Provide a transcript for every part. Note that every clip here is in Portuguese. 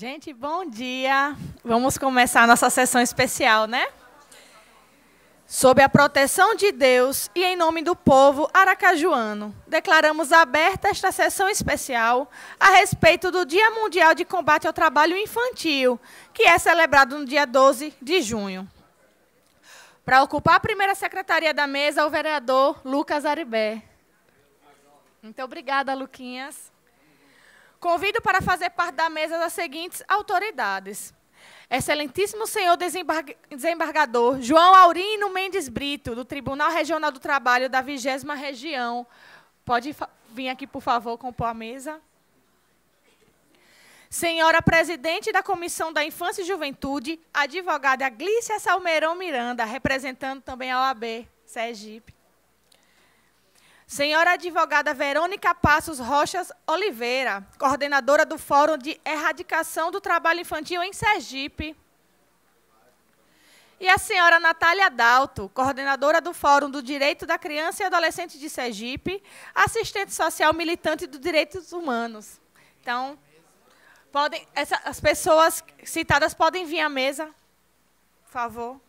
Gente, bom dia. Vamos começar a nossa sessão especial, né? Sob a proteção de Deus e em nome do povo aracajuano, declaramos aberta esta sessão especial a respeito do Dia Mundial de Combate ao Trabalho Infantil, que é celebrado no dia 12 de junho. Para ocupar a primeira secretaria da mesa, o vereador Lucas Aribé. Muito obrigada, Luquinhas. Convido para fazer parte da mesa as seguintes autoridades. Excelentíssimo senhor desembargador João Aurino Mendes Brito, do Tribunal Regional do Trabalho da 20 Região. Pode vir aqui, por favor, compor a mesa. Senhora presidente da Comissão da Infância e Juventude, advogada Glícia Salmeirão Miranda, representando também a OAB Sergipe. Senhora advogada Verônica Passos Rochas Oliveira, coordenadora do Fórum de Erradicação do Trabalho Infantil em Sergipe. E a senhora Natália Dalto, coordenadora do Fórum do Direito da Criança e Adolescente de Sergipe, assistente social militante dos direitos humanos. Então, podem, essa, as pessoas citadas podem vir à mesa, por favor.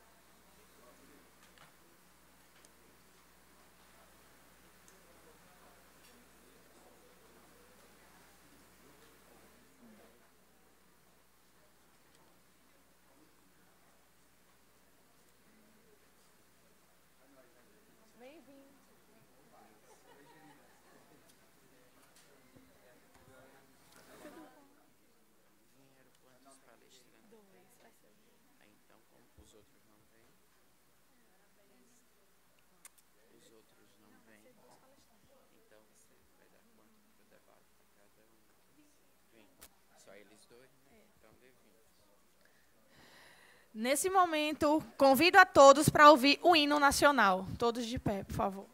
Nesse momento, convido a todos para ouvir o hino nacional. Todos de pé, por favor.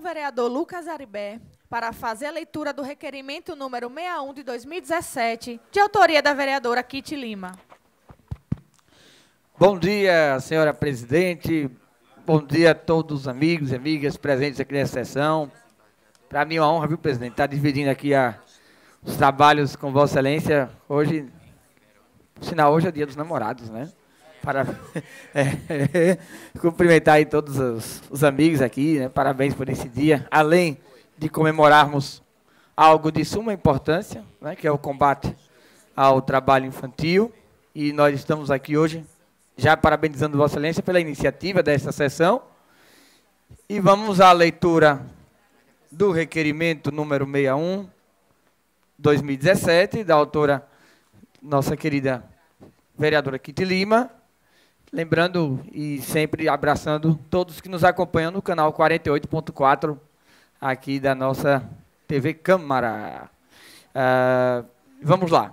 vereador Lucas Aribé para fazer a leitura do requerimento número 61 de 2017, de autoria da vereadora Kit Lima. Bom dia, senhora presidente. Bom dia a todos os amigos e amigas presentes aqui nessa sessão. Para mim é uma honra, viu, presidente, estar tá dividindo aqui a, os trabalhos com Vossa Excelência. Hoje, sinal, hoje é dia dos namorados, né? Para... É, é, cumprimentar aí todos os, os amigos aqui, né? parabéns por esse dia. Além de comemorarmos algo de suma importância, né? que é o combate ao trabalho infantil, e nós estamos aqui hoje já parabenizando Vossa Excelência pela iniciativa desta sessão. E vamos à leitura do requerimento número 61, 2017, da autora nossa querida vereadora Kitty Lima, Lembrando e sempre abraçando todos que nos acompanham no canal 48.4 aqui da nossa TV Câmara. Ah, vamos lá.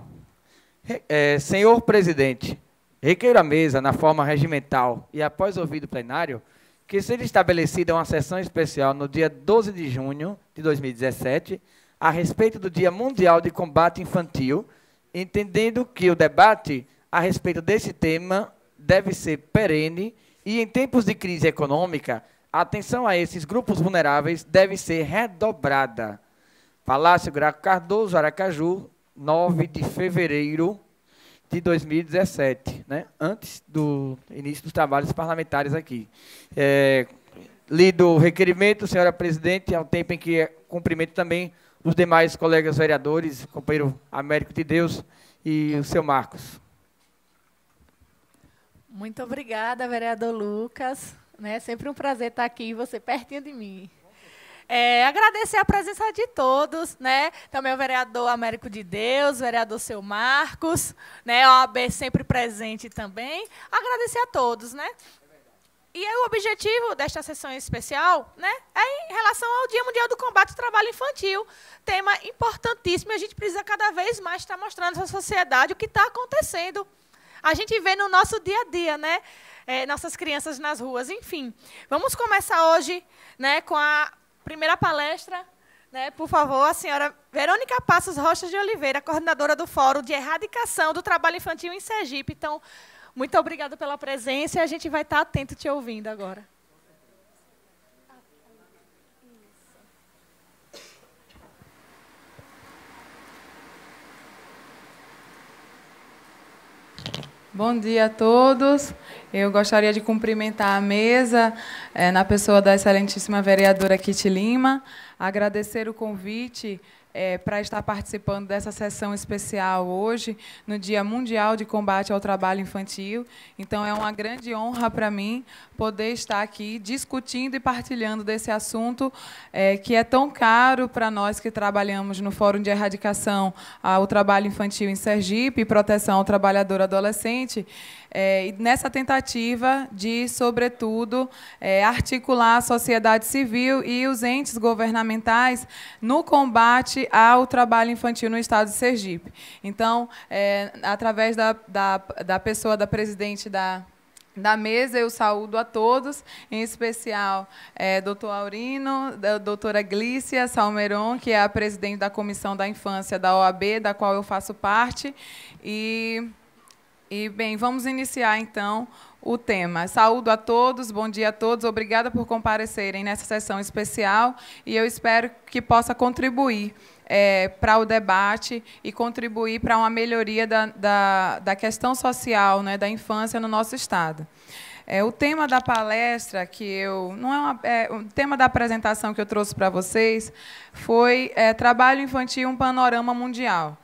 É, senhor presidente, requeiro à mesa, na forma regimental e após ouvido plenário, que seja estabelecida uma sessão especial no dia 12 de junho de 2017 a respeito do Dia Mundial de Combate Infantil, entendendo que o debate a respeito desse tema deve ser perene e, em tempos de crise econômica, a atenção a esses grupos vulneráveis deve ser redobrada. Palácio Graco Cardoso, Aracaju, 9 de fevereiro de 2017, né? antes do início dos trabalhos parlamentares aqui. É, lido o requerimento, senhora presidente, ao tempo em que é cumprimento também os demais colegas vereadores, companheiro Américo de Deus e o seu Marcos. Muito obrigada, vereador Lucas. Né? Sempre um prazer estar aqui, você pertinho de mim. É, agradecer a presença de todos, né? Também o vereador Américo de Deus, o vereador Seu Marcos, né? A OAB sempre presente também. Agradecer a todos, né? E aí, o objetivo desta sessão especial né, é em relação ao Dia Mundial do Combate ao Trabalho Infantil. Tema importantíssimo e a gente precisa cada vez mais estar mostrando à sociedade o que está acontecendo. A gente vê no nosso dia a dia, né? É, nossas crianças nas ruas. Enfim, vamos começar hoje né, com a primeira palestra. Né, por favor, a senhora Verônica Passos Rocha de Oliveira, coordenadora do Fórum de Erradicação do Trabalho Infantil em Sergipe. Então, muito obrigada pela presença e a gente vai estar atento te ouvindo agora. Bom dia a todos. Eu gostaria de cumprimentar a mesa é, na pessoa da excelentíssima vereadora Kit Lima, agradecer o convite é, para estar participando dessa sessão especial hoje, no Dia Mundial de Combate ao Trabalho Infantil. Então, é uma grande honra para mim poder estar aqui discutindo e partilhando desse assunto é, que é tão caro para nós que trabalhamos no Fórum de Erradicação ao Trabalho Infantil em Sergipe e Proteção ao Trabalhador Adolescente. É, e nessa tentativa de, sobretudo, é, articular a sociedade civil e os entes governamentais no combate ao trabalho infantil no Estado de Sergipe. Então, é, através da, da, da pessoa da presidente da da mesa, eu saúdo a todos, em especial é, doutor Aurino, da doutora Glícia Salmeron, que é a presidente da Comissão da Infância da OAB, da qual eu faço parte, e e, bem, vamos iniciar então o tema. Saúdo a todos, bom dia a todos, obrigada por comparecerem nessa sessão especial e eu espero que possa contribuir é, para o debate e contribuir para uma melhoria da, da, da questão social né, da infância no nosso Estado. É, o tema da palestra que eu não é, uma, é o tema da apresentação que eu trouxe para vocês foi é, trabalho infantil um panorama mundial.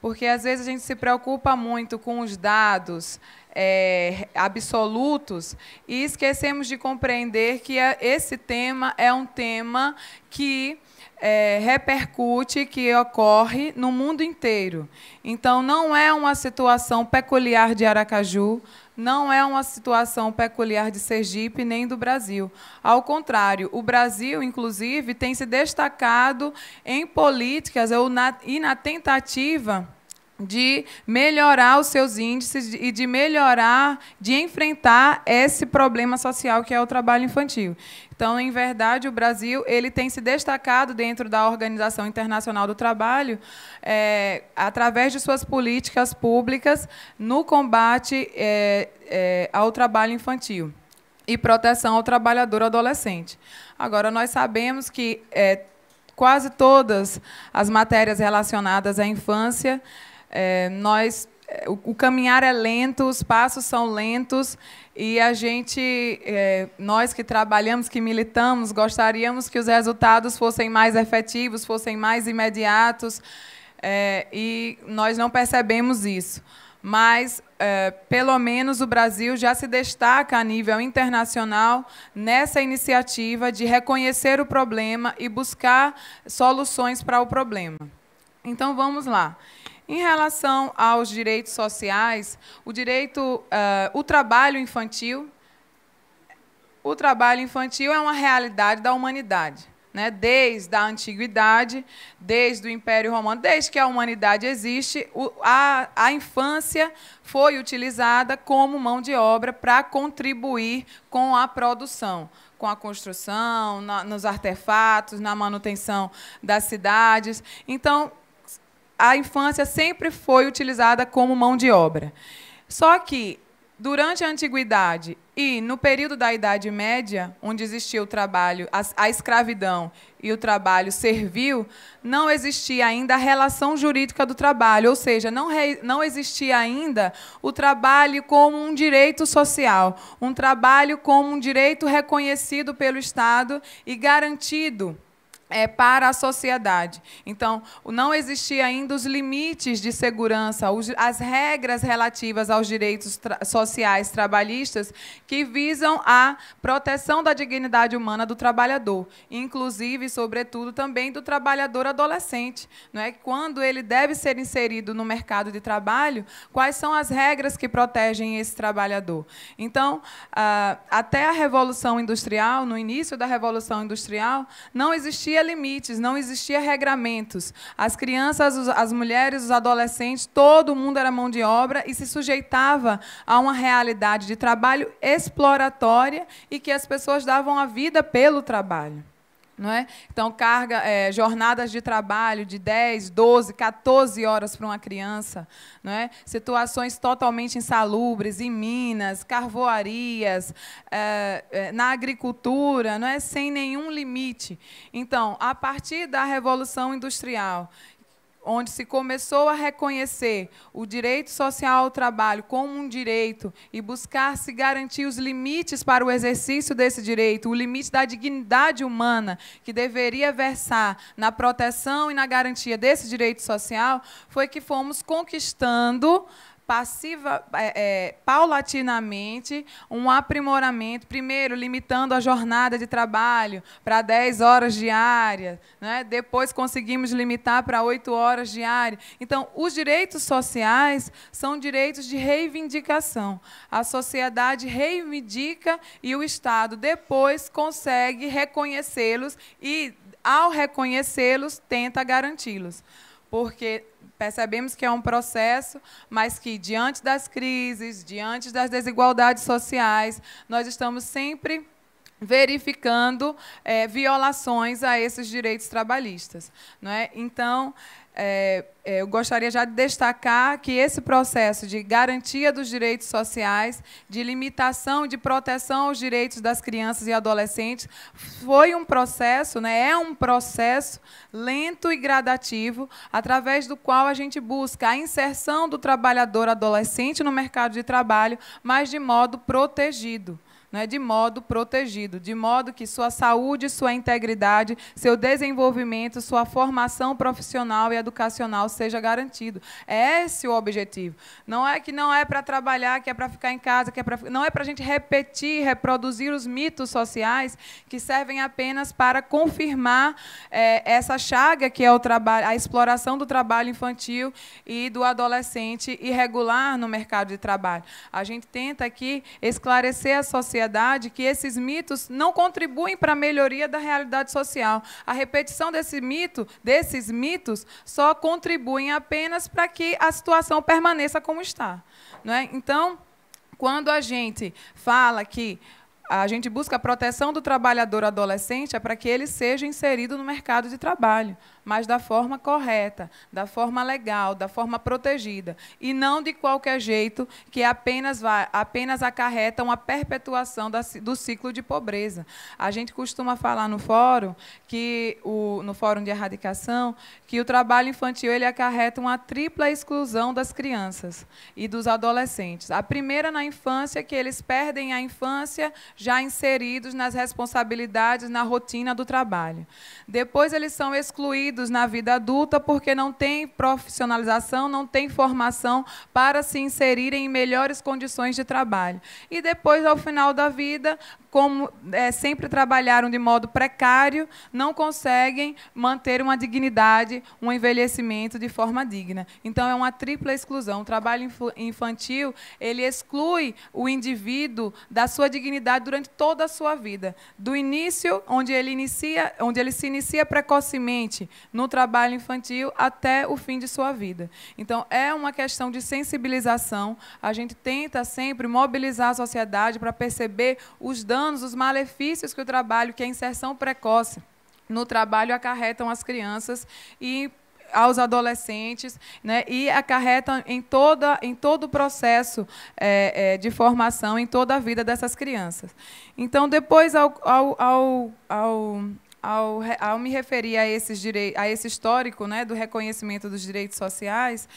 Porque às vezes a gente se preocupa muito com os dados é, absolutos e esquecemos de compreender que é, esse tema é um tema que é, repercute, que ocorre no mundo inteiro. Então, não é uma situação peculiar de Aracaju, não é uma situação peculiar de Sergipe nem do Brasil. Ao contrário, o Brasil, inclusive, tem se destacado em políticas ou na, e na tentativa de melhorar os seus índices e de melhorar, de enfrentar esse problema social que é o trabalho infantil. Então, em verdade, o Brasil ele tem se destacado dentro da Organização Internacional do Trabalho é, através de suas políticas públicas no combate é, é, ao trabalho infantil e proteção ao trabalhador adolescente. Agora, nós sabemos que quase todas as matérias relacionadas à infância é, nós é, o, caminhar é lento, os passos são lentos e a gente, é, nós que trabalhamos, que militamos, gostaríamos que os resultados fossem mais efetivos, fossem mais imediatos é, e nós não percebemos isso. Mas, é, pelo menos, o Brasil já se destaca a nível internacional nessa iniciativa de reconhecer o problema e buscar soluções para o problema. Então, vamos lá. Em relação aos direitos sociais, o direito, uh, o trabalho infantil, o trabalho infantil é uma realidade da humanidade, né? Desde a antiguidade, desde o Império Romano, desde que a humanidade existe, o, a, a infância foi utilizada como mão de obra para contribuir com a produção com a construção, na, nos artefatos, na manutenção das cidades. Então, a infância sempre foi utilizada como mão de obra. Só que, durante a antiguidade e no período da Idade Média, onde existia o trabalho, a, a escravidão e o trabalho servil, não existia ainda a relação jurídica do trabalho, ou seja, não, re, não existia ainda o trabalho como um direito social, um trabalho como um direito reconhecido pelo Estado e garantido é, para a sociedade. Então, não existia ainda os limites de segurança, os, as regras relativas aos direitos tra sociais trabalhistas que visam a proteção da dignidade humana do trabalhador, inclusive, sobretudo, também do trabalhador adolescente. Não é? Quando ele deve ser inserido no mercado de trabalho, quais são as regras que protegem esse trabalhador? Então, ah, até a Revolução Industrial, no início da Revolução Industrial, não existia existia limites, não existia regramentos. As crianças, as mulheres, os adolescentes, todo mundo era mão de obra e se sujeitava a uma realidade de trabalho exploratória e que as pessoas davam a vida pelo trabalho. Não é? Então, carga, é, jornadas de trabalho de 10, 12, 14 horas para uma criança. Não é? Situações totalmente insalubres, em minas, carvoarias, é, é, na agricultura, não é? sem nenhum limite. Então, a partir da Revolução Industrial, onde se começou a reconhecer o direito social ao trabalho como um direito e buscar se garantir os limites para o exercício desse direito, o limite da dignidade humana que deveria versar na proteção e na garantia desse direito social, foi que fomos conquistando passiva, é, é, paulatinamente um aprimoramento, primeiro limitando a jornada de trabalho para 10 horas diárias, né? depois conseguimos limitar para 8 horas diárias. Então, os direitos sociais são direitos de reivindicação. A sociedade reivindica e o Estado depois consegue reconhecê-los e, ao reconhecê-los, tenta garanti-los. Porque Percebemos que é um processo, mas que, diante das crises, diante das desigualdades sociais, nós estamos sempre verificando é, violações a esses direitos trabalhistas. Não é? Então, é, é, eu gostaria já de destacar que esse processo de garantia dos direitos sociais, de limitação e de proteção aos direitos das crianças e adolescentes, foi um processo, né, é um processo lento e gradativo, através do qual a gente busca a inserção do trabalhador adolescente no mercado de trabalho, mas de modo protegido né, de modo protegido, de modo que sua saúde, sua integridade, seu desenvolvimento, sua formação profissional e educacional seja garantido. É esse o objetivo. Não é que não é para trabalhar, que é para ficar em casa, que é para não é para a gente repetir, reproduzir os mitos sociais que servem apenas para confirmar é, essa chaga que é o trabalho, a exploração do trabalho infantil e do adolescente irregular no mercado de trabalho. A gente tenta aqui esclarecer a sociedade sociedade que esses mitos não contribuem para a melhoria da realidade social. A repetição desse mito, desses mitos, só contribuem apenas para que a situação permaneça como está. Não é? Então, quando a gente fala que a gente busca a proteção do trabalhador adolescente é para que ele seja inserido no mercado de trabalho mas da forma correta, da forma legal, da forma protegida, e não de qualquer jeito que apenas, vai, apenas acarreta uma perpetuação da, do ciclo de pobreza. A gente costuma falar no fórum, que o, no fórum de erradicação, que o trabalho infantil ele acarreta uma tripla exclusão das crianças e dos adolescentes. A primeira na infância, que eles perdem a infância já inseridos nas responsabilidades, na rotina do trabalho. Depois eles são excluídos na vida adulta porque não têm profissionalização, não têm formação para se inserirem em melhores condições de trabalho. E depois, ao final da vida, como é, sempre trabalharam de modo precário, não conseguem manter uma dignidade, um envelhecimento de forma digna. Então é uma tripla exclusão. O trabalho infantil ele exclui o indivíduo da sua dignidade durante toda a sua vida, do início onde ele inicia, onde ele se inicia precocemente no trabalho infantil até o fim de sua vida. Então é uma questão de sensibilização. A gente tenta sempre mobilizar a sociedade para perceber os danos danos, os malefícios que o trabalho, que a inserção precoce no trabalho acarretam às crianças e aos adolescentes, né, e acarreta em, toda, em todo o processo é, é, de formação, em toda a vida dessas crianças. Então, depois, ao, ao, ao, ao, ao me referir a, esses direi a esse histórico né, do reconhecimento dos direitos sociais,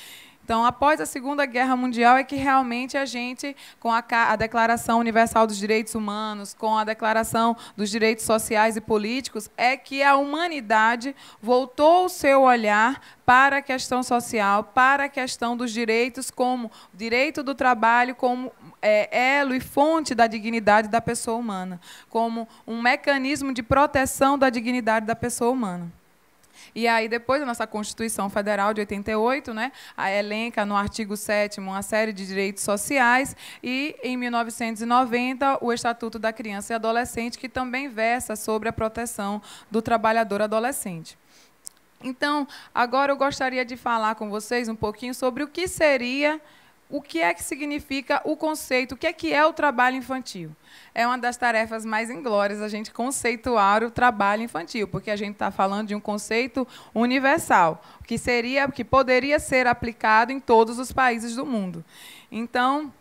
então, após a Segunda Guerra Mundial, é que realmente a gente, com a, a, Declaração Universal dos Direitos Humanos, com a Declaração dos Direitos Sociais e Políticos, é que a humanidade voltou o seu olhar para a questão social, para a questão dos direitos, como direito do trabalho, como é, elo e fonte da dignidade da pessoa humana, como um mecanismo de proteção da dignidade da pessoa humana. E aí, depois da nossa Constituição Federal de 88, né, a elenca no artigo 7 uma série de direitos sociais, e em 1990, o Estatuto da Criança e Adolescente, que também versa sobre a proteção do trabalhador adolescente. Então, agora eu gostaria de falar com vocês um pouquinho sobre o que seria o que é que significa o conceito, o que é que é o trabalho infantil. É uma das tarefas mais inglórias a gente conceituar o trabalho infantil, porque a gente está falando de um conceito universal, que seria, que poderia ser aplicado em todos os países do mundo. Então,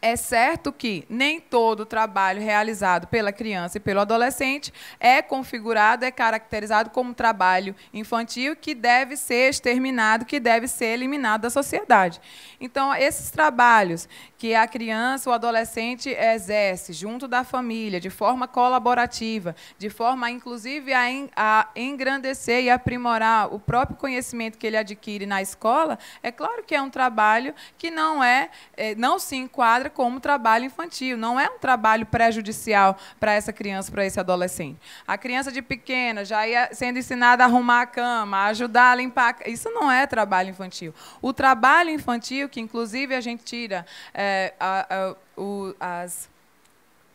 é certo que nem todo trabalho realizado pela criança e pelo adolescente é configurado, é caracterizado como trabalho infantil que deve ser exterminado, que deve ser eliminado da sociedade. Então, esses trabalhos que a criança ou adolescente exerce junto da família, de forma colaborativa, de forma, inclusive, a, en a engrandecer e aprimorar o próprio conhecimento que ele adquire na escola, é claro que é um trabalho que não é, é não se enquadra como trabalho infantil, não é um trabalho prejudicial para essa criança, para esse adolescente. A criança de pequena já ia sendo ensinada a arrumar a cama, a ajudar a limpar, a... isso não é trabalho infantil. O trabalho infantil, que inclusive a gente tira é, é, a, a, o, as,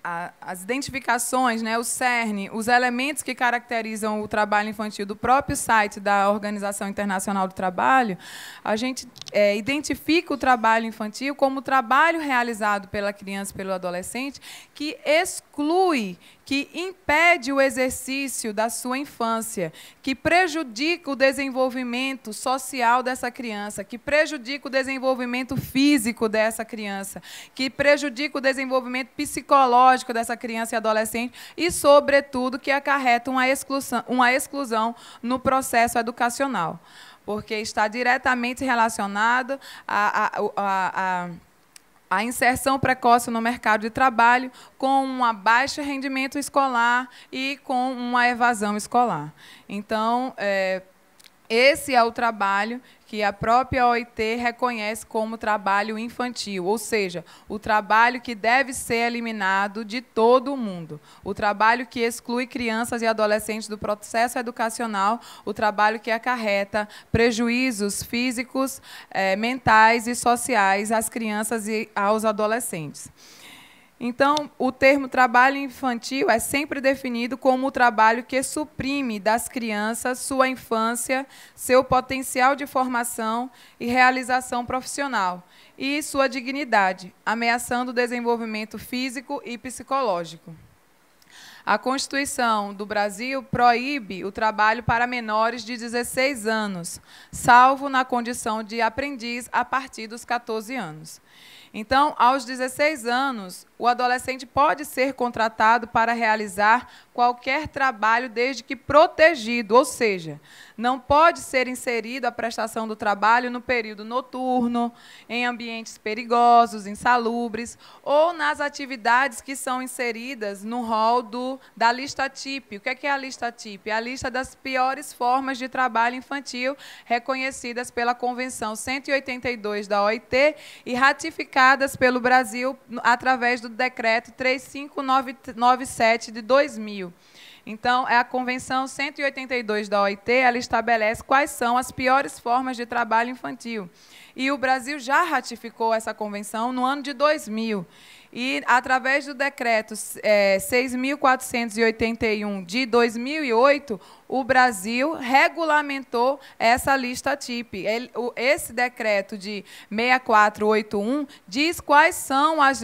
a, as identificações, né, o CERN, os elementos que caracterizam o trabalho infantil do próprio site da Organização Internacional do Trabalho, a gente é, identifica o trabalho infantil como trabalho realizado pela criança, pelo adolescente, que exclui que impede o exercício da sua infância, que prejudica o desenvolvimento social dessa criança, que prejudica o desenvolvimento físico dessa criança, que prejudica o desenvolvimento psicológico dessa criança e adolescente e, sobretudo, que acarreta uma exclusão, uma exclusão no processo educacional, porque está diretamente relacionado a, a, a, a a inserção precoce no mercado de trabalho com um baixo rendimento escolar e com uma evasão escolar. Então, é, esse é o trabalho que a própria OIT reconhece como trabalho infantil, ou seja, o trabalho que deve ser eliminado de todo o mundo, o trabalho que exclui crianças e adolescentes do processo educacional, o trabalho que acarreta prejuízos físicos, eh, mentais e sociais às crianças e aos adolescentes. Então, o termo trabalho infantil é sempre definido como o trabalho que suprime das crianças sua infância, seu potencial de formação e realização profissional e sua dignidade, ameaçando o desenvolvimento físico e psicológico. A Constituição do Brasil proíbe o trabalho para menores de 16 anos, salvo na condição de aprendiz a partir dos 14 anos. Então, aos 16 anos, o adolescente pode ser contratado para realizar qualquer trabalho desde que protegido, ou seja, não pode ser inserida a prestação do trabalho no período noturno, em ambientes perigosos, insalubres, ou nas atividades que são inseridas no rol do, da lista TIP. O que é, que é a lista TIP? É a lista das piores formas de trabalho infantil reconhecidas pela Convenção 182 da OIT e ratificadas pelo Brasil através do Decreto 35997 de 2000. Então, é a Convenção 182 da OIT, ela estabelece quais são as piores formas de trabalho infantil. E o Brasil já ratificou essa convenção no ano de 2000. E, através do decreto é, 6.481 de 2008, o Brasil regulamentou essa lista TIP. esse decreto de 6481 diz quais são as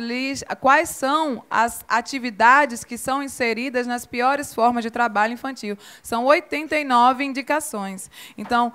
quais são as atividades que são inseridas nas piores formas de trabalho infantil. São 89 indicações. Então,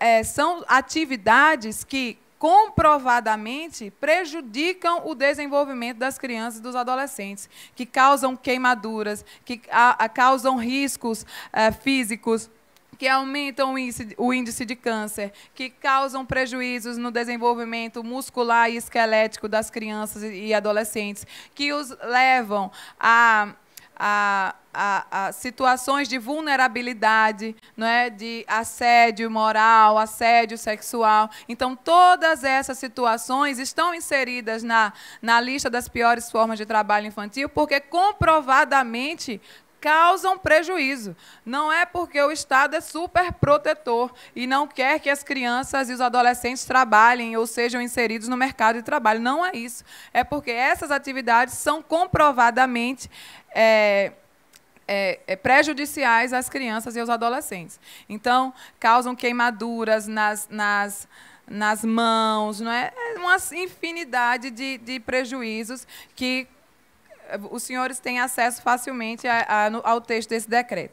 é, são atividades que comprovadamente prejudicam o desenvolvimento das crianças e dos adolescentes, que causam queimaduras, que a, a, causam riscos é, físicos que aumentam o índice de câncer, que causam prejuízos no desenvolvimento muscular e esquelético das crianças e adolescentes, que os levam a, a a, a situações de vulnerabilidade, não é? de assédio moral, assédio sexual. Então, todas essas situações estão inseridas na, na lista das piores formas de trabalho infantil, porque comprovadamente causam prejuízo. Não é porque o Estado é super protetor e não quer que as crianças e os adolescentes trabalhem ou sejam inseridos no mercado de trabalho. Não é isso. É porque essas atividades são comprovadamente. É, é, é, prejudiciais às crianças e aos adolescentes. Então, causam queimaduras nas, nas, nas mãos, não é? é uma infinidade de, de prejuízos que eh, os senhores têm acesso facilmente a, a, ao texto desse decreto.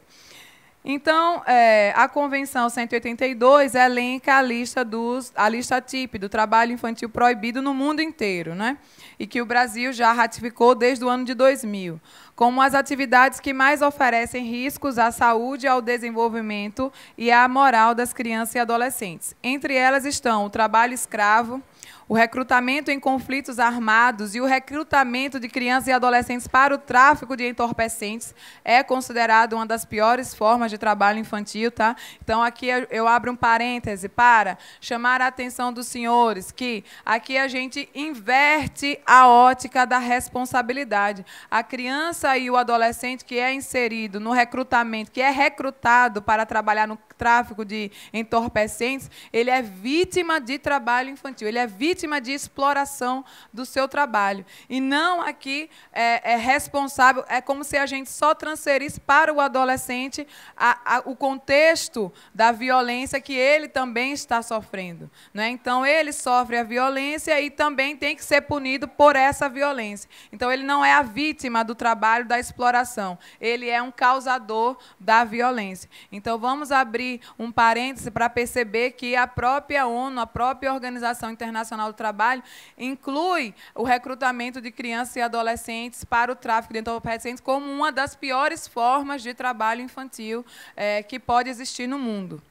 Então, é, a Convenção 182 elenca a lista, dos, a lista TIP, do trabalho infantil proibido no mundo inteiro, né? e que o Brasil já ratificou desde o ano de 2000 como as atividades que mais oferecem riscos à saúde, ao desenvolvimento e à moral das crianças e adolescentes. Entre elas estão o trabalho escravo, o recrutamento em conflitos armados e o recrutamento de crianças e adolescentes para o tráfico de entorpecentes é considerado uma das piores formas de trabalho infantil, tá? Então aqui eu abro um parêntese para chamar a atenção dos senhores que aqui a gente inverte a ótica da responsabilidade. A criança e o adolescente que é inserido no recrutamento, que é recrutado para trabalhar no tráfico de entorpecentes, ele é vítima de trabalho infantil, ele é vítima vítima de exploração do seu trabalho. E não aqui é, é responsável, é como se a gente só transferisse para o adolescente a, a, o contexto da violência que ele também está sofrendo. Né? Então, ele sofre a violência e também tem que ser punido por essa violência. Então, ele não é a vítima do trabalho da exploração, ele é um causador da violência. Então, vamos abrir um parêntese para perceber que a própria ONU, a própria Organização Internacional Internacional do Trabalho inclui o recrutamento de crianças e adolescentes para o tráfico de entorpecentes como uma das piores formas de trabalho infantil é, que pode existir no mundo.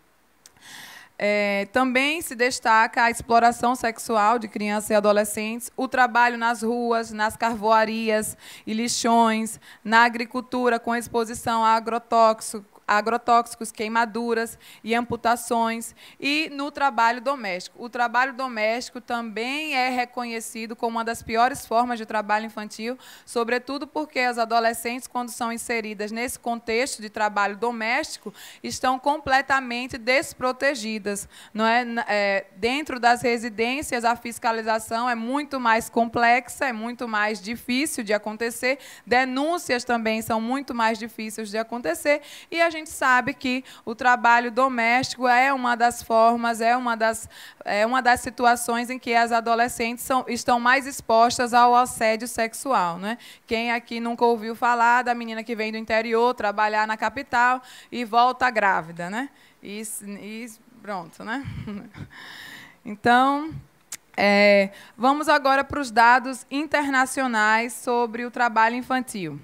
É, também se destaca a exploração sexual de crianças e adolescentes, o trabalho nas ruas, nas carvoarias e lixões, na agricultura com exposição a agrotóxicos, agrotóxicos, queimaduras e amputações. E no trabalho doméstico. O trabalho doméstico também é reconhecido como uma das piores formas de trabalho infantil, sobretudo porque as adolescentes, quando são inseridas nesse contexto de trabalho doméstico, estão completamente desprotegidas. Não é? é dentro das residências, a fiscalização é muito mais complexa, é muito mais difícil de acontecer, denúncias também são muito mais difíceis de acontecer, e a gente gente sabe que o trabalho doméstico é uma das formas, é uma das, é uma das situações em que as adolescentes são, estão mais expostas ao assédio sexual. Né? Quem aqui nunca ouviu falar da menina que vem do interior trabalhar na capital e volta grávida? Né? E, e pronto. Né? Então. É, vamos agora para os dados internacionais sobre o trabalho infantil.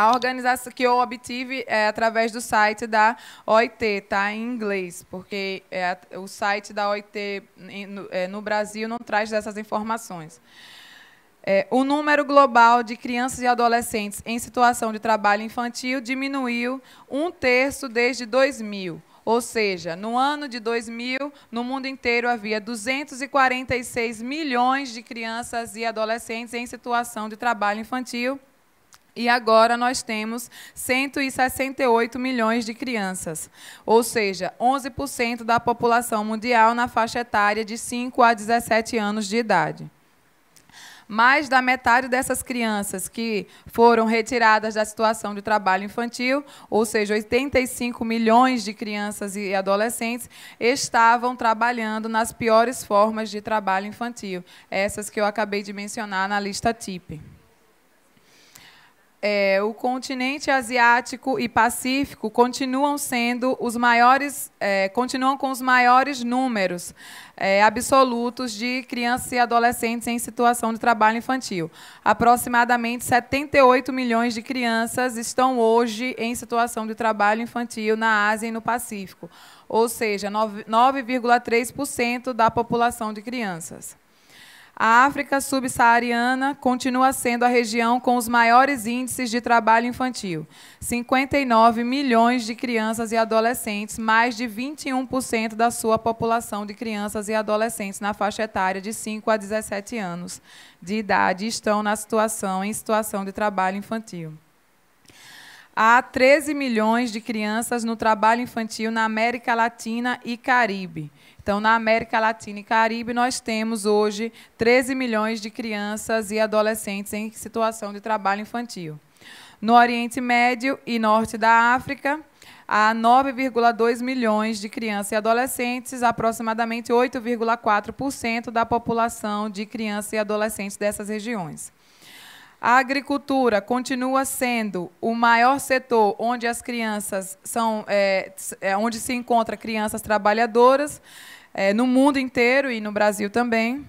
A organização que eu obtive é através do site da OIT, tá? Em inglês, porque é, o site da OIT no, é, no Brasil não traz dessas informações. É, o número global de crianças e adolescentes em situação de trabalho infantil diminuiu um terço desde 2000. Ou seja, no ano de 2000, no mundo inteiro havia 246 milhões de crianças e adolescentes em situação de trabalho infantil e agora nós temos 168 milhões de crianças, ou seja, 11% da população mundial na faixa etária de 5 a 17 anos de idade. Mais da metade dessas crianças que foram retiradas da situação de trabalho infantil, ou seja, 85 milhões de crianças e adolescentes, estavam trabalhando nas piores formas de trabalho infantil, essas que eu acabei de mencionar na lista TIP é, o continente asiático e pacífico continuam sendo os maiores, é, continuam com os maiores números é, absolutos de crianças e adolescentes em situação de trabalho infantil. Aproximadamente 78 milhões de crianças estão hoje em situação de trabalho infantil na Ásia e no Pacífico, ou seja, 9,3% da população de crianças a África subsaariana continua sendo a região com os maiores índices de trabalho infantil. 59 milhões de crianças e adolescentes, mais de 21% da sua população de crianças e adolescentes na faixa etária de 5 a 17 anos de idade estão na situação em situação de trabalho infantil há 13 milhões de crianças no trabalho infantil na América Latina e Caribe. Então, na América Latina e Caribe, nós temos hoje 13 milhões de crianças e adolescentes em situação de trabalho infantil. No Oriente Médio e Norte da África, há 9,2 milhões de crianças e adolescentes, aproximadamente 8,4% da população de crianças e adolescentes dessas regiões. A agricultura continua sendo o maior setor onde as crianças são, é, é, onde se encontra crianças trabalhadoras é, no mundo inteiro e no Brasil também.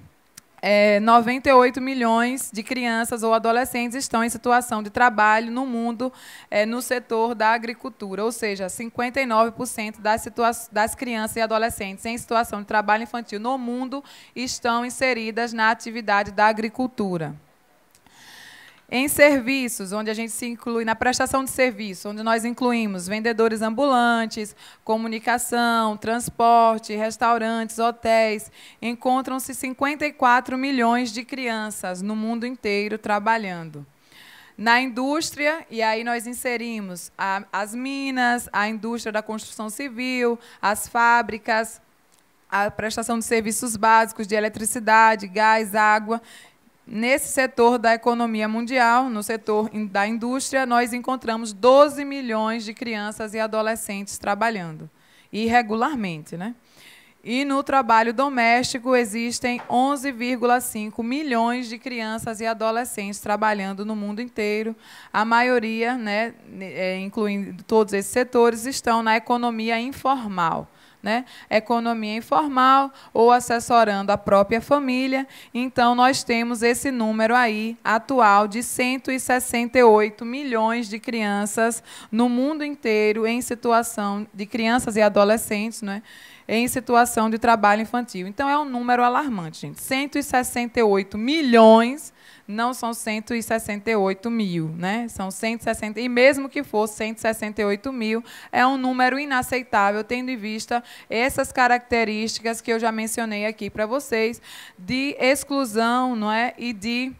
É, 98 milhões de crianças ou adolescentes estão em situação de trabalho no mundo é, no setor da agricultura, ou seja, 59% das, das crianças e adolescentes em situação de trabalho infantil no mundo estão inseridas na atividade da agricultura. Em serviços, onde a gente se inclui na prestação de serviço, onde nós incluímos vendedores ambulantes, comunicação, transporte, restaurantes, hotéis, encontram-se 54 milhões de crianças no mundo inteiro trabalhando na indústria, e aí nós inserimos a, as minas, a indústria da construção civil, as fábricas, a prestação de serviços básicos de eletricidade, gás, água Nesse setor da economia mundial, no setor da indústria, nós encontramos 12 milhões de crianças e adolescentes trabalhando, irregularmente, né? E no trabalho doméstico existem 11,5 milhões de crianças e adolescentes trabalhando no mundo inteiro. A maioria, né, é, incluindo todos esses setores, estão na economia informal. Né? Economia informal ou assessorando a própria família. Então, nós temos esse número aí atual de 168 milhões de crianças no mundo inteiro em situação de crianças e adolescentes, né? em situação de trabalho infantil. Então, é um número alarmante, gente. 168 milhões não são 168 mil, né? São 160 e mesmo que fosse 168 mil é um número inaceitável tendo em vista essas características que eu já mencionei aqui para vocês de exclusão, não é, e de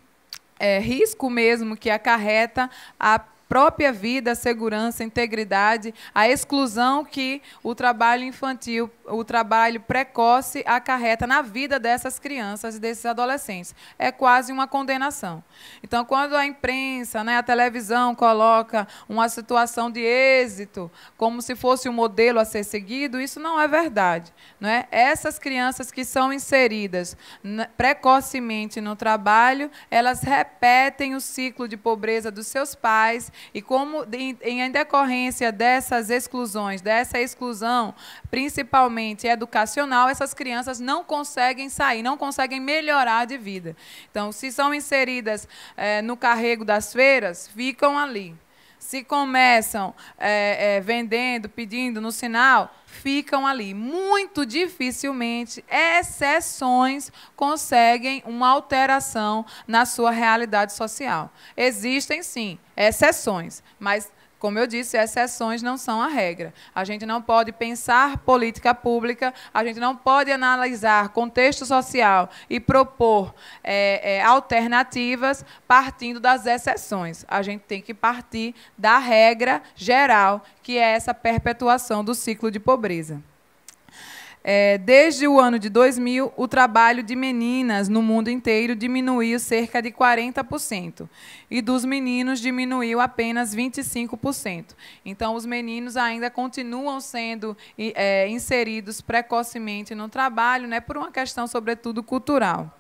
é, risco mesmo que acarreta a própria vida, a segurança, a integridade, a exclusão que o trabalho infantil, o trabalho precoce acarreta na vida dessas crianças e desses adolescentes. É quase uma condenação. Então, quando a imprensa, né, a televisão coloca uma situação de êxito como se fosse um modelo a ser seguido, isso não é verdade. é? Essas crianças que são inseridas né, precocemente no trabalho, elas repetem o ciclo de pobreza dos seus pais e como em, em decorrência dessas exclusões, dessa exclusão, principalmente educacional, essas crianças não conseguem sair, não conseguem melhorar de vida. Então, se são inseridas é, no carrego das feiras, ficam ali se começam é, é, vendendo, pedindo no sinal, ficam ali. Muito dificilmente, exceções conseguem uma alteração na sua realidade social. Existem, sim, exceções, mas como eu disse, exceções não são a regra. A gente não pode pensar política pública, a gente não pode analisar contexto social e propor é, é, alternativas partindo das exceções. A gente tem que partir da regra geral, que é essa perpetuação do ciclo de pobreza. É, desde o ano de 2000, o trabalho de meninas no mundo inteiro diminuiu cerca de 40% e dos meninos diminuiu apenas 25%. Então, os meninos ainda continuam sendo é, inseridos precocemente no trabalho, né, por uma questão, sobretudo, cultural.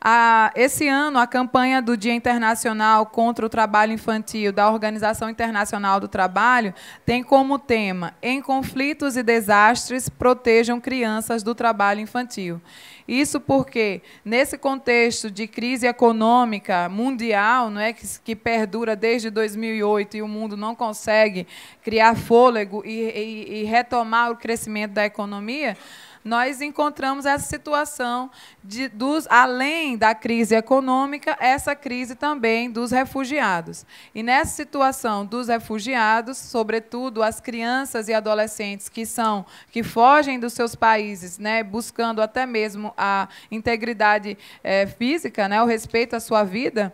A, esse ano, a campanha do Dia Internacional contra o Trabalho Infantil da Organização Internacional do Trabalho tem como tema Em conflitos e desastres, protejam crianças do trabalho infantil. Isso porque, nesse contexto de crise econômica mundial, não é, que, que perdura desde 2008 e o mundo não consegue criar fôlego e, e, e retomar o crescimento da economia, nós encontramos essa situação de, dos, além da crise econômica, essa crise também dos refugiados. E nessa situação dos refugiados, sobretudo as crianças e adolescentes que são que fogem dos seus países, né, buscando até mesmo a integridade é, física, né, o respeito à sua vida,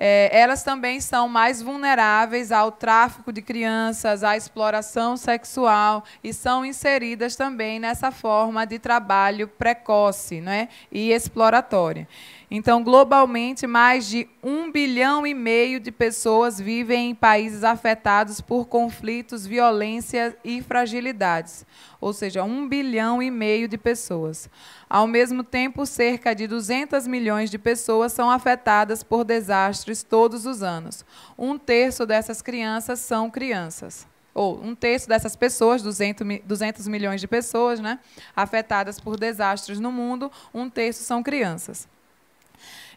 é, elas também são mais vulneráveis ao tráfico de crianças, à exploração sexual e são inseridas também nessa forma de trabalho precoce né, e exploratória. Então, globalmente, mais de um bilhão e meio de pessoas vivem em países afetados por conflitos, violência e fragilidades. Ou seja, um bilhão e meio de pessoas. Ao mesmo tempo, cerca de 200 milhões de pessoas são afetadas por desastres todos os anos. Um terço dessas crianças são crianças ou um terço dessas pessoas, 200, 200 milhões de pessoas, né, afetadas por desastres no mundo, um terço são crianças.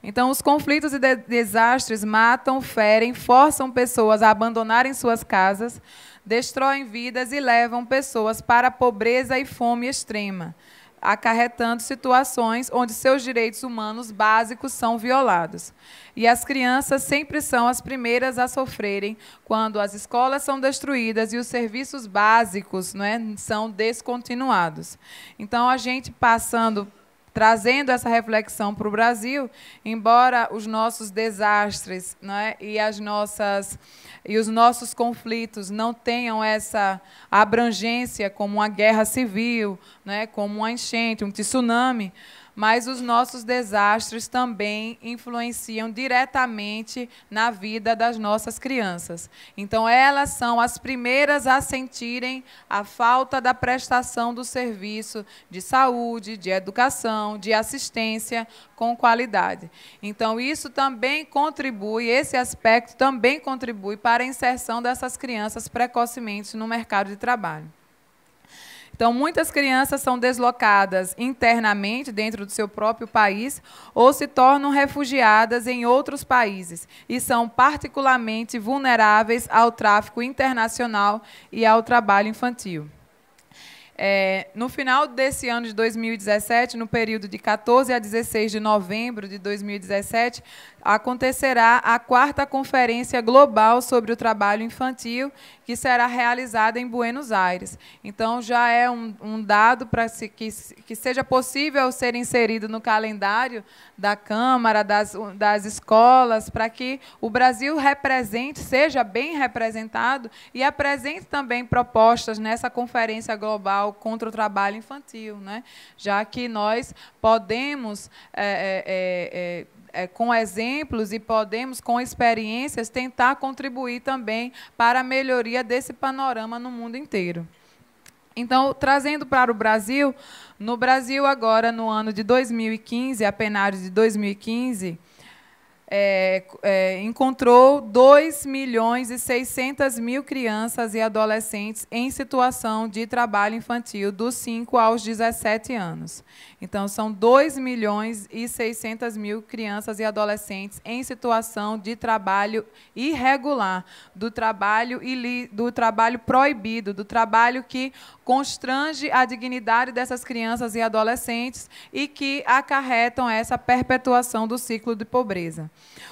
Então, os conflitos e de desastres matam, ferem, forçam pessoas a abandonarem suas casas, destroem vidas e levam pessoas para a pobreza e fome extrema, acarretando situações onde seus direitos humanos básicos são violados. E as crianças sempre são as primeiras a sofrerem quando as escolas são destruídas e os serviços básicos né, são descontinuados. Então, a gente passando trazendo essa reflexão para o Brasil, embora os nossos desastres é, e as nossas e os nossos conflitos não tenham essa abrangência como uma guerra civil, é, como uma enchente, um tsunami, mas os nossos desastres também influenciam diretamente na vida das nossas crianças. Então, elas são as primeiras a sentirem a falta da prestação do serviço de saúde, de educação, de assistência com qualidade. Então, isso também contribui, esse aspecto também contribui para a inserção dessas crianças precocemente no mercado de trabalho. Então, muitas crianças são deslocadas internamente dentro do seu próprio país ou se tornam refugiadas em outros países e são particularmente vulneráveis ao tráfico internacional e ao trabalho infantil. É, no final desse ano de 2017, no período de 14 a 16 de novembro de 2017, acontecerá a quarta Conferência Global sobre o Trabalho Infantil, que será realizada em Buenos Aires. Então, já é um, um dado para se, que, que seja possível ser inserido no calendário da Câmara, das, das escolas, para que o Brasil represente, seja bem representado e apresente também propostas nessa Conferência Global contra o Trabalho Infantil, né? já que nós podemos. É, é, é, é, com exemplos e podemos, com experiências, tentar contribuir também para a melhoria desse panorama no mundo inteiro. Então, trazendo para o Brasil, no Brasil agora, no ano de 2015, a penário de 2015, é, é, encontrou 2 milhões e 600 mil crianças e adolescentes em situação de trabalho infantil dos 5 aos 17 anos. Então, são 2 milhões e 600 mil crianças e adolescentes em situação de trabalho irregular, do trabalho, do trabalho proibido, do trabalho que constrange a dignidade dessas crianças e adolescentes e que acarretam essa perpetuação do ciclo de pobreza.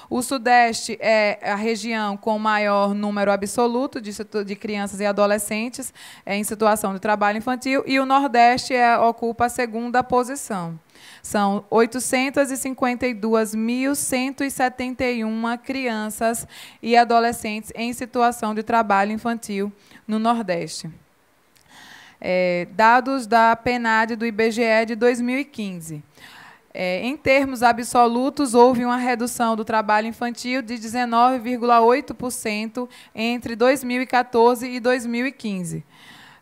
O Sudeste é a região com maior número absoluto de, de crianças e adolescentes é, em situação de trabalho infantil e o Nordeste é, ocupa a segunda posição. São 852.171 crianças e adolescentes em situação de trabalho infantil no Nordeste. É, dados da PNAD do IBGE de 2015. É, em termos absolutos, houve uma redução do trabalho infantil de 19,8% entre 2014 e 2015.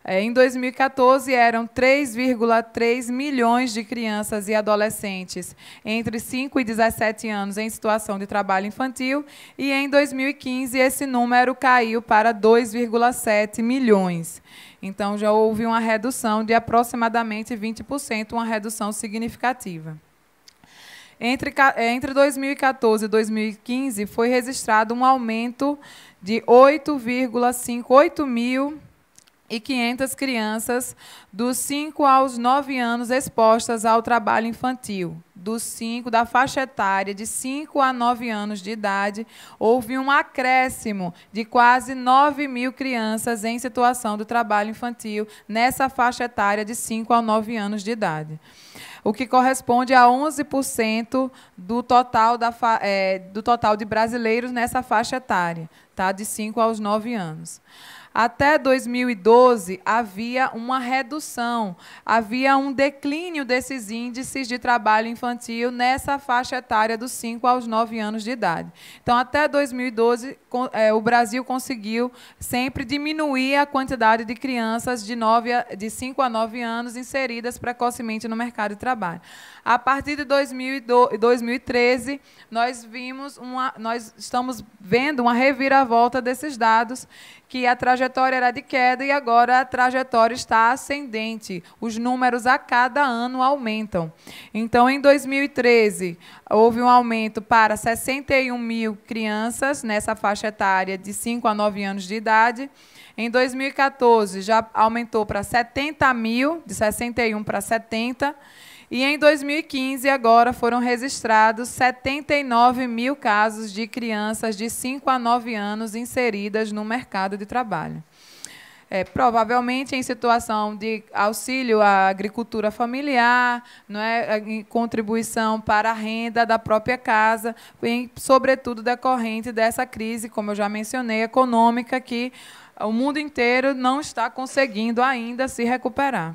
É, em 2014, eram 3,3 milhões de crianças e adolescentes entre 5 e 17 anos em situação de trabalho infantil, e em 2015 esse número caiu para 2,7 milhões. Então, já houve uma redução de aproximadamente 20%, uma redução significativa. Entre, é, entre 2014 e 2015, foi registrado um aumento de 8,58 crianças dos 5 aos 9 anos expostas ao trabalho infantil. Dos 5, da faixa etária de 5 a 9 anos de idade, houve um acréscimo de quase 9 mil crianças em situação do trabalho infantil nessa faixa etária de 5 a 9 anos de idade o que corresponde a 11% do total, da, é, do total de brasileiros nessa faixa etária, tá? de 5 aos 9 anos. Até 2012, havia uma redução, havia um declínio desses índices de trabalho infantil nessa faixa etária dos 5 aos 9 anos de idade. Então, até 2012, é, o Brasil conseguiu sempre diminuir a quantidade de crianças de, 9 a, de 5 a 9 anos inseridas precocemente no mercado de trabalho. A partir de 2012, 2013, nós vimos uma, nós estamos vendo uma reviravolta desses dados, que a trajetória era de queda e agora a trajetória está ascendente. Os números a cada ano aumentam. Então, em 2013, houve um aumento para 61 mil crianças nessa faixa faixa etária de 5 a 9 anos de idade. Em 2014, já aumentou para 70 mil, de 61 para 70. E em 2015, agora foram registrados 79 mil casos de crianças de 5 a 9 anos inseridas no mercado de trabalho é, provavelmente em situação de auxílio à agricultura familiar, não é, em contribuição para a renda da própria casa, em, sobretudo decorrente dessa crise, como eu já mencionei, econômica que o mundo inteiro não está conseguindo ainda se recuperar.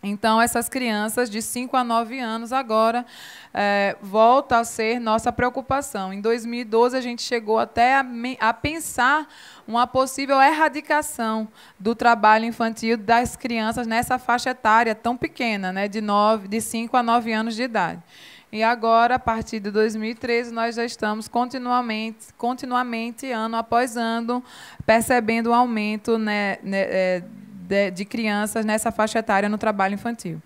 Então, essas crianças de 5 a 9 anos agora é, volta a ser nossa preocupação. Em 2012, a gente chegou até a, a pensar uma possível erradicação do trabalho infantil das crianças nessa faixa etária tão pequena, né, de 9, de 5 a 9 anos de idade. E agora, a partir de 2013, nós já estamos continuamente, continuamente ano após ano, percebendo o um aumento né, né é, de, de crianças nessa faixa etária no trabalho infantil.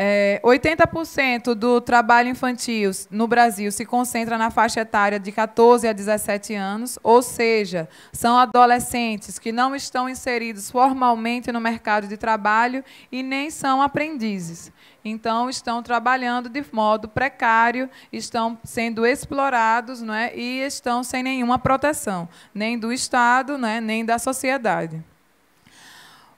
É, 80% do trabalho infantil no Brasil se concentra na faixa etária de 14 a 17 anos, ou seja, são adolescentes que não estão inseridos formalmente no mercado de trabalho e nem são aprendizes. Então, estão trabalhando de modo precário, estão sendo explorados não é? e estão sem nenhuma proteção, nem do Estado, é? nem da sociedade.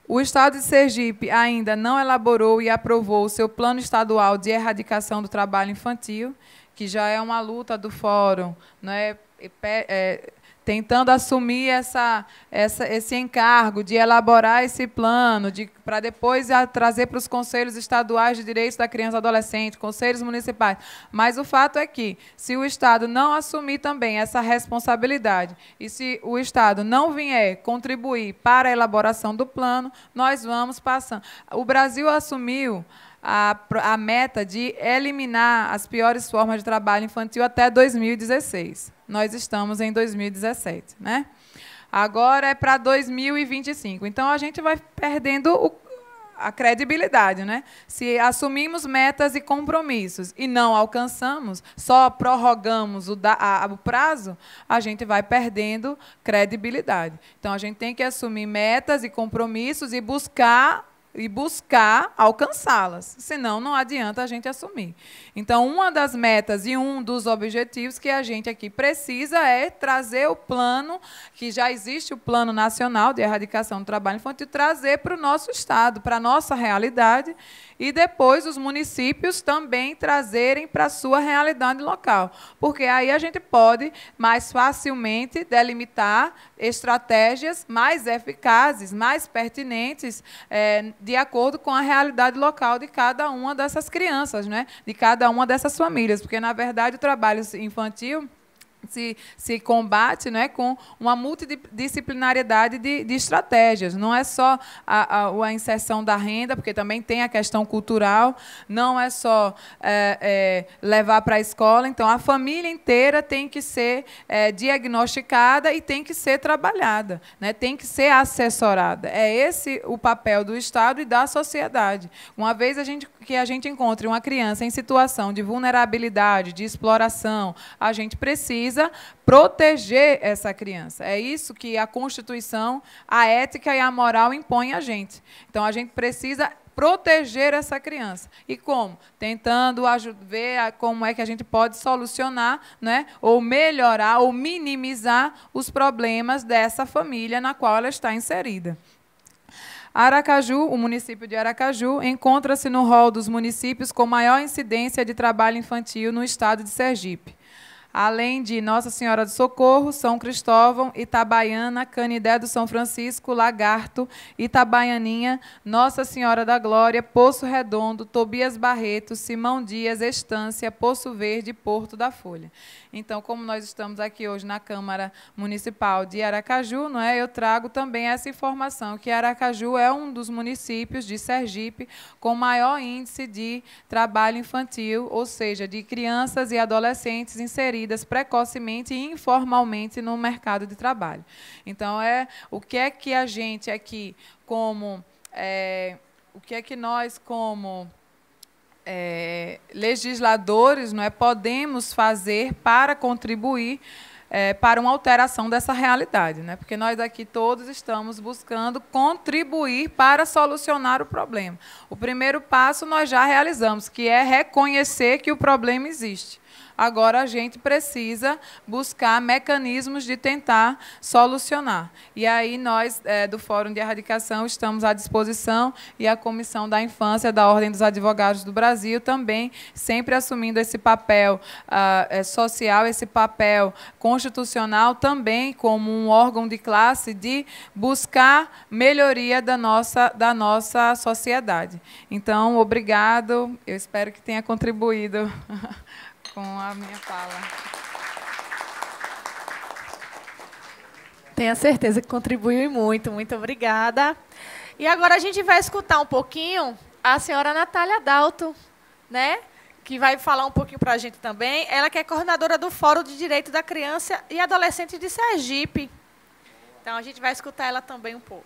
O Estado de Sergipe ainda não elaborou e aprovou o seu Plano Estadual de Erradicação do Trabalho Infantil, que já é uma luta do Fórum, não é, é, tentando assumir essa, essa, esse encargo de elaborar esse plano, de, para depois trazer para os conselhos estaduais de direitos da criança e adolescente, conselhos municipais. Mas o fato é que, se o Estado não assumir também essa responsabilidade e se o Estado não vier contribuir para a elaboração do plano, nós vamos passando. O Brasil assumiu a, a meta de eliminar as piores formas de trabalho infantil até 2016. Nós estamos em 2017, né? Agora é para 2025. Então a gente vai perdendo o, a credibilidade, né? Se assumimos metas e compromissos e não alcançamos, só prorrogamos o, da, a, o, prazo, a gente vai perdendo credibilidade. Então a gente tem que assumir metas e compromissos e buscar e buscar alcançá-las. Senão, não adianta a gente assumir. Então, uma das metas e um dos objetivos que a gente aqui precisa é trazer o plano, que já existe o Plano Nacional de Erradicação do Trabalho Infantil, trazer para o nosso Estado, para a nossa realidade, e depois os municípios também trazerem para a sua realidade local. Porque aí a gente pode mais facilmente delimitar estratégias mais eficazes, mais pertinentes, é, de acordo com a realidade local de cada uma dessas crianças, né? de cada uma dessas famílias. Porque, na verdade, o trabalho infantil se, se combate é com uma multidisciplinariedade de, de estratégias. Não é só a, a, a, inserção da renda, porque também tem a questão cultural, não é só é, é, levar para a escola. Então, a família inteira tem que ser é, diagnosticada e tem que ser trabalhada, né, tem que ser assessorada. É esse o papel do Estado e da sociedade. Uma vez a gente que a gente encontre uma criança em situação de vulnerabilidade, de exploração, a gente precisa proteger essa criança. É isso que a Constituição, a ética e a moral impõem a gente. Então, a gente precisa proteger essa criança. E como? Tentando ver como é que a gente pode solucionar, né, ou melhorar, ou minimizar os problemas dessa família na qual ela está inserida. Aracaju, o município de Aracaju, encontra-se no rol dos municípios com maior incidência de trabalho infantil no estado de Sergipe além de Nossa Senhora do Socorro, São Cristóvão, Itabaiana, Canidé do São Francisco, Lagarto, Itabaianinha, Nossa Senhora da Glória, Poço Redondo, Tobias Barreto, Simão Dias, Estância, Poço Verde, Porto da Folha. Então, como nós estamos aqui hoje na Câmara Municipal de Aracaju, não é? Eu trago também essa informação que Aracaju é um dos municípios de Sergipe com maior índice de trabalho infantil, ou seja, de crianças e adolescentes inseridos inseridas precocemente e informalmente no mercado de trabalho. Então, é o que é que a gente aqui, como. É, o que é que nós, como. É, legisladores, não é, podemos fazer para contribuir é, para uma alteração dessa realidade, né? porque nós aqui todos estamos buscando contribuir para solucionar o problema. O primeiro passo nós já realizamos, que é reconhecer que o problema existe agora a gente precisa buscar mecanismos de tentar solucionar. E aí nós, é, do Fórum de Erradicação, estamos à disposição e a Comissão da Infância da Ordem dos Advogados do Brasil também sempre assumindo esse papel ah, é, social, esse papel constitucional também como um órgão de classe de buscar melhoria da nossa, da nossa sociedade. Então, obrigado. Eu espero que tenha contribuído com a minha fala. Tenho certeza que contribuiu muito. Muito obrigada. E agora a gente vai escutar um pouquinho a senhora Natália Dalto, né? que vai falar um pouquinho para a gente também. Ela que é coordenadora do Fórum de Direito da Criança e Adolescente de Sergipe. Então, a gente vai escutar ela também um pouco.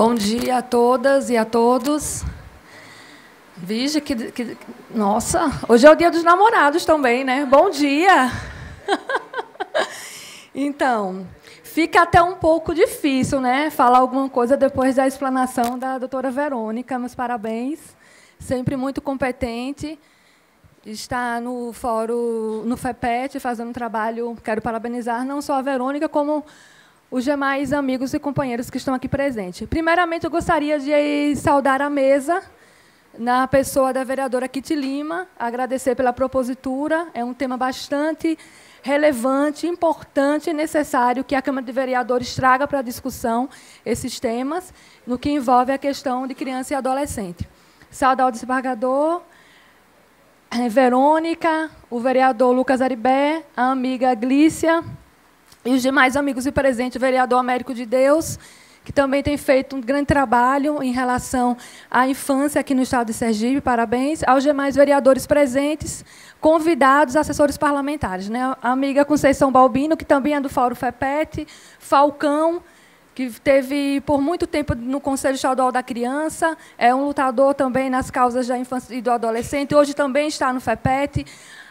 Bom dia a todas e a todos. Vige que, que, Nossa, hoje é o dia dos namorados também, né? Bom dia! então, fica até um pouco difícil, né? Falar alguma coisa depois da explanação da doutora Verônica. Meus parabéns. Sempre muito competente. Está no fórum, no FEPET, fazendo um trabalho. Quero parabenizar não só a Verônica, como os demais amigos e companheiros que estão aqui presentes. Primeiramente, eu gostaria de saudar a mesa na pessoa da vereadora Kitty Lima, agradecer pela propositura. É um tema bastante relevante, importante e necessário que a Câmara de Vereadores traga para a discussão esses temas no que envolve a questão de criança e adolescente. Saudar o desembargador, eh, Verônica, o vereador Lucas Aribé, a amiga Glícia, e os demais amigos e presente, o vereador Américo de Deus, que também tem feito um grande trabalho em relação à infância aqui no estado de Sergipe, parabéns. Aos demais vereadores presentes, convidados, assessores parlamentares. Né? A amiga Conceição Balbino, que também é do Fórum FEPET, Falcão, que teve por muito tempo no Conselho Estadual da Criança, é um lutador também nas causas da infância e do adolescente, hoje também está no FEPET.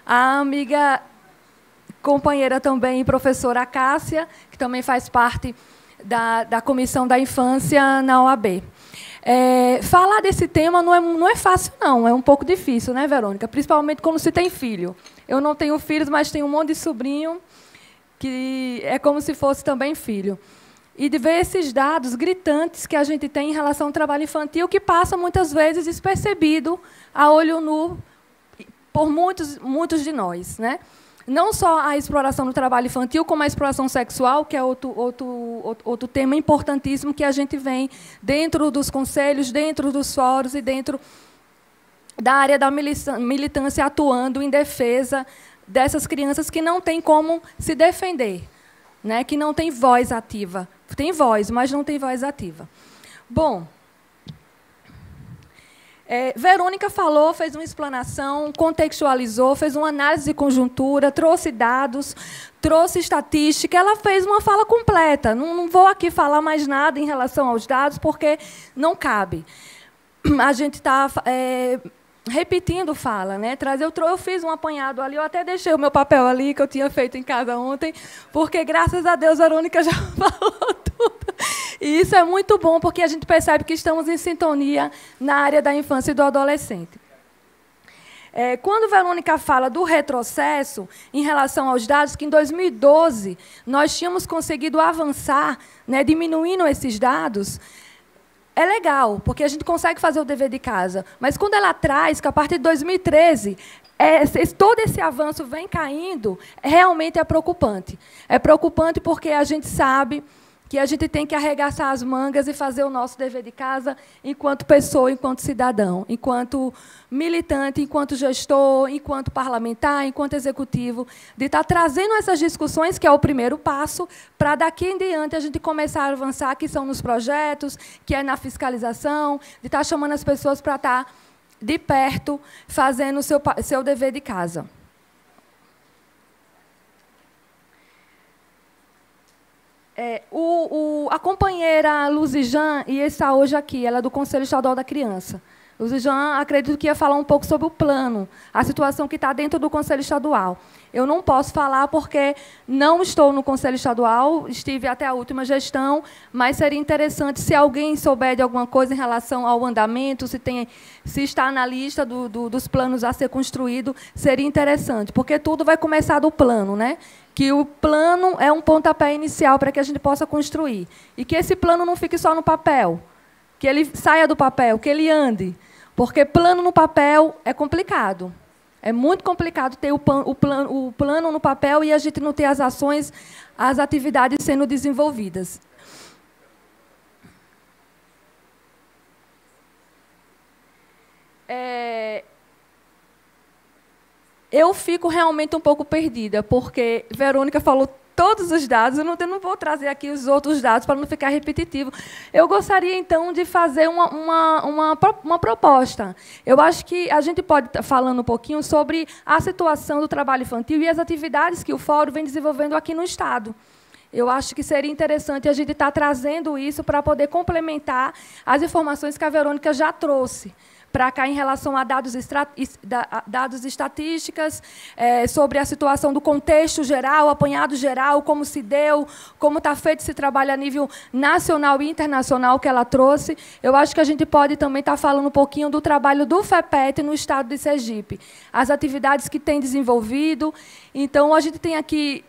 A amiga companheira também, professora Cássia, que também faz parte da, da Comissão da Infância na OAB. É, falar desse tema não é, não é fácil, não. É um pouco difícil, né, Verônica? Principalmente quando se tem filho. Eu não tenho filhos, mas tenho um monte de sobrinho que é como se fosse também filho. E de ver esses dados gritantes que a gente tem em relação ao trabalho infantil, que passa muitas vezes despercebido a olho nu por muitos, muitos de nós. Né? não só a exploração do trabalho infantil, como a exploração sexual, que é outro, outro, outro tema importantíssimo que a gente vem dentro dos conselhos, dentro dos fóruns e dentro da área da militância atuando em defesa dessas crianças que não têm como se defender, né? que não têm voz ativa. Tem voz, mas não tem voz ativa. Bom, é, Verônica falou, fez uma explanação, contextualizou, fez uma análise de conjuntura, trouxe dados, trouxe estatística, ela fez uma fala completa. Não, não vou aqui falar mais nada em relação aos dados, porque não cabe. A gente está é, repetindo fala, né? Traz eu, eu fiz um apanhado ali, eu até deixei o meu papel ali que eu tinha feito em casa ontem, porque graças a Deus a Verônica já falou tudo. E isso é muito bom, porque a gente percebe que estamos em sintonia na área da infância e do adolescente. É, quando Verônica fala do retrocesso em relação aos dados, que em 2012 nós tínhamos conseguido avançar, né, diminuindo esses dados, é legal, porque a gente consegue fazer o dever de casa. Mas quando ela traz que a partir de 2013 é, todo esse avanço vem caindo, é realmente é preocupante. É preocupante porque a gente sabe que a gente tem que arregaçar as mangas e fazer o nosso dever de casa enquanto pessoa, enquanto cidadão, enquanto militante, enquanto gestor, enquanto parlamentar, enquanto executivo, de estar tá trazendo essas discussões, que é o primeiro passo, para daqui em diante a gente começar a avançar, que são nos projetos, que é na fiscalização, de estar tá chamando as pessoas para estar tá de perto, fazendo o seu, seu dever de casa. É, o, o, a companheira Luzi Jean, e está hoje aqui, ela é do Conselho Estadual da Criança. Luzi Jean, acredito que ia falar um pouco sobre o plano, a situação que está dentro do Conselho Estadual. Eu não posso falar porque não estou no Conselho Estadual, estive até a última gestão, mas seria interessante se alguém souber de alguma coisa em relação ao andamento, se, tem, se está na lista do, do, dos planos a ser construído, seria interessante, porque tudo vai começar do plano. Né? que o plano é um pontapé inicial para que a gente possa construir. E que esse plano não fique só no papel, que ele saia do papel, que ele ande. Porque plano no papel é complicado. É muito complicado ter o, pan, o, plan, o plano no papel e a gente não ter as ações, as atividades sendo desenvolvidas. É, eu fico realmente um pouco perdida, porque Verônica falou todos os dados, eu não, eu não vou trazer aqui os outros dados para não ficar repetitivo. Eu gostaria, então, de fazer uma, uma, uma, uma proposta. Eu acho que a gente pode estar tá falando um pouquinho sobre a situação do trabalho infantil e as atividades que o Fórum vem desenvolvendo aqui no Estado. Eu acho que seria interessante a gente estar tá trazendo isso para poder complementar as informações que a Verônica já trouxe para cá em relação a dados, dados estatísticas, é, sobre a situação do contexto geral, apanhado geral, como se deu, como está feito esse trabalho a nível nacional e internacional que ela trouxe. Eu acho que a gente pode também estar tá falando um pouquinho do trabalho do FEPET no estado de Sergipe, as atividades que tem desenvolvido. Então, a gente tem aqui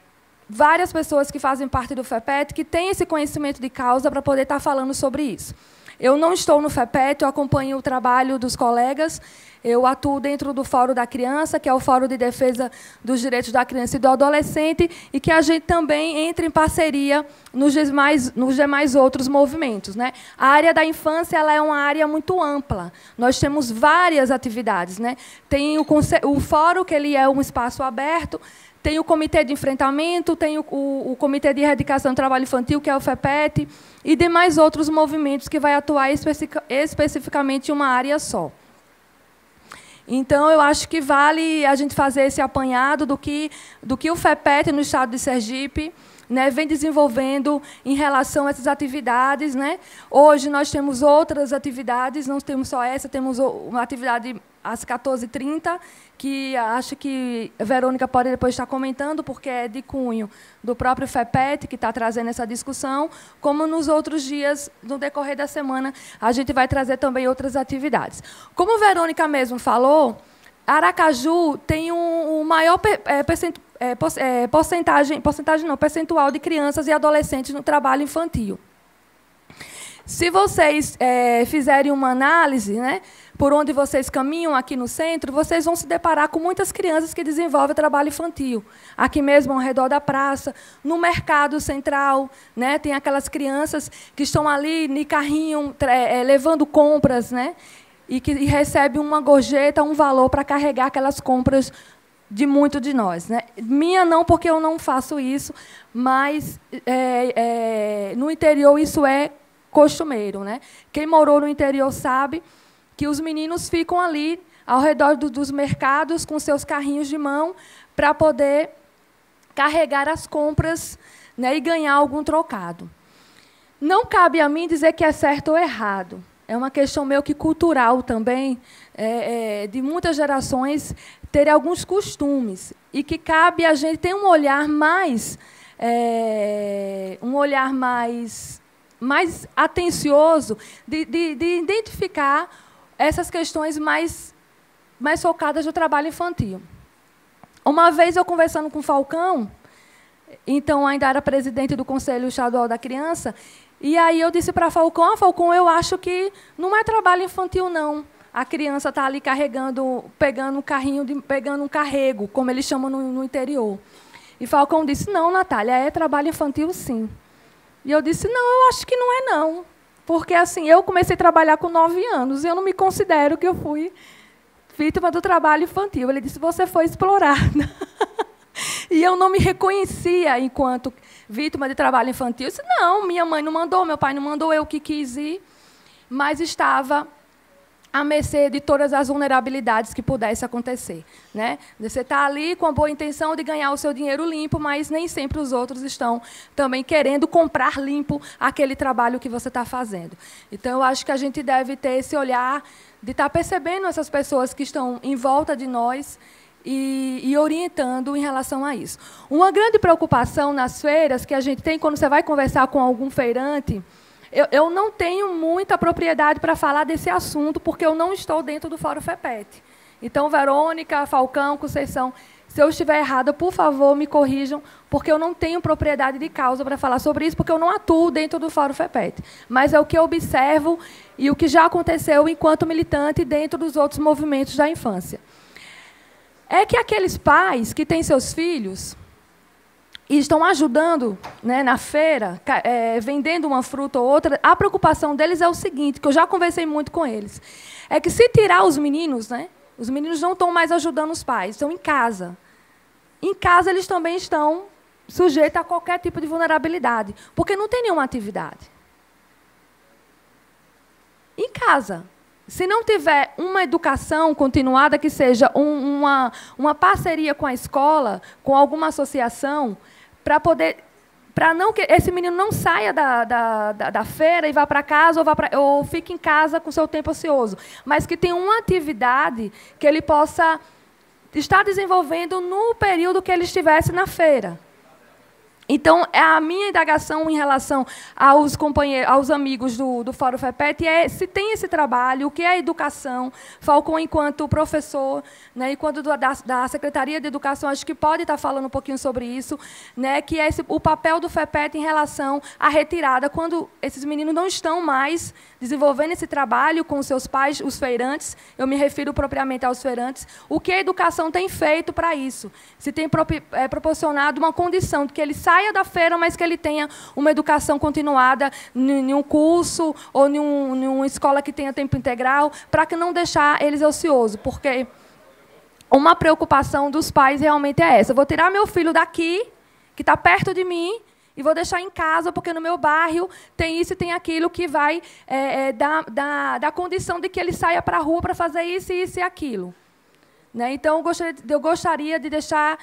várias pessoas que fazem parte do FEPET que têm esse conhecimento de causa para poder estar tá falando sobre isso. Eu não estou no FEPET, eu acompanho o trabalho dos colegas. Eu atuo dentro do Fórum da Criança, que é o Fórum de Defesa dos Direitos da Criança e do Adolescente, e que a gente também entra em parceria nos demais, nos demais outros movimentos. Né? A área da infância ela é uma área muito ampla. Nós temos várias atividades. Né? Tem o, o Fórum, que ele é um espaço aberto, tem o Comitê de Enfrentamento, tem o, o, o, Comitê de Erradicação do Trabalho Infantil, que é o FEPET, e demais outros movimentos que vai atuar especific, especificamente em uma área só. Então, eu acho que vale a gente fazer esse apanhado do que, do que o FEPET no estado de Sergipe né, vem desenvolvendo em relação a essas atividades. Né? Hoje nós temos outras atividades, não temos só essa, temos uma atividade às 14h30, que acho que a Verônica pode depois estar comentando, porque é de cunho do próprio FEPET, que está trazendo essa discussão, como nos outros dias, no decorrer da semana, a gente vai trazer também outras atividades. Como a Verônica mesmo falou, Aracaju tem um, um maior per, é, eh, percentual é, é, porcentagem, porcentagem não, percentual de crianças e adolescentes no trabalho infantil. Se vocês é, fizerem uma análise, né, por onde vocês caminham aqui no centro, vocês vão se deparar com muitas crianças que desenvolvem trabalho infantil. Aqui mesmo, ao redor da praça, no mercado central, né, tem aquelas crianças que estão ali no carrinho, é, levando compras, né, e que recebem uma gorjeta, um valor para carregar aquelas compras de muito de nós. Né? Minha não, porque eu não faço isso, mas é, é, no interior isso é costumeiro. Né? Quem morou no interior sabe que os meninos ficam ali ao redor do, dos mercados com seus carrinhos de mão para poder carregar as compras né, e ganhar algum trocado. Não cabe a mim dizer que é certo ou errado. É uma questão meio que cultural também, é, é, de muitas gerações ter alguns costumes e que cabe a gente ter um olhar mais é, um olhar mais mais atencioso de, de, de, identificar essas questões mais mais focadas do trabalho infantil. Uma vez eu conversando com o Falcão, então ainda era presidente do Conselho Estadual da Criança, e aí eu disse para Falcão, ah, Falcão, eu acho que não é trabalho infantil não a criança está ali carregando, pegando um carrinho, de, pegando um carrego, como eles chamam no, no interior. E Falcão disse, não, Natália, é trabalho infantil sim. E eu disse, não, eu acho que não é não. Porque assim, eu comecei a trabalhar com nove anos e eu não me considero que eu fui vítima do trabalho infantil. Ele disse, você foi explorada. e eu não me reconhecia enquanto vítima de trabalho infantil. Eu disse, não, minha mãe não mandou, meu pai não mandou, eu que quis ir. Mas estava à mercê de todas as vulnerabilidades que pudesse acontecer. Né? Você está ali com a boa intenção de ganhar o seu dinheiro limpo, mas nem sempre os outros estão também querendo comprar limpo aquele trabalho que você está fazendo. Então, eu acho que a gente deve ter esse olhar de estar tá percebendo essas pessoas que estão em volta de nós e, e, orientando em relação a isso. Uma grande preocupação nas feiras que a gente tem quando você vai conversar com algum feirante eu, eu não tenho muita propriedade para falar desse assunto, porque eu não estou dentro do Fórum FEPET. Então, Verônica, Falcão, Conceição, se eu estiver errada, por favor, me corrijam, porque eu não tenho propriedade de causa para falar sobre isso, porque eu não atuo dentro do Fórum FEPET. Mas é o que eu observo e o que já aconteceu enquanto militante dentro dos outros movimentos da infância. É que aqueles pais que têm seus filhos e estão ajudando né, na feira, é, vendendo uma fruta ou outra, a preocupação deles é o seguinte, que eu já conversei muito com eles, é que se tirar os meninos, né, os meninos não estão mais ajudando os pais, estão em casa. Em casa eles também estão sujeitos a qualquer tipo de vulnerabilidade, porque não tem nenhuma atividade. Em casa. Se não tiver uma educação continuada que seja uma, uma parceria com a escola, com alguma associação, para poder para não que esse menino não saia da, da, da, da feira e vá para casa ou, vá pra, ou fique em casa com seu tempo ocioso, mas que tenha uma atividade que ele possa estar desenvolvendo no período que ele estivesse na feira. Então, é a minha indagação em relação aos companheiros, aos amigos do, do Fórum FEPET é se tem esse trabalho, o que é a educação. Falcão, enquanto professor, né, enquanto do, da, da Secretaria de Educação, acho que pode estar tá falando um pouquinho sobre isso, né, que é esse, o papel do FEPET em relação à retirada, quando esses meninos não estão mais desenvolvendo esse trabalho com seus pais, os feirantes, eu me refiro propriamente aos feirantes, o que a educação tem feito para isso? Se tem prop, é, proporcionado uma condição de que eles saiam saia da feira, mas que ele tenha uma educação continuada em um curso ou em uma escola que tenha tempo integral, para que não deixar eles ociosos, porque uma preocupação dos pais realmente é essa. Eu vou tirar meu filho daqui, que está perto de mim, e vou deixar em casa, porque no meu bairro tem isso e tem aquilo que vai é, é, dar, dar, dar condição de que ele saia para a rua para fazer isso, isso e aquilo. Né? Então, eu gostaria, eu gostaria de deixar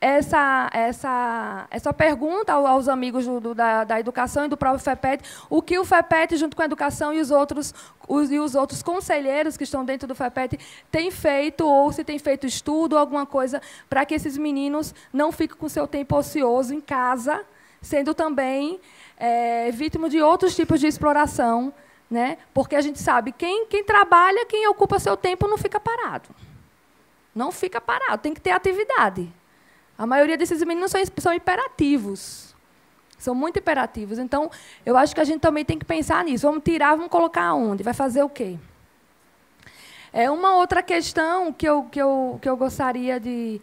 essa, essa, essa pergunta aos amigos do, da, da educação e do próprio FEPET, o que o FEPET, junto com a educação e os outros, os, e os outros conselheiros que estão dentro do FEPET, tem feito, ou se tem feito estudo, alguma coisa, para que esses meninos não fiquem com seu tempo ocioso em casa, sendo também é, vítima de outros tipos de exploração, né? porque a gente sabe, quem, quem trabalha, quem ocupa seu tempo, não fica parado. Não fica parado, tem que ter atividade. A maioria desses meninos são, são imperativos. São muito imperativos. Então, eu acho que a gente também tem que pensar nisso. Vamos tirar, vamos colocar onde? Vai fazer o quê? É uma outra questão que eu, que eu, que eu gostaria de,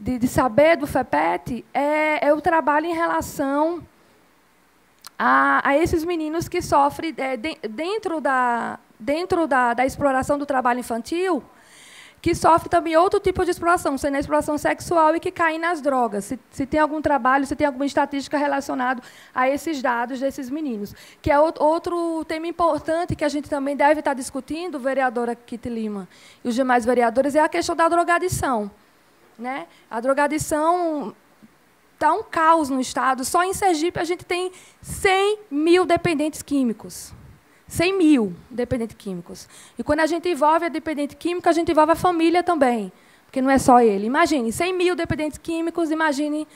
de, de saber do FEPET é, é o trabalho em relação a, a esses meninos que sofrem é, de, dentro, da, dentro da, da exploração do trabalho infantil que sofre também outro tipo de exploração, sendo a exploração sexual e que caem nas drogas. Se, se, tem algum trabalho, se tem alguma estatística relacionada a esses dados desses meninos. Que é outro tema importante que a gente também deve estar discutindo, vereadora Kit Lima e os demais vereadores, é a questão da drogadição. Né? A drogadição está um caos no Estado. Só em Sergipe a gente tem 100 mil dependentes químicos. 100 mil dependentes químicos. E quando a gente envolve a dependente química, a gente envolve a família também, porque não é só ele. Imagine 100 mil dependentes químicos, imagine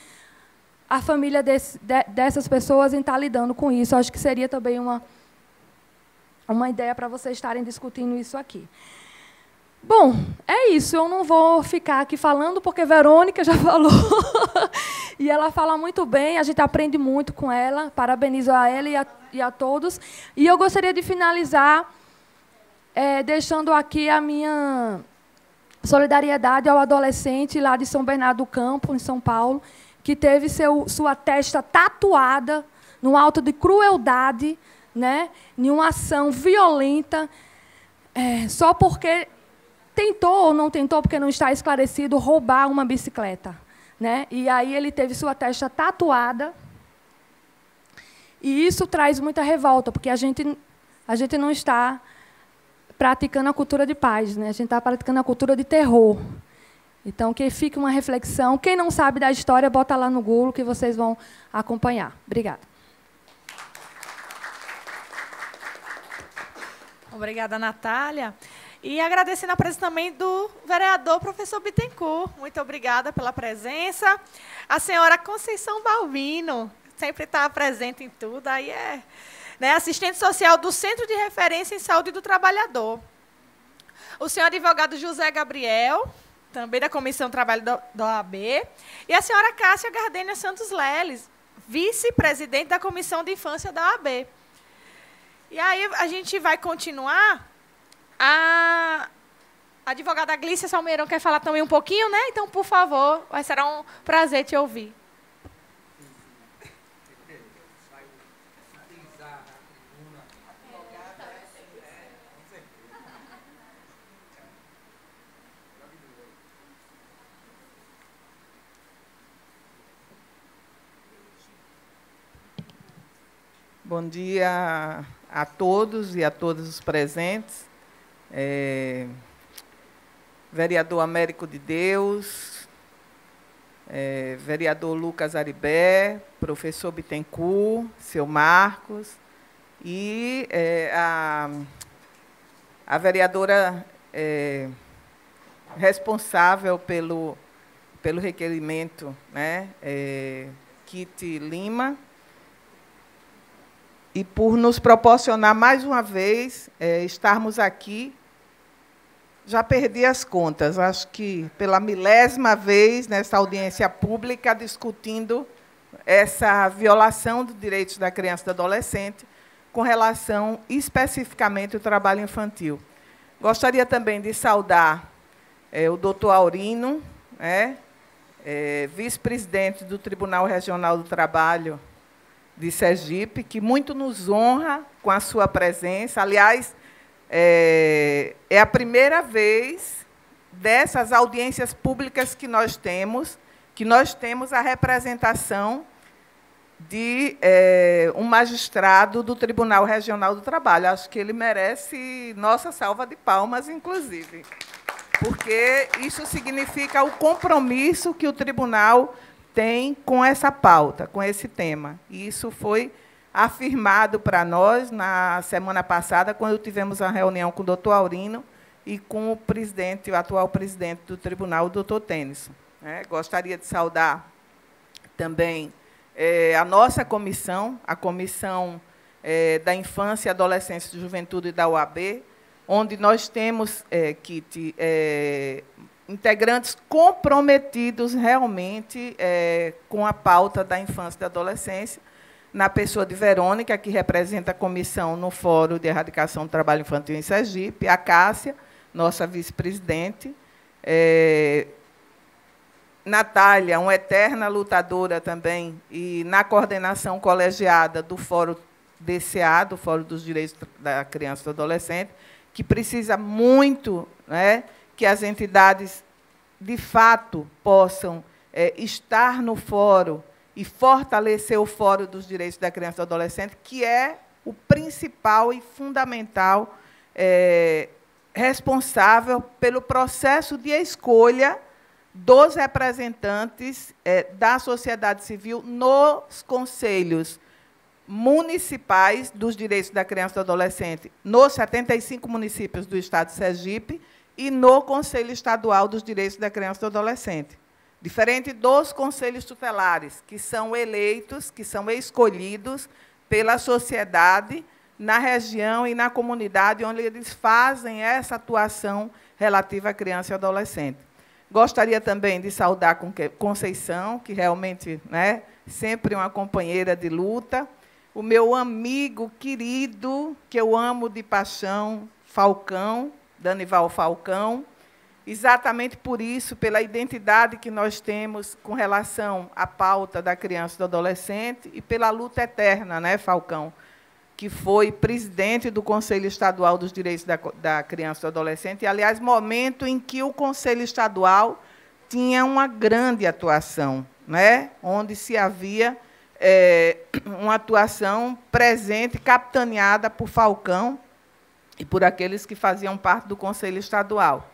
a família desse, de, dessas pessoas em estar tá lidando com isso. Acho que seria também uma, uma ideia para vocês estarem discutindo isso aqui. Bom, é isso. Eu não vou ficar aqui falando, porque Verônica já falou. e ela fala muito bem, a gente aprende muito com ela. Parabenizo a ela e a, e a todos. E eu gostaria de finalizar é, deixando aqui a minha solidariedade ao adolescente lá de São Bernardo do Campo, em São Paulo, que teve seu, sua testa tatuada num alto de crueldade, né, em uma ação violenta, é, só porque tentou ou não tentou, porque não está esclarecido, roubar uma bicicleta. Né? E aí ele teve sua testa tatuada. E isso traz muita revolta, porque a gente, a gente não está praticando a cultura de paz, né? a gente está praticando a cultura de terror. Então, que fique uma reflexão. Quem não sabe da história, bota lá no Google que vocês vão acompanhar. Obrigada. Obrigada, Natália. E agradecendo a presença também do vereador professor Bittencourt. Muito obrigada pela presença. A senhora Conceição Balbino, sempre está presente em tudo, aí é né, assistente social do Centro de Referência em Saúde do Trabalhador. O senhor advogado José Gabriel, também da Comissão do Trabalho da OAB. E a senhora Cássia Gardênia Santos Leles, vice-presidente da Comissão de Infância da OAB. E aí a gente vai continuar a advogada Glícia Salmeirão quer falar também um pouquinho, né? Então, por favor, vai ser um prazer te ouvir. Bom dia a todos e a todos os presentes é, vereador Américo de Deus, é, vereador Lucas Aribé, professor Bittencourt, seu Marcos, e é, a, a, vereadora é, responsável pelo, pelo requerimento, né, é, Kitty Lima, e por nos proporcionar mais uma vez é, estarmos aqui já perdi as contas, acho que pela milésima vez nessa audiência pública discutindo essa violação dos direitos da criança e do adolescente com relação especificamente ao trabalho infantil. Gostaria também de saudar é, o doutor Aurino, é, é, vice-presidente do Tribunal Regional do Trabalho de Sergipe, que muito nos honra com a sua presença. Aliás, é, é a primeira vez dessas audiências públicas que nós temos, que nós temos a representação de é, um magistrado do Tribunal Regional do Trabalho. Acho que ele merece nossa salva de palmas, inclusive, porque isso significa o compromisso que o tribunal tem com essa pauta, com esse tema. E isso foi afirmado para nós na semana passada, quando tivemos a reunião com o doutor Aurino e com o presidente, o atual presidente do tribunal, o doutor Tênis. É, né? gostaria de saudar também é, a nossa comissão, a Comissão é, da Infância, Adolescência, Juventude da UAB, onde nós temos, é, Kit, é, integrantes comprometidos realmente é, com a pauta da infância e da adolescência, na pessoa de Verônica, que representa a comissão no Fórum de Erradicação do Trabalho Infantil em Sergipe, a Cássia, nossa vice-presidente, é, Natália, uma eterna lutadora também, e na coordenação colegiada do Fórum DCA, do Fórum dos Direitos da Criança e do Adolescente, que precisa muito né, que as entidades, de fato, possam é, estar no fórum e fortalecer o Fórum dos Direitos da Criança e do Adolescente, que é o principal e fundamental é, responsável pelo processo de escolha dos representantes é, da sociedade civil nos conselhos municipais dos direitos da criança e do adolescente, nos 75 municípios do estado de Sergipe e no Conselho Estadual dos Direitos da Criança e do Adolescente. Diferente dos conselhos tutelares, que são eleitos, que são escolhidos pela sociedade na região e na comunidade onde eles fazem essa atuação relativa à criança e adolescente. Gostaria também de saudar com Conceição, que realmente né, sempre uma companheira de luta, o meu amigo querido, que eu amo de paixão, Falcão, Danival Falcão, exatamente por isso, pela identidade que nós temos com relação à pauta da criança e do adolescente e pela luta eterna, né, Falcão, que foi presidente do Conselho Estadual dos Direitos da, da Criança e do Adolescente, e, aliás, momento em que o Conselho Estadual tinha uma grande atuação, né, onde se havia é, uma atuação presente, capitaneada por Falcão e por aqueles que faziam parte do Conselho Estadual.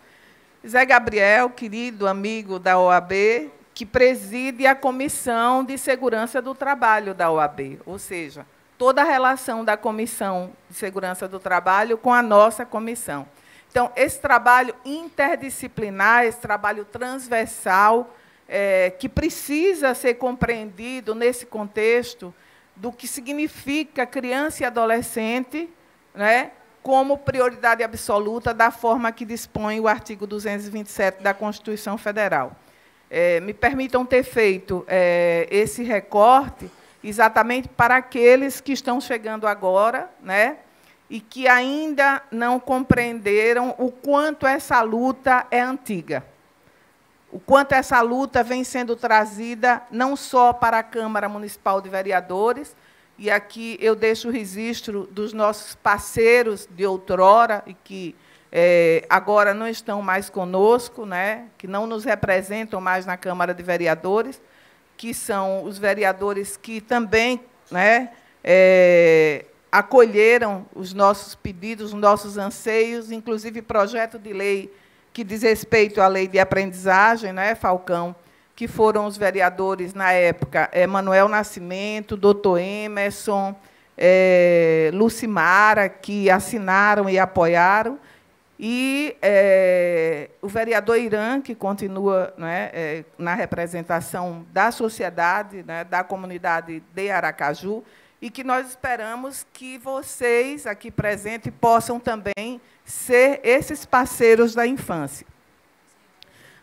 Zé Gabriel, querido amigo da OAB, que preside a Comissão de Segurança do Trabalho da OAB, ou seja, toda a relação da Comissão de Segurança do Trabalho com a nossa comissão. Então, esse trabalho interdisciplinar, esse trabalho transversal, é, que precisa ser compreendido nesse contexto do que significa criança e adolescente, né, como prioridade absoluta da forma que dispõe o artigo 227 da Constituição Federal. É, me permitam ter feito é, esse recorte exatamente para aqueles que estão chegando agora, né? E que ainda não compreenderam o quanto essa luta é antiga, o quanto essa luta vem sendo trazida não só para a Câmara Municipal de Vereadores, e aqui eu deixo o registro dos nossos parceiros de outrora e que é, agora não estão mais conosco, né, que não nos representam mais na Câmara de Vereadores, que são os vereadores que também né, é, acolheram os nossos pedidos, os nossos anseios, inclusive projeto de lei que diz respeito à lei de aprendizagem, né, Falcão, que foram os vereadores na época Emanuel é, Manuel Nascimento, doutor Emerson, é, Lucimara, que assinaram e apoiaram, e é, o vereador Irã, que continua né, é, na representação da sociedade, né, da comunidade de Aracaju, e que nós esperamos que vocês aqui presentes possam também ser esses parceiros da infância.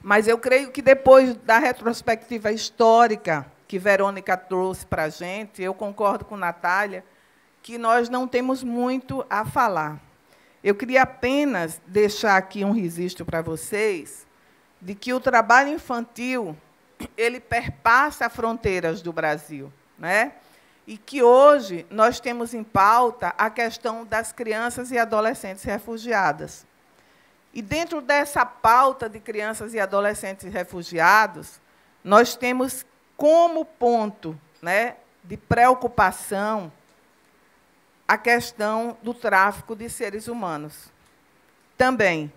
Mas eu creio que depois da retrospectiva histórica que Verônica trouxe para a gente, eu concordo com Natália, que nós não temos muito a falar. Eu queria apenas deixar aqui um registro para vocês de que o trabalho infantil ele perpassa fronteiras do Brasil, né? E que hoje nós temos em pauta a questão das crianças e adolescentes refugiadas. E dentro dessa pauta de crianças e adolescentes refugiados, nós temos como ponto né, de preocupação a questão do tráfico de seres humanos. Também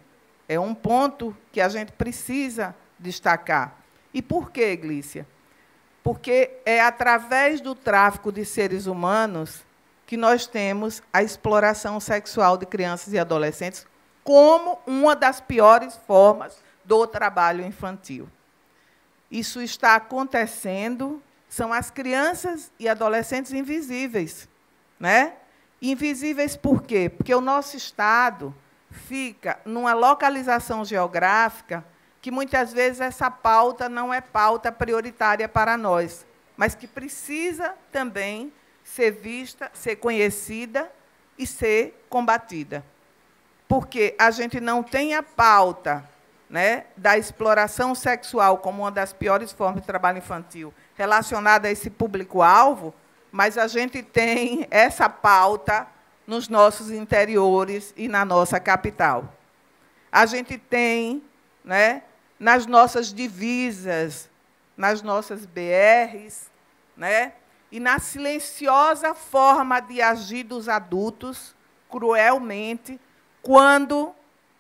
é um ponto que a gente precisa destacar. E por quê, Glícia? Porque é através do tráfico de seres humanos que nós temos a exploração sexual de crianças e adolescentes como uma das piores formas do trabalho infantil. Isso está acontecendo, são as crianças e adolescentes invisíveis. Né? Invisíveis por quê? Porque o nosso Estado fica numa localização geográfica que muitas vezes essa pauta não é pauta prioritária para nós, mas que precisa também ser vista, ser conhecida e ser combatida porque a gente não tem a pauta né, da exploração sexual como uma das piores formas de trabalho infantil relacionada a esse público-alvo, mas a gente tem essa pauta nos nossos interiores e na nossa capital. A gente tem né, nas nossas divisas, nas nossas BRs, né, e na silenciosa forma de agir dos adultos, cruelmente, quando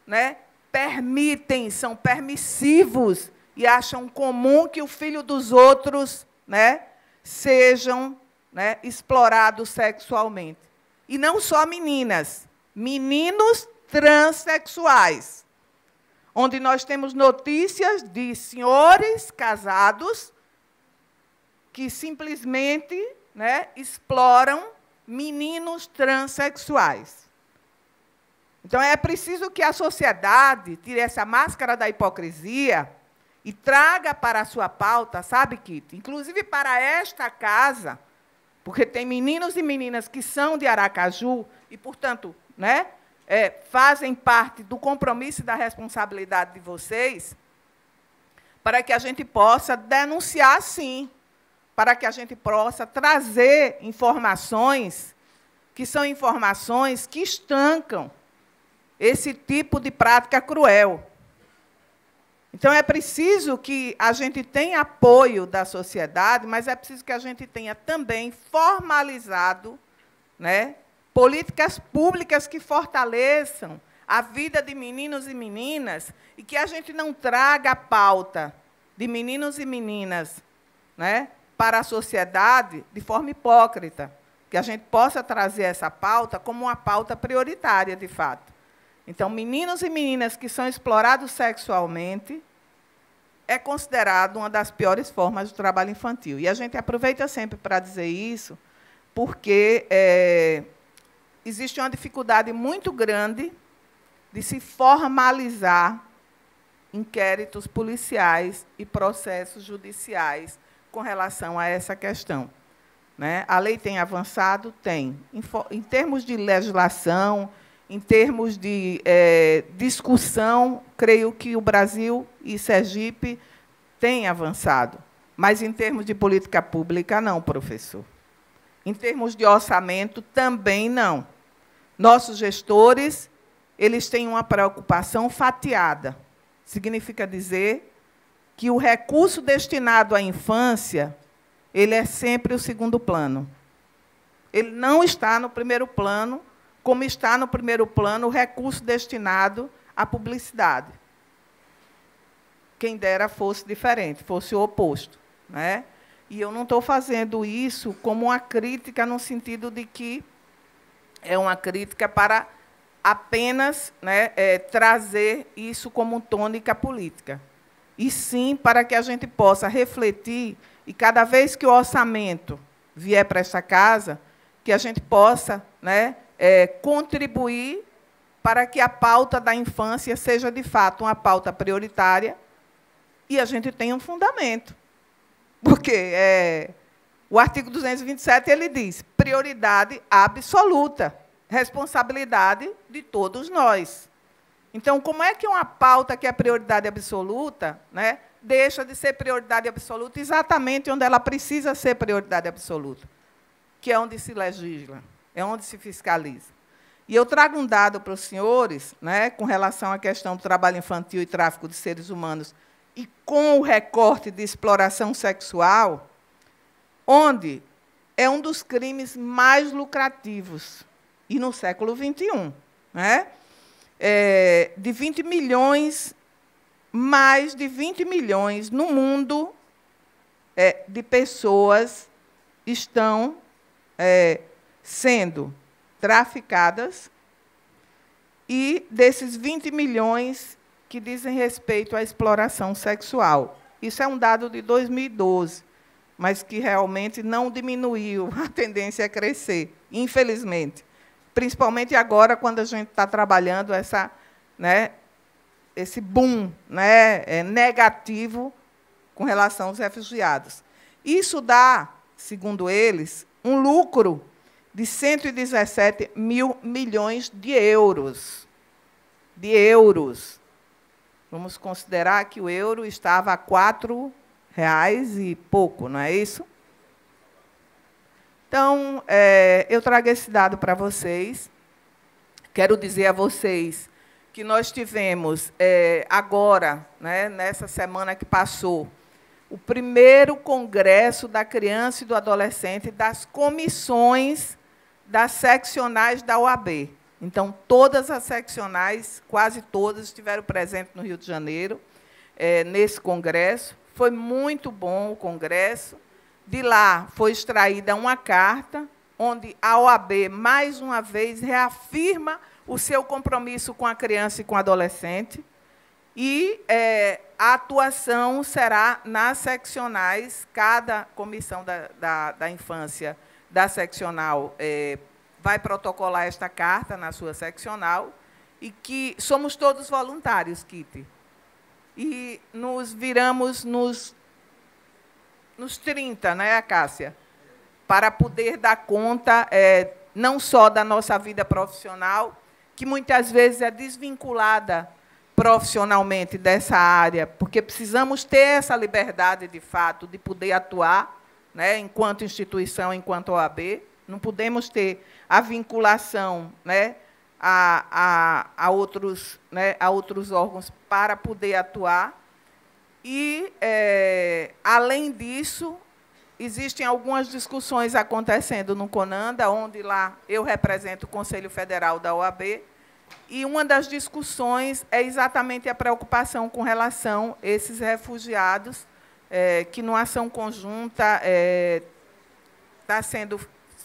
né, permitem, são permissivos e acham comum que o filho dos outros né, sejam né, explorados sexualmente. E não só meninas, meninos transexuais, onde nós temos notícias de senhores casados que simplesmente né, exploram meninos transexuais. Então é preciso que a sociedade tire essa máscara da hipocrisia e traga para a sua pauta, sabe, Kit? Inclusive para esta casa, porque tem meninos e meninas que são de Aracaju e, portanto, né, é, fazem parte do compromisso e da responsabilidade de vocês, para que a gente possa denunciar, sim, para que a gente possa trazer informações que são informações que estancam esse tipo de prática cruel. Então, é preciso que a gente tenha apoio da sociedade, mas é preciso que a gente tenha também formalizado né, políticas públicas que fortaleçam a vida de meninos e meninas e que a gente não traga a pauta de meninos e meninas né, para a sociedade de forma hipócrita, que a gente possa trazer essa pauta como uma pauta prioritária, de fato. Então, meninos e meninas que são explorados sexualmente é considerado uma das piores formas do trabalho infantil. E a gente aproveita sempre para dizer isso, porque é, existe uma dificuldade muito grande de se formalizar inquéritos policiais e processos judiciais com relação a essa questão. Né? A lei tem avançado? Tem. em termos de legislação, em termos de é, discussão, creio que o Brasil e Sergipe têm avançado. Mas, em termos de política pública, não, professor. Em termos de orçamento, também não. Nossos gestores eles têm uma preocupação fatiada. Significa dizer que o recurso destinado à infância ele é sempre o segundo plano. Ele não está no primeiro plano como está no primeiro plano o recurso destinado à publicidade. Quem dera fosse diferente, fosse o oposto. Né? E eu não estou fazendo isso como uma crítica no sentido de que é uma crítica para apenas né, é, trazer isso como tônica política, e sim para que a gente possa refletir e cada vez que o orçamento vier para esta casa, que a gente possa né, é, contribuir para que a pauta da infância seja, de fato, uma pauta prioritária e a gente tenha um fundamento. Porque é, o artigo 227 ele diz prioridade absoluta, responsabilidade de todos nós. Então, como é que uma pauta que é prioridade absoluta né, deixa de ser prioridade absoluta exatamente onde ela precisa ser prioridade absoluta, que é onde se legisla? é onde se fiscaliza. E eu trago um dado para os senhores, né, com relação à questão do trabalho infantil e tráfico de seres humanos, e com o recorte de exploração sexual, onde é um dos crimes mais lucrativos, e no século XXI. Né? É, de 20 milhões, mais de 20 milhões no mundo é, de pessoas estão é, sendo traficadas, e desses 20 milhões que dizem respeito à exploração sexual. Isso é um dado de 2012, mas que realmente não diminuiu, a tendência é crescer, infelizmente. Principalmente agora, quando a gente está trabalhando essa, né, esse boom né, é, negativo com relação aos refugiados. Isso dá, segundo eles, um lucro de 117 mil milhões de euros. De euros. Vamos considerar que o euro estava a quatro reais e pouco, não é isso? Então, é, eu trago esse dado para vocês. Quero dizer a vocês que nós tivemos é, agora, né, nessa semana que passou, o primeiro congresso da criança e do adolescente das comissões das seccionais da OAB. Então, todas as seccionais, quase todas, estiveram presentes no Rio de Janeiro, é, nesse congresso. Foi muito bom o congresso. De lá foi extraída uma carta onde a OAB, mais uma vez, reafirma o seu compromisso com a criança e com o adolescente. E é, a atuação será nas seccionais, cada comissão da, da, da infância da seccional é, vai protocolar esta carta na sua seccional e que somos todos voluntários, Kitty. E nos viramos nos, nos 30, né, Cássia? Para poder dar conta é, não só da nossa vida profissional, que muitas vezes é desvinculada profissionalmente dessa área, porque precisamos ter essa liberdade de fato de poder atuar né, enquanto instituição, enquanto OAB. Não podemos ter a vinculação né, a, a, a, outros, né, a outros órgãos para poder atuar. E, é, além disso, existem algumas discussões acontecendo no Conanda, onde lá eu represento o Conselho Federal da OAB, e uma das discussões é exatamente a preocupação com relação a esses refugiados é, que, numa ação conjunta, está é, sendo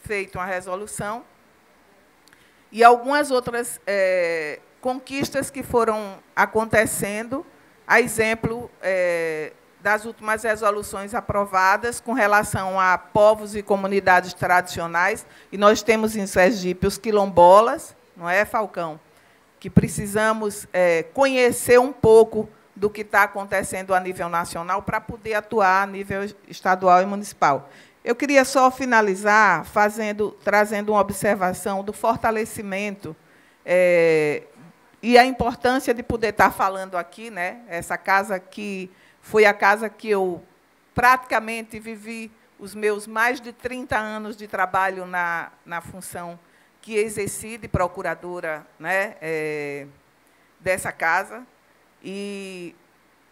feita uma resolução, e algumas outras é, conquistas que foram acontecendo, a exemplo é, das últimas resoluções aprovadas com relação a povos e comunidades tradicionais, e nós temos em Sergipe os quilombolas, não é, Falcão? Que precisamos é, conhecer um pouco do que está acontecendo a nível nacional para poder atuar a nível estadual e municipal. Eu queria só finalizar fazendo, trazendo uma observação do fortalecimento é, e a importância de poder estar tá falando aqui, né? Essa casa que foi a casa que eu praticamente vivi os meus mais de 30 anos de trabalho na, na função que exerci de procuradora né, é, dessa casa, e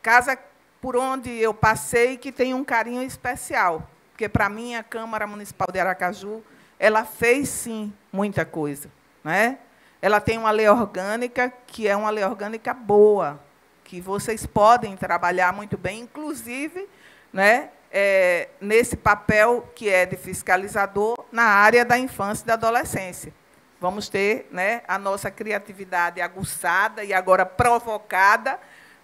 casa por onde eu passei que tem um carinho especial, porque para mim a Câmara Municipal de Aracaju, ela fez sim muita coisa, né? Ela tem uma lei orgânica que é uma lei orgânica boa, que vocês podem trabalhar muito bem, inclusive, né, é, nesse papel que é de fiscalizador na área da infância e da adolescência. Vamos ter né, a nossa criatividade aguçada e agora provocada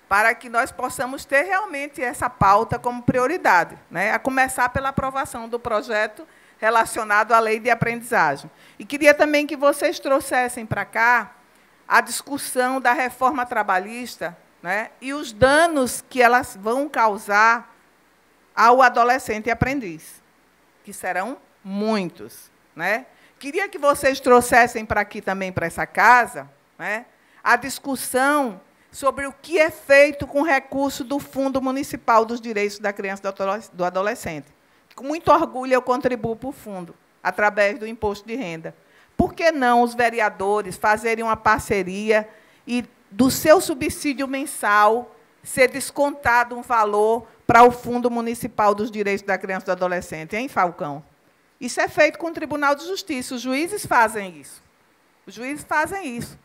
para que nós possamos ter realmente essa pauta como prioridade, né, a começar pela aprovação do projeto relacionado à lei de aprendizagem. E queria também que vocês trouxessem para cá a discussão da reforma trabalhista né, e os danos que elas vão causar ao adolescente e aprendiz, que serão muitos. Né? Queria que vocês trouxessem para aqui também, para essa casa, né, a discussão sobre o que é feito com o recurso do Fundo Municipal dos Direitos da Criança e do Adolescente. Com muito orgulho, eu contribuo para o fundo, através do imposto de renda. Por que não os vereadores fazerem uma parceria e do seu subsídio mensal ser descontado um valor para o Fundo Municipal dos Direitos da Criança e do Adolescente, hein, Falcão? Isso é feito com o Tribunal de Justiça. Os juízes fazem isso. Os juízes fazem isso.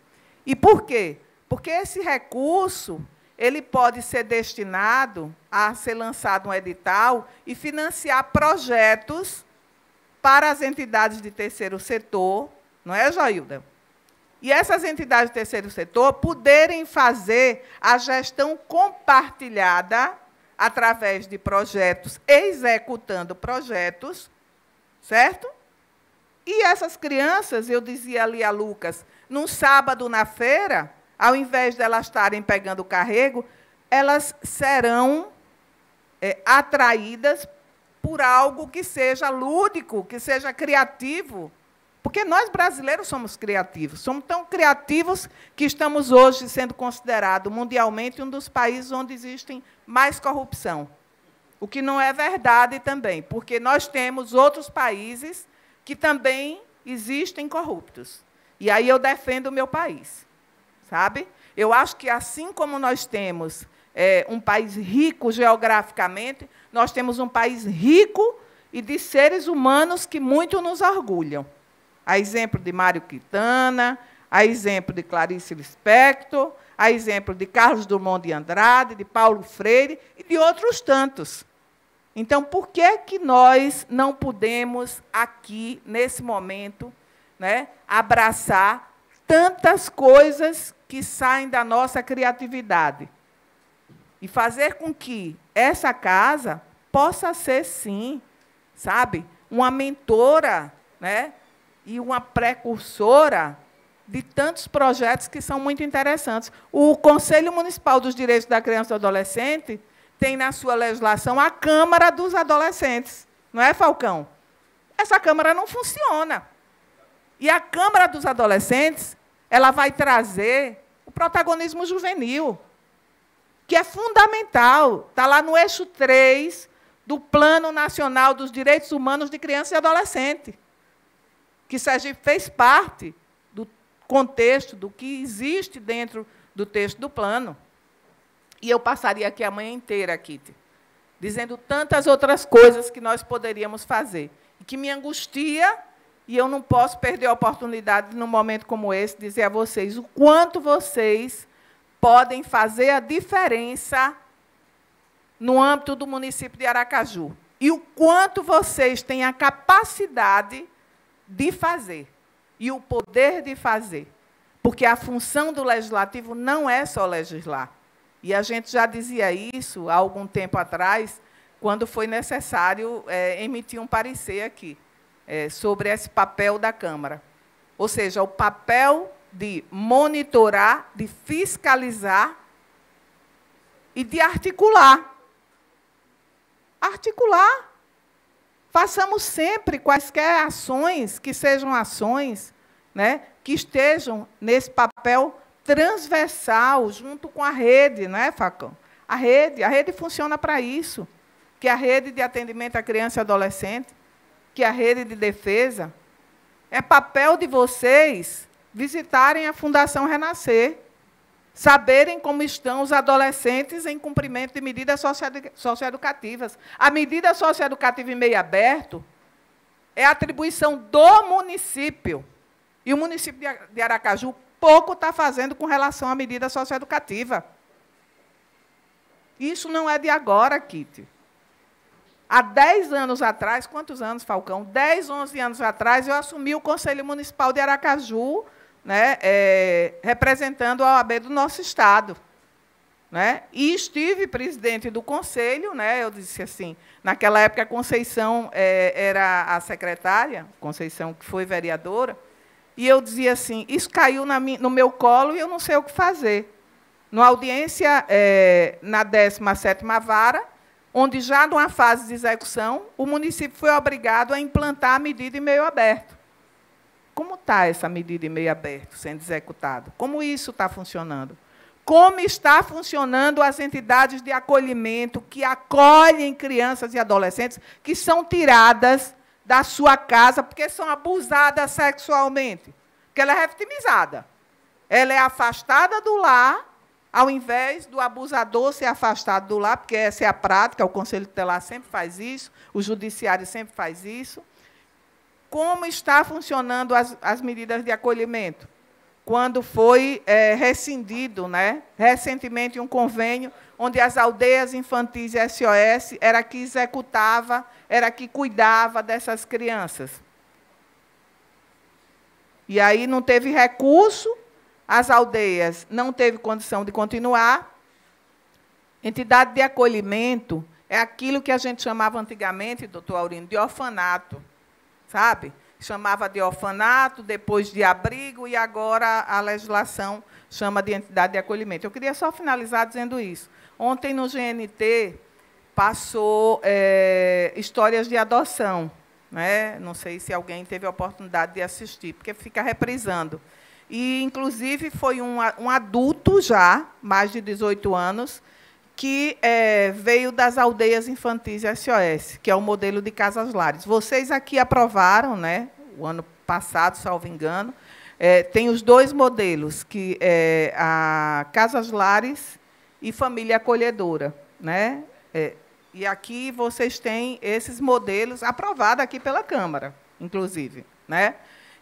E por quê? Porque esse recurso ele pode ser destinado a ser lançado um edital e financiar projetos para as entidades de terceiro setor, não é, Joilda? E essas entidades de terceiro setor poderem fazer a gestão compartilhada através de projetos, executando projetos certo? E essas crianças, eu dizia ali a Lucas, num sábado na feira, ao invés de elas estarem pegando carrego, elas serão é, atraídas por algo que seja lúdico, que seja criativo. Porque nós brasileiros somos criativos, somos tão criativos que estamos hoje sendo considerado mundialmente um dos países onde existem mais corrupção. O que não é verdade também, porque nós temos outros países que também existem corruptos. E aí eu defendo o meu país, sabe? Eu acho que assim como nós temos é, um país rico geograficamente, nós temos um país rico e de seres humanos que muito nos orgulham. A exemplo de Mário Quintana, a exemplo de Clarice Lispector, a exemplo de Carlos Dumont de Andrade, de Paulo Freire e de outros tantos. Então, por que, que nós não podemos aqui, nesse momento, né, abraçar tantas coisas que saem da nossa criatividade? E fazer com que essa casa possa ser, sim, sabe, uma mentora né, e uma precursora de tantos projetos que são muito interessantes. O Conselho Municipal dos Direitos da Criança e do Adolescente tem na sua legislação a Câmara dos Adolescentes, não é, Falcão? Essa Câmara não funciona. E a Câmara dos Adolescentes, ela vai trazer o protagonismo juvenil, que é fundamental, está lá no eixo 3 do Plano Nacional dos Direitos Humanos de Criança e Adolescente, que Sergipe fez parte do contexto, do que existe dentro do texto do plano. E eu passaria aqui a manhã inteira, Kitty, dizendo tantas outras coisas que nós poderíamos fazer, que me angustia, e eu não posso perder a oportunidade, num momento como esse, dizer a vocês o quanto vocês podem fazer a diferença no âmbito do município de Aracaju e o quanto vocês têm a capacidade de fazer e o poder de fazer. Porque a função do legislativo não é só legislar. E a gente já dizia isso há algum tempo atrás, quando foi necessário é, emitir um parecer aqui é, sobre esse papel da Câmara. Ou seja, o papel de monitorar, de fiscalizar e de articular. Articular. Façamos sempre quaisquer ações que sejam ações né, que estejam nesse papel transversal junto com a rede, não é, Facão? A rede, a rede funciona para isso, que a rede de atendimento à criança e adolescente, que a rede de defesa. É papel de vocês visitarem a Fundação Renascer, saberem como estão os adolescentes em cumprimento de medidas socioeducativas. A medida socioeducativa em meio aberto é atribuição do município. E o município de Aracaju pouco está fazendo com relação à medida socioeducativa. Isso não é de agora, Kit. Há 10 anos atrás, quantos anos, Falcão? 10, 11 anos atrás, eu assumi o Conselho Municipal de Aracaju, né, é, representando a OAB do nosso Estado. Né? E estive presidente do conselho, né? eu disse assim, naquela época a Conceição é, era a secretária, Conceição que foi vereadora, e eu dizia assim: isso caiu minha, no meu colo e eu não sei o que fazer. Eh, na audiência é, na 17 Vara, onde já numa fase de execução, o município foi obrigado a implantar a medida em meio aberto. Como está essa medida em meio aberto sendo executada? Como isso está funcionando? Como está funcionando as entidades de acolhimento que acolhem crianças e adolescentes que são tiradas da sua casa porque são abusadas sexualmente. Porque ela é vitimizada. Ela é afastada do lar, ao invés do abusador ser afastado do lar, porque essa é a prática, o Conselho Tutelar sempre faz isso, o Judiciário sempre faz isso. Como está funcionando as, as medidas de acolhimento? Quando foi é, rescindido, né, recentemente, um convênio onde as aldeias infantis SOS era que executava era que cuidava dessas crianças. E aí não teve recurso, as aldeias não teve condição de continuar. Entidade de acolhimento é aquilo que a gente chamava antigamente, doutor Aurino, de orfanato, sabe? Chamava de orfanato, depois de abrigo, e agora a legislação chama de entidade de acolhimento. Eu queria só finalizar dizendo isso. Ontem, no GNT, passou é, histórias de adoção. Né? Não sei se alguém teve a oportunidade de assistir, porque fica reprisando. E, inclusive, foi um, um adulto já, mais de 18 anos, que é, veio das aldeias infantis SOS, que é o modelo de casas-lares. Vocês aqui aprovaram, né, o ano passado, salvo engano, é, tem os dois modelos, que é a Casas Lares e Família Acolhedora. Né? É, e aqui vocês têm esses modelos aprovados aqui pela Câmara, inclusive. Né?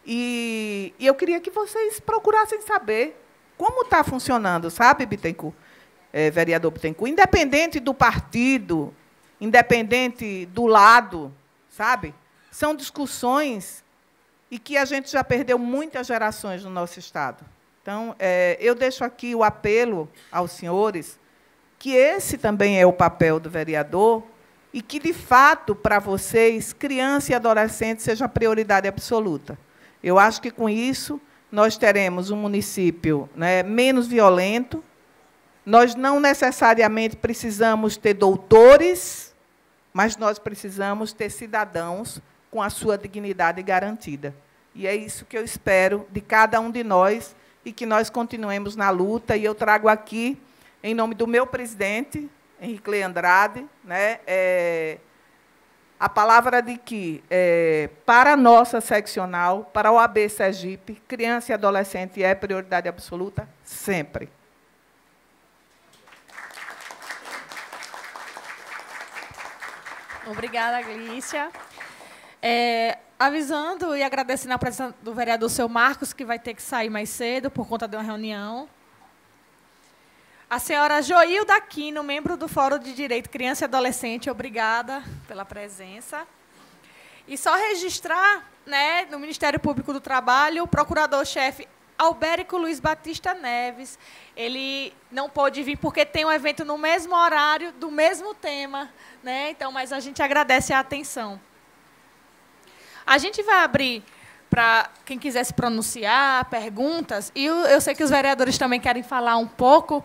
E, e eu queria que vocês procurassem saber como está funcionando, sabe, Bittencourt? É, vereador Bittencourt, independente do partido, independente do lado, sabe? São discussões e que a gente já perdeu muitas gerações no nosso Estado. Então, é, eu deixo aqui o apelo aos senhores que esse também é o papel do vereador e que, de fato, para vocês, criança e adolescente seja prioridade absoluta. Eu acho que, com isso, nós teremos um município né, menos violento, nós não necessariamente precisamos ter doutores, mas nós precisamos ter cidadãos com a sua dignidade garantida. E é isso que eu espero de cada um de nós e que nós continuemos na luta. E eu trago aqui em nome do meu presidente, Henrique Leandrade, né, é, a palavra de que, é, para a nossa seccional, para o AB Sergipe, criança e adolescente é prioridade absoluta sempre. Obrigada, Glícia. É, avisando e agradecendo a presença do vereador seu Marcos, que vai ter que sair mais cedo por conta de uma reunião. A senhora Joilda Aquino, membro do Fórum de Direito Criança e Adolescente, obrigada pela presença. E só registrar, né, no Ministério Público do Trabalho, o procurador-chefe Albérico Luiz Batista Neves. Ele não pôde vir porque tem um evento no mesmo horário, do mesmo tema, né? Então, mas a gente agradece a atenção. A gente vai abrir para quem quiser se pronunciar, perguntas. E eu, eu sei que os vereadores também querem falar um pouco,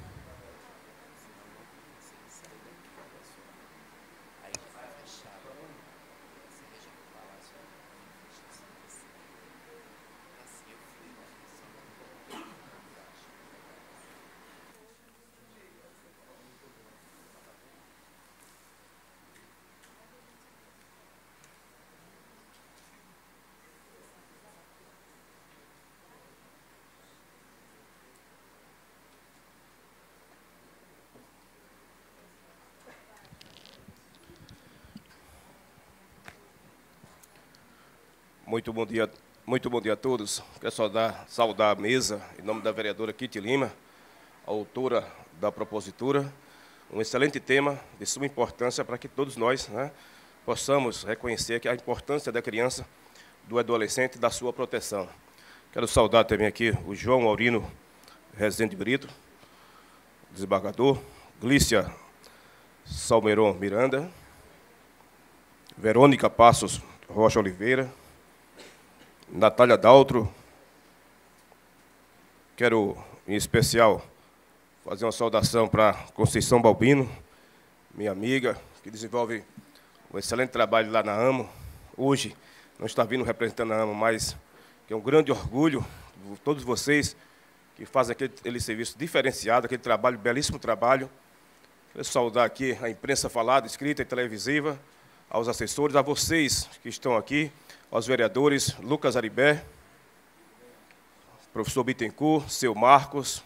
Muito bom dia, muito bom dia a todos. Quero saudar, saudar a mesa, em nome da vereadora Kitty Lima, autora da propositura. Um excelente tema de suma importância para que todos nós né, possamos reconhecer que a importância da criança, do adolescente, e da sua proteção. Quero saudar também aqui o João Aurino Rezende Brito, desembargador, Glícia Salmeron Miranda, Verônica Passos Rocha Oliveira, Natália Daltro. Quero, em especial, fazer uma saudação para Conceição Balbino, minha amiga, que desenvolve um excelente trabalho lá na AMO. Hoje não está vindo representando a AMO, mas é um grande orgulho de todos vocês que fazem aquele, aquele serviço diferenciado, aquele trabalho, belíssimo trabalho. Quero saudar aqui a imprensa falada, escrita e televisiva, aos assessores, a vocês que estão aqui, aos vereadores Lucas Aribé, professor Bittencourt, seu Marcos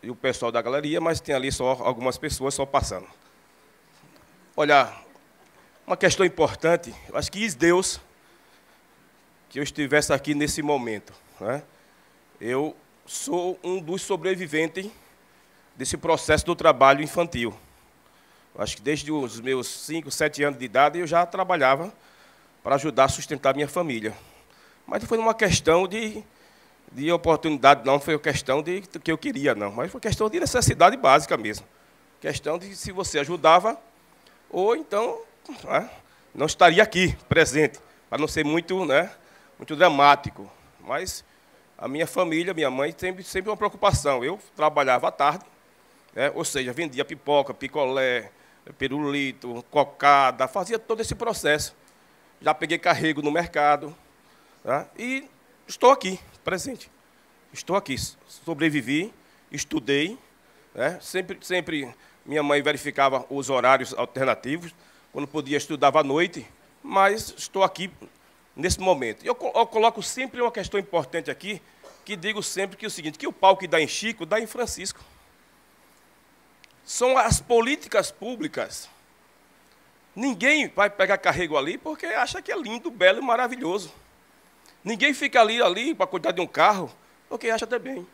e o pessoal da galeria, mas tem ali só algumas pessoas só passando. Olha, uma questão importante, Eu acho que Deus que eu estivesse aqui nesse momento. Né? Eu sou um dos sobreviventes desse processo do trabalho infantil acho que desde os meus 5, 7 anos de idade, eu já trabalhava para ajudar a sustentar minha família. Mas não foi uma questão de, de oportunidade, não, foi uma questão de que eu queria, não. Mas foi questão de necessidade básica mesmo. Questão de se você ajudava, ou então né, não estaria aqui, presente, para não ser muito, né, muito dramático. Mas a minha família, minha mãe, sempre, sempre uma preocupação. Eu trabalhava à tarde, né, ou seja, vendia pipoca, picolé, pirulito, cocada, fazia todo esse processo. Já peguei carrego no mercado tá? e estou aqui, presente. Estou aqui, sobrevivi, estudei, né? sempre, sempre minha mãe verificava os horários alternativos, quando podia estudava à noite, mas estou aqui nesse momento. Eu, eu coloco sempre uma questão importante aqui, que digo sempre que é o seguinte, que o pau que dá em Chico, dá em Francisco são as políticas públicas. Ninguém vai pegar carrego ali porque acha que é lindo, belo e maravilhoso. Ninguém fica ali, ali para cuidar de um carro porque acha até bem.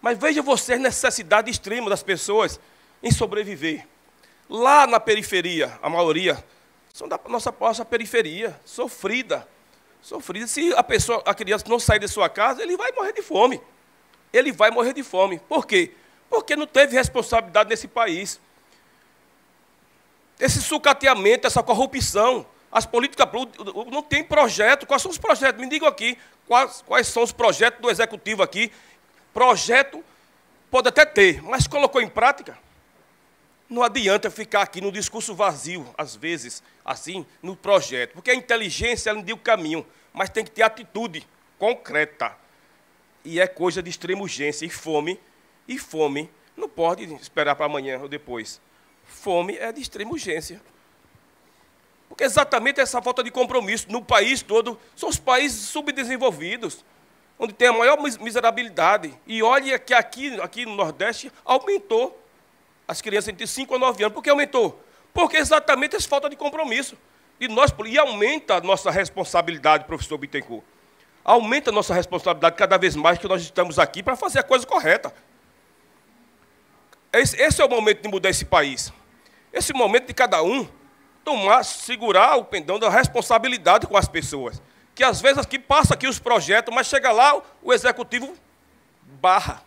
Mas veja você a necessidade extrema das pessoas em sobreviver. Lá na periferia, a maioria são da nossa, nossa periferia, sofrida. Sofrida. Se a pessoa, a criança não sair de sua casa, ele vai morrer de fome. Ele vai morrer de fome. Por quê? porque não teve responsabilidade nesse país. Esse sucateamento, essa corrupção, as políticas não tem projeto. Quais são os projetos? Me digam aqui quais, quais são os projetos do executivo aqui. Projeto pode até ter, mas colocou em prática. Não adianta ficar aqui no discurso vazio, às vezes, assim, no projeto. Porque a inteligência não diz o caminho, mas tem que ter atitude concreta. E é coisa de extrema urgência e fome e fome não pode esperar para amanhã ou depois. Fome é de extrema urgência. Porque exatamente essa falta de compromisso no país todo são os países subdesenvolvidos, onde tem a maior miserabilidade. E olha que aqui, aqui no Nordeste aumentou as crianças entre 5 a 9 anos. Por que aumentou? Porque exatamente essa falta de compromisso. E, nós, e aumenta a nossa responsabilidade, professor Bittencourt. Aumenta a nossa responsabilidade cada vez mais que nós estamos aqui para fazer a coisa correta. Esse, esse é o momento de mudar esse país. Esse momento de cada um tomar, segurar o pendão da responsabilidade com as pessoas. Que às vezes aqui passa aqui os projetos, mas chega lá o executivo barra.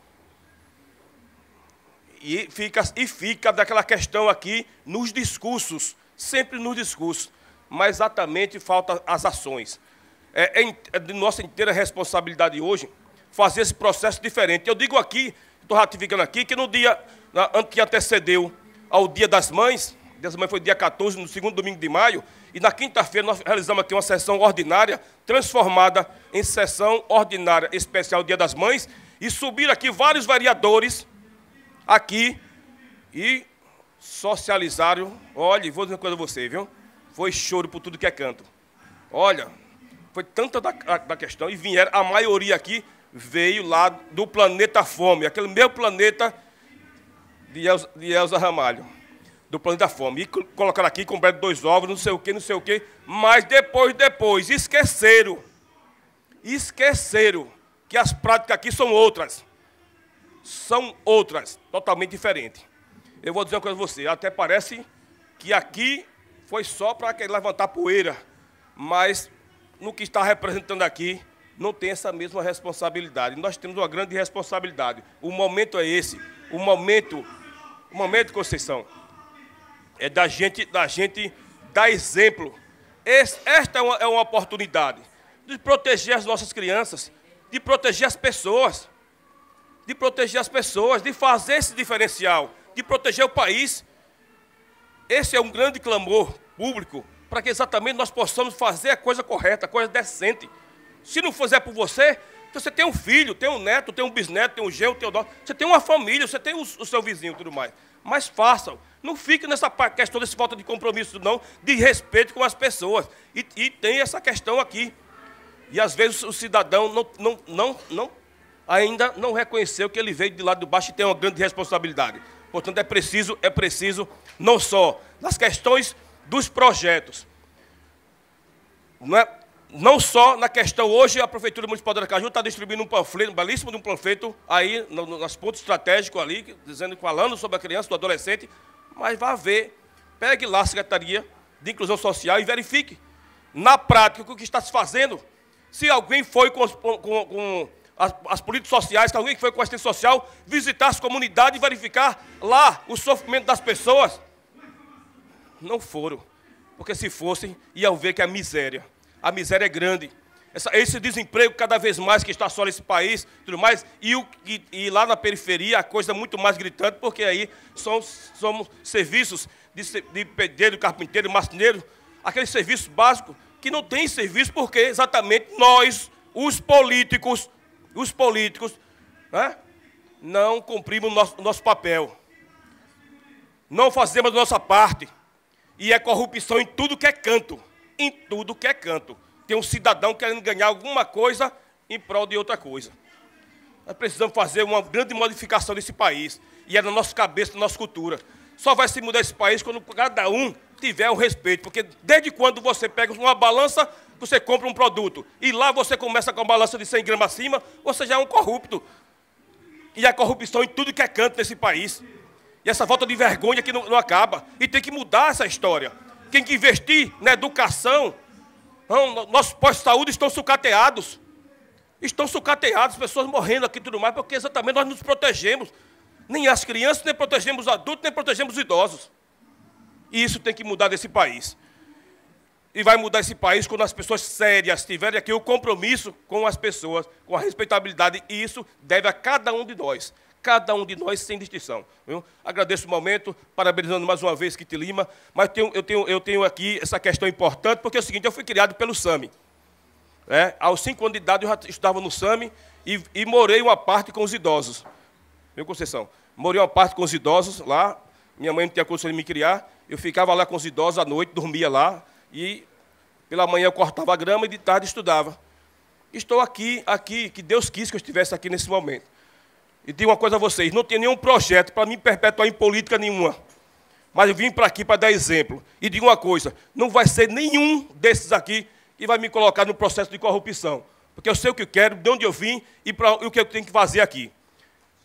E fica, e fica daquela questão aqui nos discursos, sempre nos discursos, mas exatamente falta as ações. É, é, é de nossa inteira responsabilidade hoje fazer esse processo diferente. Eu digo aqui, estou ratificando aqui, que no dia que antecedeu ao Dia das Mães, Dia das Mães foi dia 14, no segundo domingo de maio, e na quinta-feira nós realizamos aqui uma sessão ordinária, transformada em sessão ordinária especial Dia das Mães, e subiram aqui vários vereadores aqui e socializaram. Olha, vou dizer uma coisa a você, viu? Foi choro por tudo que é canto. Olha, foi tanta da, da questão, e vieram, a maioria aqui veio lá do planeta Fome, aquele meu planeta de Elza, de Elza Ramalho, do Plano da Fome. E colocaram aqui, compraram dois ovos, não sei o quê, não sei o quê. Mas depois, depois, esqueceram. Esqueceram que as práticas aqui são outras. São outras, totalmente diferentes. Eu vou dizer uma coisa a você, até parece que aqui foi só para levantar poeira, mas no que está representando aqui, não tem essa mesma responsabilidade. Nós temos uma grande responsabilidade. O momento é esse. O momento o momento, Conceição, é da gente, da gente dar exemplo. Esse, esta é uma, é uma oportunidade de proteger as nossas crianças, de proteger as pessoas, de proteger as pessoas, de fazer esse diferencial, de proteger o país. Esse é um grande clamor público para que exatamente nós possamos fazer a coisa correta, a coisa decente. Se não fizer por você, então, você tem um filho, tem um neto, tem um bisneto, tem um geu, tem um dó. Você tem uma família, você tem o, o seu vizinho e tudo mais. Mas façam. Não fique nessa questão dessa falta de compromisso, não, de respeito com as pessoas. E, e tem essa questão aqui. E às vezes o cidadão não, não, não, não, ainda não reconheceu que ele veio de lá do baixo e tem uma grande responsabilidade. Portanto, é preciso, é preciso, não só nas questões dos projetos, não é? não só na questão hoje, a Prefeitura Municipal de Aracaju está distribuindo um panfleto, um belíssimo de um panfleto aí, no, no, nos pontos estratégicos ali, dizendo, falando sobre a criança, do adolescente, mas vá ver, pegue lá a Secretaria de Inclusão Social e verifique, na prática, o que está se fazendo. Se alguém foi com, com, com as, as, políticas sociais, se alguém foi com a assistência social, visitar as comunidades e verificar lá o sofrimento das pessoas. Não foram, porque se fossem, iam ver que é miséria a miséria é grande. Essa, esse desemprego cada vez mais que está só nesse país, tudo mais, e, o, e, e lá na periferia a coisa é muito mais gritante, porque aí são, são serviços de, de pedreiro, carpinteiro, marceneiro, aqueles serviços básicos que não tem serviço porque exatamente nós, os políticos, os políticos, né, não cumprimos o nosso, nosso papel. Não fazemos a nossa parte. E é corrupção em tudo que é canto em tudo que é canto. Tem um cidadão querendo ganhar alguma coisa em prol de outra coisa. Nós precisamos fazer uma grande modificação desse país. E é na nossa cabeça, na nossa cultura. Só vai se mudar esse país quando cada um tiver o respeito. Porque desde quando você pega uma balança, você compra um produto. E lá você começa com a balança de 100 gramas acima, você já é um corrupto. E a corrupção em tudo que é canto nesse país. E essa falta de vergonha que não, não acaba. E tem que mudar essa história tem que investir na educação. Não, nossos postos-saúde de estão sucateados. Estão sucateados, pessoas morrendo aqui e tudo mais, porque exatamente nós nos protegemos. Nem as crianças, nem protegemos os adultos, nem protegemos os idosos. E isso tem que mudar nesse país. E vai mudar esse país quando as pessoas sérias tiverem aqui o compromisso com as pessoas, com a respeitabilidade. E isso deve a cada um de nós cada um de nós, sem distinção. Viu? Agradeço o momento, parabenizando mais uma vez Kit Lima, mas tenho, eu, tenho, eu tenho aqui essa questão importante, porque é o seguinte, eu fui criado pelo SAMI. Né? Aos cinco anos de idade eu já estava no SAMI e, e morei uma parte com os idosos. Viu, Conceição? Morei uma parte com os idosos lá, minha mãe não tinha condição de me criar, eu ficava lá com os idosos à noite, dormia lá, e pela manhã eu cortava a grama e de tarde estudava. Estou aqui, aqui, que Deus quis que eu estivesse aqui nesse momento. E digo uma coisa a vocês: não tenho nenhum projeto para me perpetuar em política nenhuma. Mas eu vim para aqui para dar exemplo. E digo uma coisa: não vai ser nenhum desses aqui que vai me colocar no processo de corrupção. Porque eu sei o que eu quero, de onde eu vim e, pra, e o que eu tenho que fazer aqui.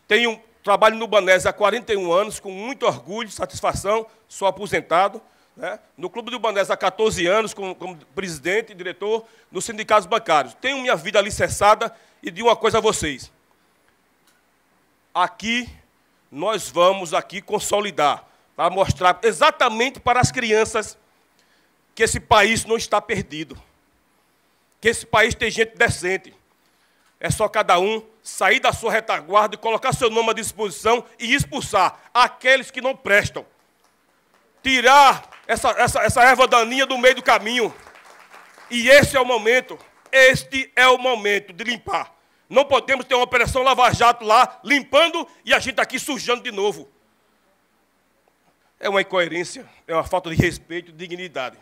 Tenho trabalho no Banese há 41 anos, com muito orgulho, satisfação, sou aposentado. Né? No Clube do Banese há 14 anos, como, como presidente e diretor, nos sindicatos bancários. Tenho minha vida alicerçada e digo uma coisa a vocês aqui nós vamos aqui consolidar, para mostrar exatamente para as crianças que esse país não está perdido, que esse país tem gente decente. É só cada um sair da sua retaguarda e colocar seu nome à disposição e expulsar aqueles que não prestam. Tirar essa, essa, essa erva daninha do meio do caminho. E esse é o momento, este é o momento de limpar. Não podemos ter uma operação Lava Jato lá, limpando e a gente aqui sujando de novo. É uma incoerência, é uma falta de respeito, dignidade.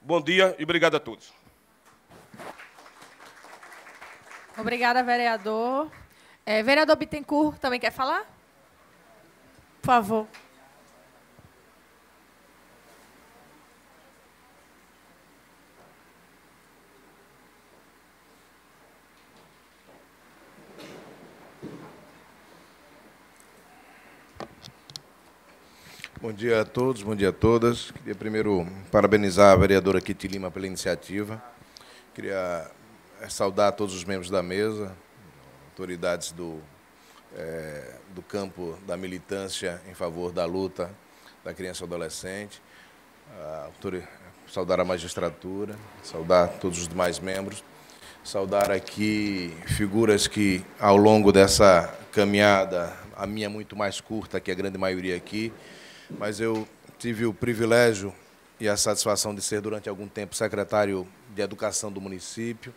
Bom dia e obrigado a todos. Obrigada, vereador. É, vereador Bittencourt, também quer falar? Por favor. Bom dia a todos, bom dia a todas. Queria primeiro parabenizar a vereadora Kitty Lima pela iniciativa. Queria eh, saudar todos os membros da mesa, autoridades do, é, do campo da militância em favor da luta da criança e adolescente, a, saudar a magistratura, saudar todos os demais membros, saudar aqui figuras que, ao longo dessa caminhada, a minha muito mais curta que a grande maioria aqui, mas eu tive o privilégio e a satisfação de ser durante algum tempo secretário de Educação do município.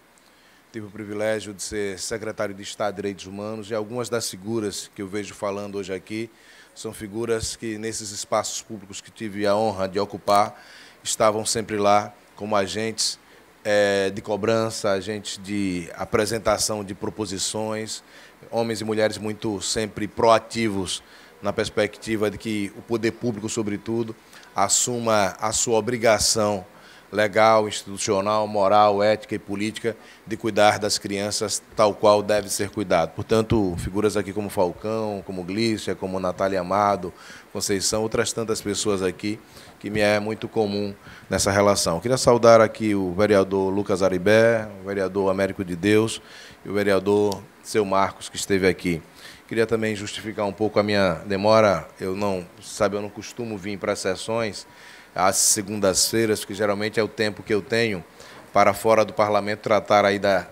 Tive o privilégio de ser secretário de Estado de Direitos Humanos e algumas das figuras que eu vejo falando hoje aqui são figuras que, nesses espaços públicos que tive a honra de ocupar, estavam sempre lá como agentes é, de cobrança, agentes de apresentação de proposições, homens e mulheres muito sempre proativos na perspectiva de que o poder público, sobretudo, assuma a sua obrigação legal, institucional, moral, ética e política de cuidar das crianças tal qual deve ser cuidado. Portanto, figuras aqui como Falcão, como Glícia, como Natália Amado, Conceição, outras tantas pessoas aqui que me é muito comum nessa relação. Eu queria saudar aqui o vereador Lucas Aribé, o vereador Américo de Deus e o vereador Seu Marcos que esteve aqui. Queria também justificar um pouco a minha demora. Eu não, sabe, eu não costumo vir para as sessões às segundas-feiras, que geralmente é o tempo que eu tenho para fora do parlamento tratar aí da,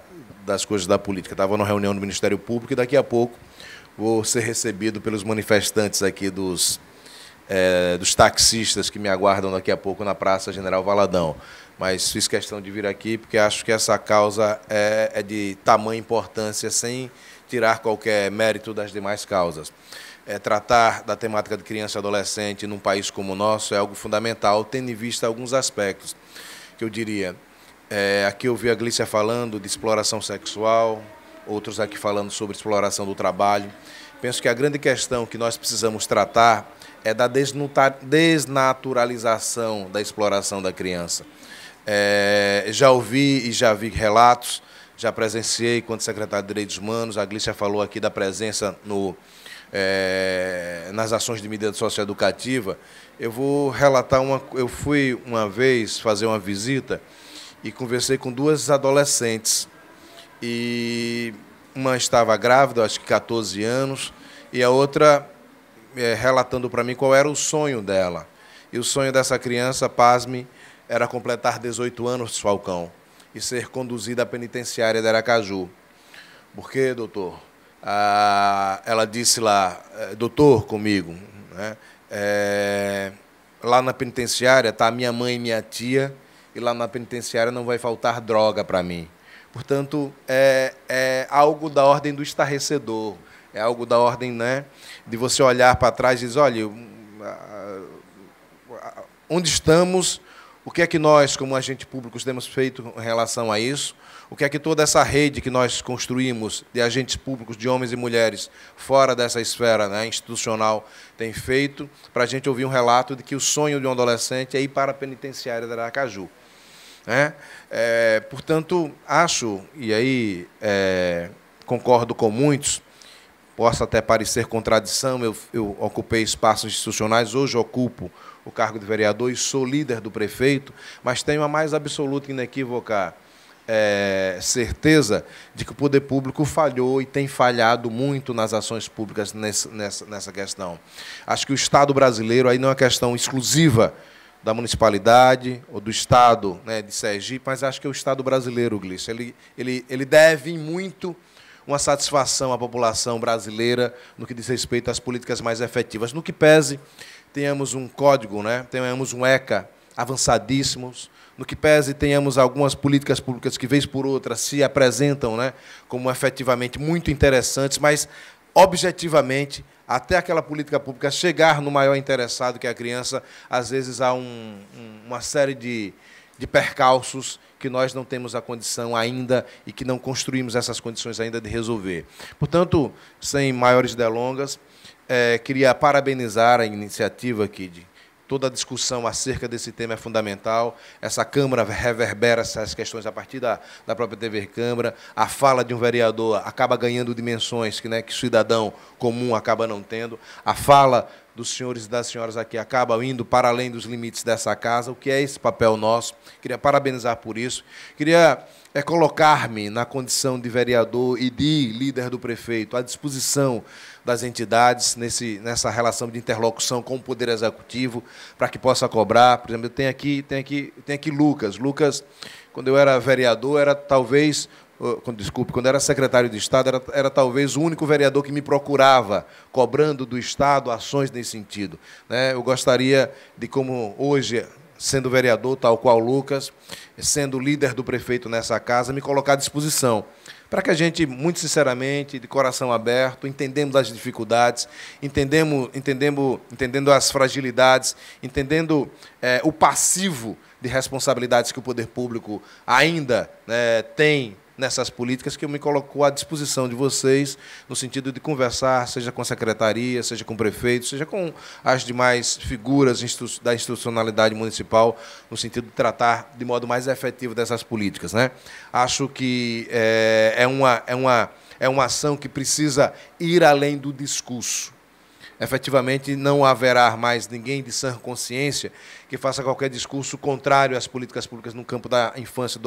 das coisas da política. Estava numa reunião do Ministério Público e daqui a pouco vou ser recebido pelos manifestantes aqui dos, é, dos taxistas que me aguardam daqui a pouco na Praça General Valadão. Mas fiz questão de vir aqui porque acho que essa causa é, é de tamanha importância, sem tirar qualquer mérito das demais causas. É, tratar da temática de criança e adolescente num país como o nosso é algo fundamental, tendo em vista alguns aspectos que eu diria. É, aqui eu vi a Glícia falando de exploração sexual, outros aqui falando sobre exploração do trabalho. Penso que a grande questão que nós precisamos tratar é da desnaturalização da exploração da criança. É, já ouvi e já vi relatos já presenciei quando secretário de Direitos Humanos, a Glícia falou aqui da presença no, é, nas ações de medida socioeducativa. Eu vou relatar uma. Eu fui uma vez fazer uma visita e conversei com duas adolescentes. E uma estava grávida, acho que 14 anos, e a outra é, relatando para mim qual era o sonho dela. E o sonho dessa criança, pasme, era completar 18 anos, Falcão e ser conduzida à penitenciária de Aracaju. Porque, doutor, ah, ela disse lá, eh, doutor, comigo, né, é, lá na penitenciária está minha mãe e minha tia, e lá na penitenciária não vai faltar droga para mim. Portanto, é, é algo da ordem do estarrecedor, é algo da ordem né, de você olhar para trás e dizer, olha, hum, ah, ah, onde estamos o que é que nós, como agentes públicos, temos feito em relação a isso? O que é que toda essa rede que nós construímos de agentes públicos, de homens e mulheres, fora dessa esfera né, institucional, tem feito para a gente ouvir um relato de que o sonho de um adolescente é ir para a penitenciária de Aracaju? Né? É, portanto, acho, e aí é, concordo com muitos, possa até parecer contradição, eu, eu ocupei espaços institucionais, hoje ocupo o cargo de vereador e sou líder do prefeito, mas tenho a mais absoluta e inequívoca é, certeza de que o poder público falhou e tem falhado muito nas ações públicas nesse, nessa, nessa questão. Acho que o Estado brasileiro, aí não é questão exclusiva da municipalidade ou do Estado né, de Sergipe, mas acho que é o Estado brasileiro, Glício, ele, ele, ele deve muito uma satisfação à população brasileira no que diz respeito às políticas mais efetivas. No que pese tenhamos um código, né? tenhamos um ECA avançadíssimos, no que pese tenhamos algumas políticas públicas que, vez por outra, se apresentam né, como efetivamente muito interessantes, mas objetivamente, até aquela política pública chegar no maior interessado, que é a criança, às vezes há um, uma série de, de percalços que nós não temos a condição ainda e que não construímos essas condições ainda de resolver. Portanto, sem maiores delongas, é, queria parabenizar a iniciativa, aqui de Toda a discussão acerca desse tema é fundamental. Essa Câmara reverbera essas questões a partir da, da própria TV Câmara. A fala de um vereador acaba ganhando dimensões que, né, que cidadão comum acaba não tendo. A fala dos senhores e das senhoras aqui acaba indo para além dos limites dessa casa, o que é esse papel nosso. Queria parabenizar por isso. Queria é colocar-me na condição de vereador e de líder do prefeito à disposição das entidades nesse, nessa relação de interlocução com o Poder Executivo para que possa cobrar. Por exemplo, tem aqui, tem aqui, tem aqui Lucas. Lucas, quando eu era vereador, era talvez quando, desculpe, quando era secretário de Estado, era, era talvez o único vereador que me procurava, cobrando do Estado ações nesse sentido. Né? Eu gostaria de, como hoje sendo vereador, tal qual Lucas, sendo líder do prefeito nessa casa, me colocar à disposição para que a gente, muito sinceramente, de coração aberto, entendemos as dificuldades, entendemos, entendemos, entendendo as fragilidades, entendendo é, o passivo de responsabilidades que o poder público ainda é, tem nessas políticas que eu me colocou à disposição de vocês, no sentido de conversar, seja com a secretaria, seja com o prefeito, seja com as demais figuras da institucionalidade municipal, no sentido de tratar de modo mais efetivo dessas políticas. Né? Acho que é, é uma, é, uma, é uma ação que precisa ir além do discurso efetivamente não haverá mais ninguém de sã consciência que faça qualquer discurso contrário às políticas públicas no campo da infância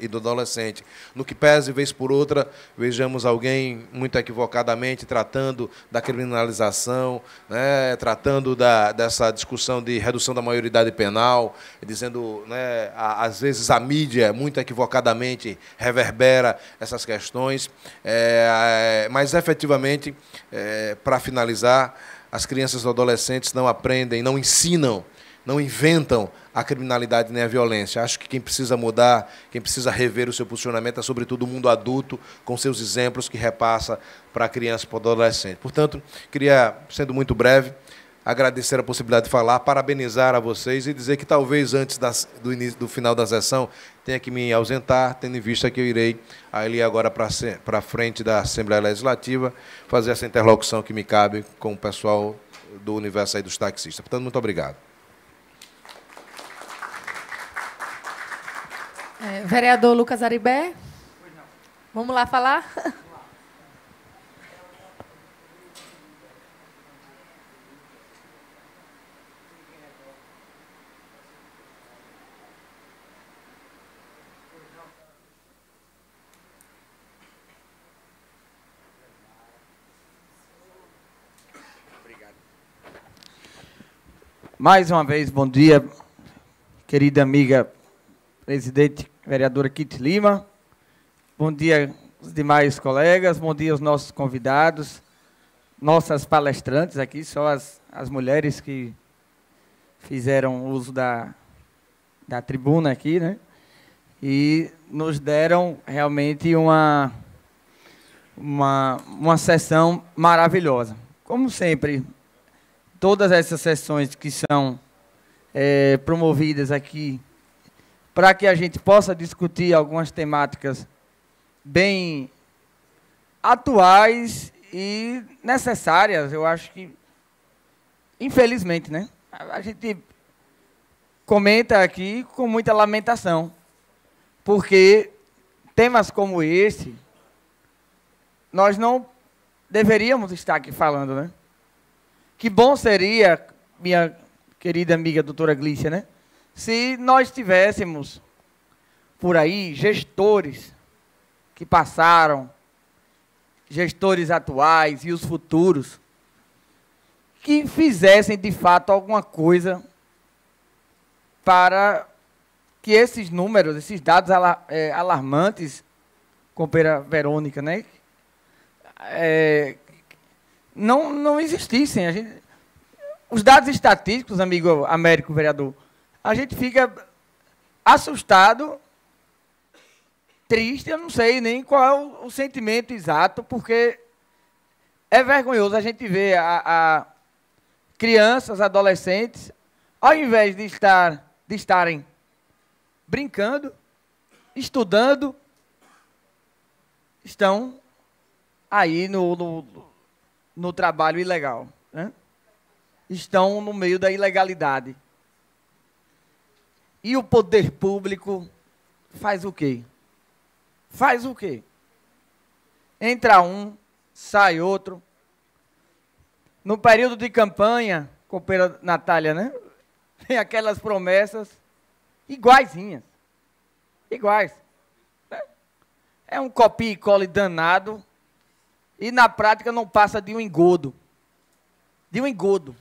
e do adolescente. No que pese, vez por outra, vejamos alguém muito equivocadamente tratando da criminalização, né, tratando da, dessa discussão de redução da maioridade penal, dizendo, né, às vezes, a mídia muito equivocadamente reverbera essas questões. É, é mas, efetivamente, é, para finalizar, as crianças e adolescentes não aprendem, não ensinam não inventam a criminalidade nem a violência. Acho que quem precisa mudar, quem precisa rever o seu posicionamento é, sobretudo, o mundo adulto, com seus exemplos que repassa para a criança e para o adolescente. Portanto, queria, sendo muito breve, agradecer a possibilidade de falar, parabenizar a vocês e dizer que talvez antes das, do, início, do final da sessão tenha que me ausentar, tendo em vista que eu irei ali agora para a frente da Assembleia Legislativa fazer essa interlocução que me cabe com o pessoal do universo aí dos taxistas. Portanto, muito obrigado. É, vereador Lucas Aribé. Vamos lá falar? Mais uma vez, bom dia, querida amiga presidente vereadora Kit Lima. Bom dia aos demais colegas, bom dia aos nossos convidados, nossas palestrantes aqui, só as, as mulheres que fizeram uso da, da tribuna aqui, né? E nos deram realmente uma, uma, uma sessão maravilhosa. Como sempre, todas essas sessões que são é, promovidas aqui para que a gente possa discutir algumas temáticas bem atuais e necessárias, eu acho que infelizmente, né? A gente comenta aqui com muita lamentação, porque temas como esse nós não deveríamos estar aqui falando, né? Que bom seria, minha querida amiga doutora Glícia, né? Se nós tivéssemos por aí gestores que passaram, gestores atuais e os futuros, que fizessem de fato alguma coisa para que esses números, esses dados é, alarmantes, companheira Verônica, né? É, não, não existissem. Gente, os dados estatísticos, amigo Américo, vereador, a gente fica assustado, triste, eu não sei nem qual é o, sentimento exato, porque é vergonhoso a gente ver a, a crianças, adolescentes, ao invés de, estar, de estarem brincando, estudando, estão aí no, no, no trabalho ilegal. Né? Estão no meio da ilegalidade. E o poder público faz o quê? Faz o quê? Entra um, sai outro. No período de campanha, companheira Natália, né? Tem aquelas promessas iguaizinhas. Iguais. Né? É um copia e cole danado e na prática não passa de um engodo. De um engodo.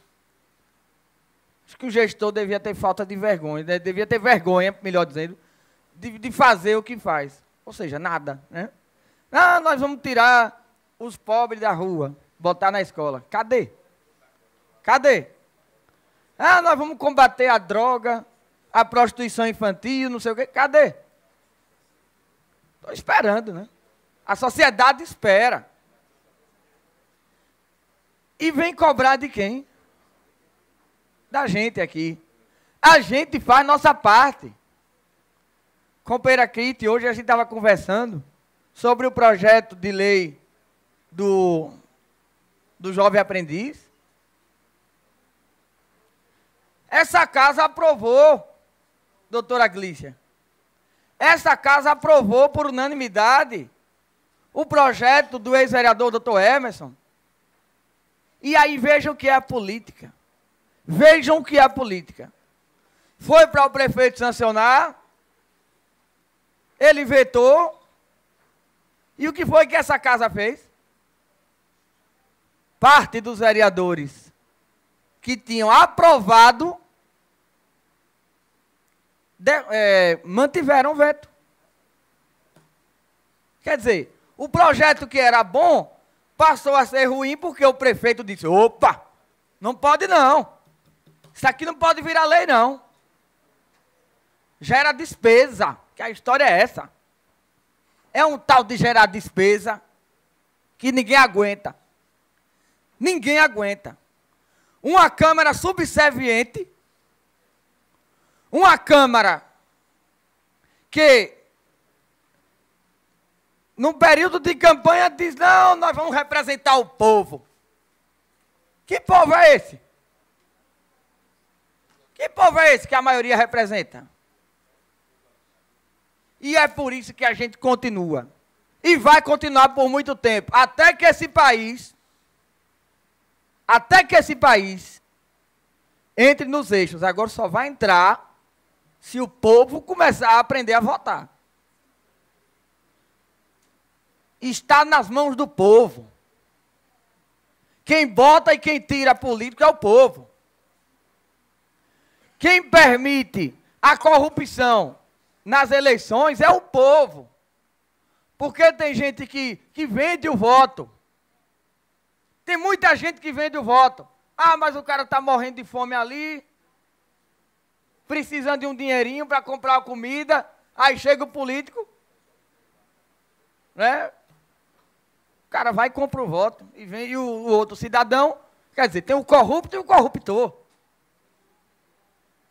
Acho que o gestor devia ter falta de vergonha, né? devia ter vergonha, melhor dizendo, de, de fazer o que faz. Ou seja, nada. Né? Ah, nós vamos tirar os pobres da rua, botar na escola. Cadê? Cadê? Ah, nós vamos combater a droga, a prostituição infantil, não sei o quê. Cadê? Estou esperando, né? A sociedade espera. E vem cobrar de quem? da gente aqui. A gente faz nossa parte. Companheira Crite, hoje a gente estava conversando sobre o projeto de lei do, do jovem aprendiz. Essa casa aprovou, doutora Glícia. Essa casa aprovou por unanimidade o projeto do ex-vereador doutor Emerson. E aí vejam o que é a política. Vejam o que é política. Foi para o prefeito sancionar, ele vetou, e o que foi que essa casa fez? Parte dos vereadores que tinham aprovado de, é, mantiveram o veto. Quer dizer, o projeto que era bom passou a ser ruim porque o prefeito disse: opa, não pode não. Isso aqui não pode virar lei, não. Gera despesa, que a história é essa. É um tal de gerar despesa que ninguém aguenta. Ninguém aguenta. Uma Câmara subserviente, uma Câmara que no período de campanha diz: não, nós vamos representar o povo. Que povo é esse? Que povo é esse que a maioria representa? E é por isso que a gente continua. E vai continuar por muito tempo. Até que esse país. Até que esse país. Entre nos eixos. Agora só vai entrar se o povo começar a aprender a votar. Está nas mãos do povo. Quem bota e quem tira político é o povo. Quem permite a corrupção nas eleições é o povo. Porque tem gente que, que vende o voto. Tem muita gente que vende o voto. Ah, mas o cara está morrendo de fome ali, precisando de um dinheirinho para comprar comida. Aí chega o político, né? O cara vai e compra o voto. E, vem, e o, o outro cidadão, quer dizer, tem o corrupto e o corruptor.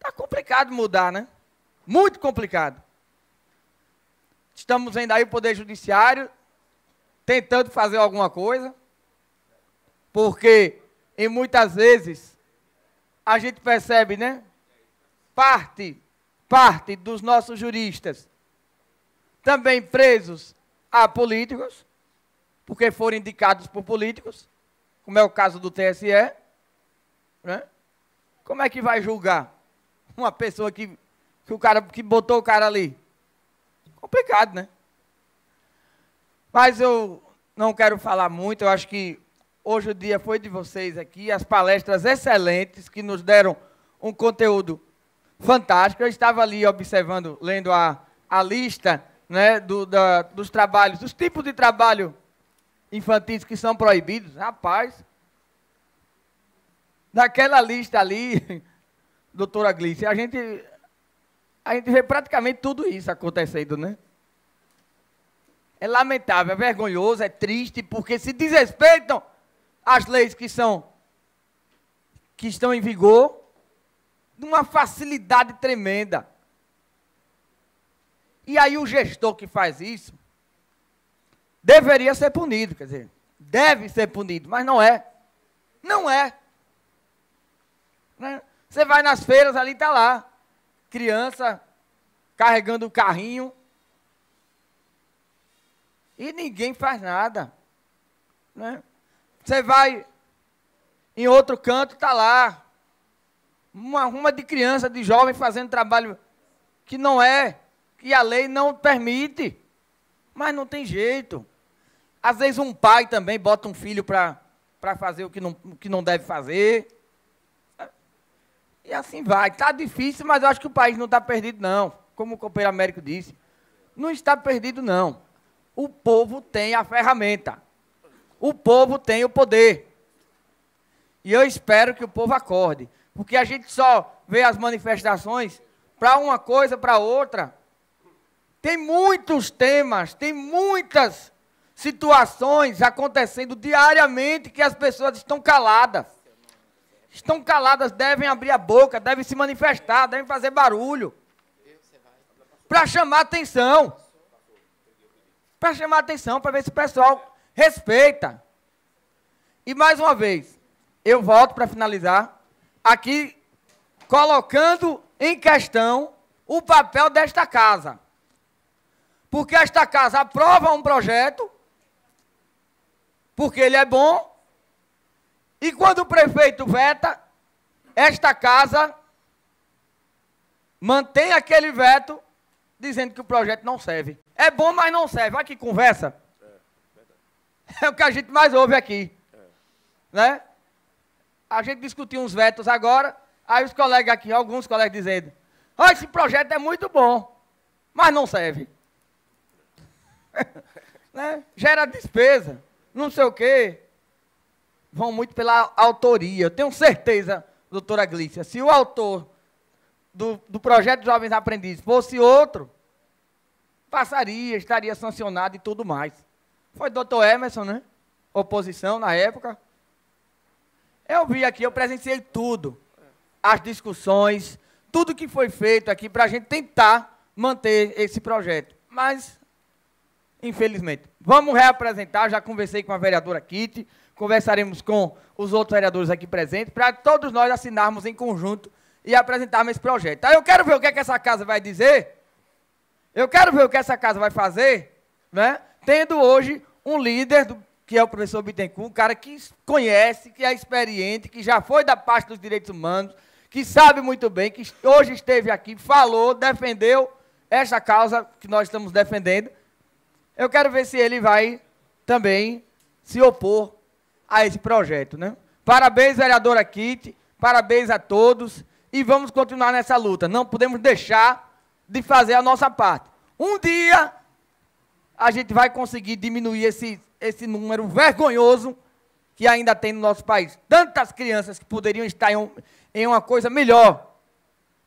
Está complicado mudar, né? Muito complicado. Estamos vendo aí o Poder Judiciário tentando fazer alguma coisa, porque e muitas vezes a gente percebe, né? Parte, parte dos nossos juristas também presos a políticos, porque foram indicados por políticos, como é o caso do TSE, né? Como é que vai julgar? uma pessoa que, que o cara que botou o cara ali. Complicado, né? Mas eu não quero falar muito, eu acho que hoje o dia foi de vocês aqui, as palestras excelentes que nos deram um conteúdo fantástico. Eu estava ali observando, lendo a, a lista né, do, da, dos trabalhos, dos tipos de trabalho infantis que são proibidos. Rapaz, naquela lista ali, doutora Gleice, a gente, a gente vê praticamente tudo isso acontecendo, né? É lamentável, é vergonhoso, é triste, porque se desrespeitam as leis que são que estão em vigor de uma facilidade tremenda. E aí o gestor que faz isso deveria ser punido, quer dizer, deve ser punido, mas não é. Não é. Né? Você vai nas feiras, ali está lá. Criança carregando o carrinho. E ninguém faz nada. Né? Você vai em outro canto, está lá. Uma ruma de criança, de jovem fazendo trabalho que não é, que a lei não permite. Mas não tem jeito. Às vezes um pai também bota um filho para fazer o que não, o que não deve fazer. E assim vai. Está difícil, mas eu acho que o país não está perdido, não. Como o companheiro Américo disse, não está perdido, não. O povo tem a ferramenta. O povo tem o poder. E eu espero que o povo acorde. Porque a gente só vê as manifestações para uma coisa, para outra. Tem muitos temas, tem muitas situações acontecendo diariamente que as pessoas estão caladas estão caladas, devem abrir a boca, devem se manifestar, devem fazer barulho. Para chamar atenção. Para chamar atenção, para ver se o pessoal respeita. E mais uma vez, eu volto para finalizar, aqui colocando em questão o papel desta casa. Porque esta casa aprova um projeto, porque ele é bom, e quando o prefeito veta, esta casa mantém aquele veto dizendo que o projeto não serve. É bom, mas não serve. Olha que conversa. É, é o que a gente mais ouve aqui. Né? A gente discutiu uns vetos agora, aí os colegas aqui, alguns colegas dizendo, oh, esse projeto é muito bom, mas não serve. né? Gera despesa, não sei o quê vão muito pela autoria. Eu tenho certeza, doutora Glícia, se o autor do, do projeto Jovens Aprendizes fosse outro, passaria, estaria sancionado e tudo mais. Foi doutor Emerson, né? Oposição na época. Eu vi aqui, eu presenciei tudo. As discussões, tudo que foi feito aqui para a gente tentar manter esse projeto. Mas, infelizmente, vamos reapresentar, já conversei com a vereadora Kitty, conversaremos com os outros vereadores aqui presentes, para todos nós assinarmos em conjunto e apresentarmos esse projeto. Aí eu quero ver o que, é que essa casa vai dizer, eu quero ver o que essa casa vai fazer, né? tendo hoje um líder, do, que é o professor Bittencourt, um cara que conhece, que é experiente, que já foi da parte dos direitos humanos, que sabe muito bem, que hoje esteve aqui, falou, defendeu esta causa que nós estamos defendendo. Eu quero ver se ele vai também se opor a esse projeto. Né? Parabéns, vereadora Kitty, parabéns a todos e vamos continuar nessa luta. Não podemos deixar de fazer a nossa parte. Um dia a gente vai conseguir diminuir esse, esse número vergonhoso que ainda tem no nosso país. Tantas crianças que poderiam estar em, um, em uma coisa melhor,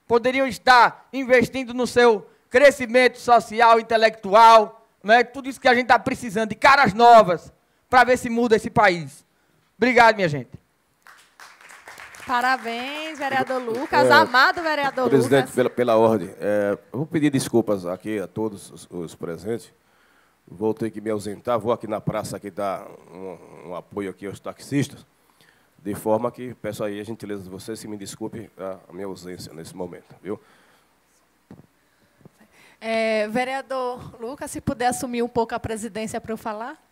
poderiam estar investindo no seu crescimento social, intelectual, né? tudo isso que a gente está precisando, de caras novas, para ver se muda esse país. Obrigado, minha gente. Parabéns, vereador Lucas. É, amado vereador presidente, Lucas. Presidente, pela, pela ordem, é, vou pedir desculpas aqui a todos os, os, presentes. Vou ter que me ausentar, vou aqui na praça aqui dar um, um apoio aqui aos taxistas, de forma que peço aí a gentileza de vocês que me desculpe a, a minha ausência nesse momento, viu? É, vereador Lucas, se puder assumir um pouco a presidência para eu falar.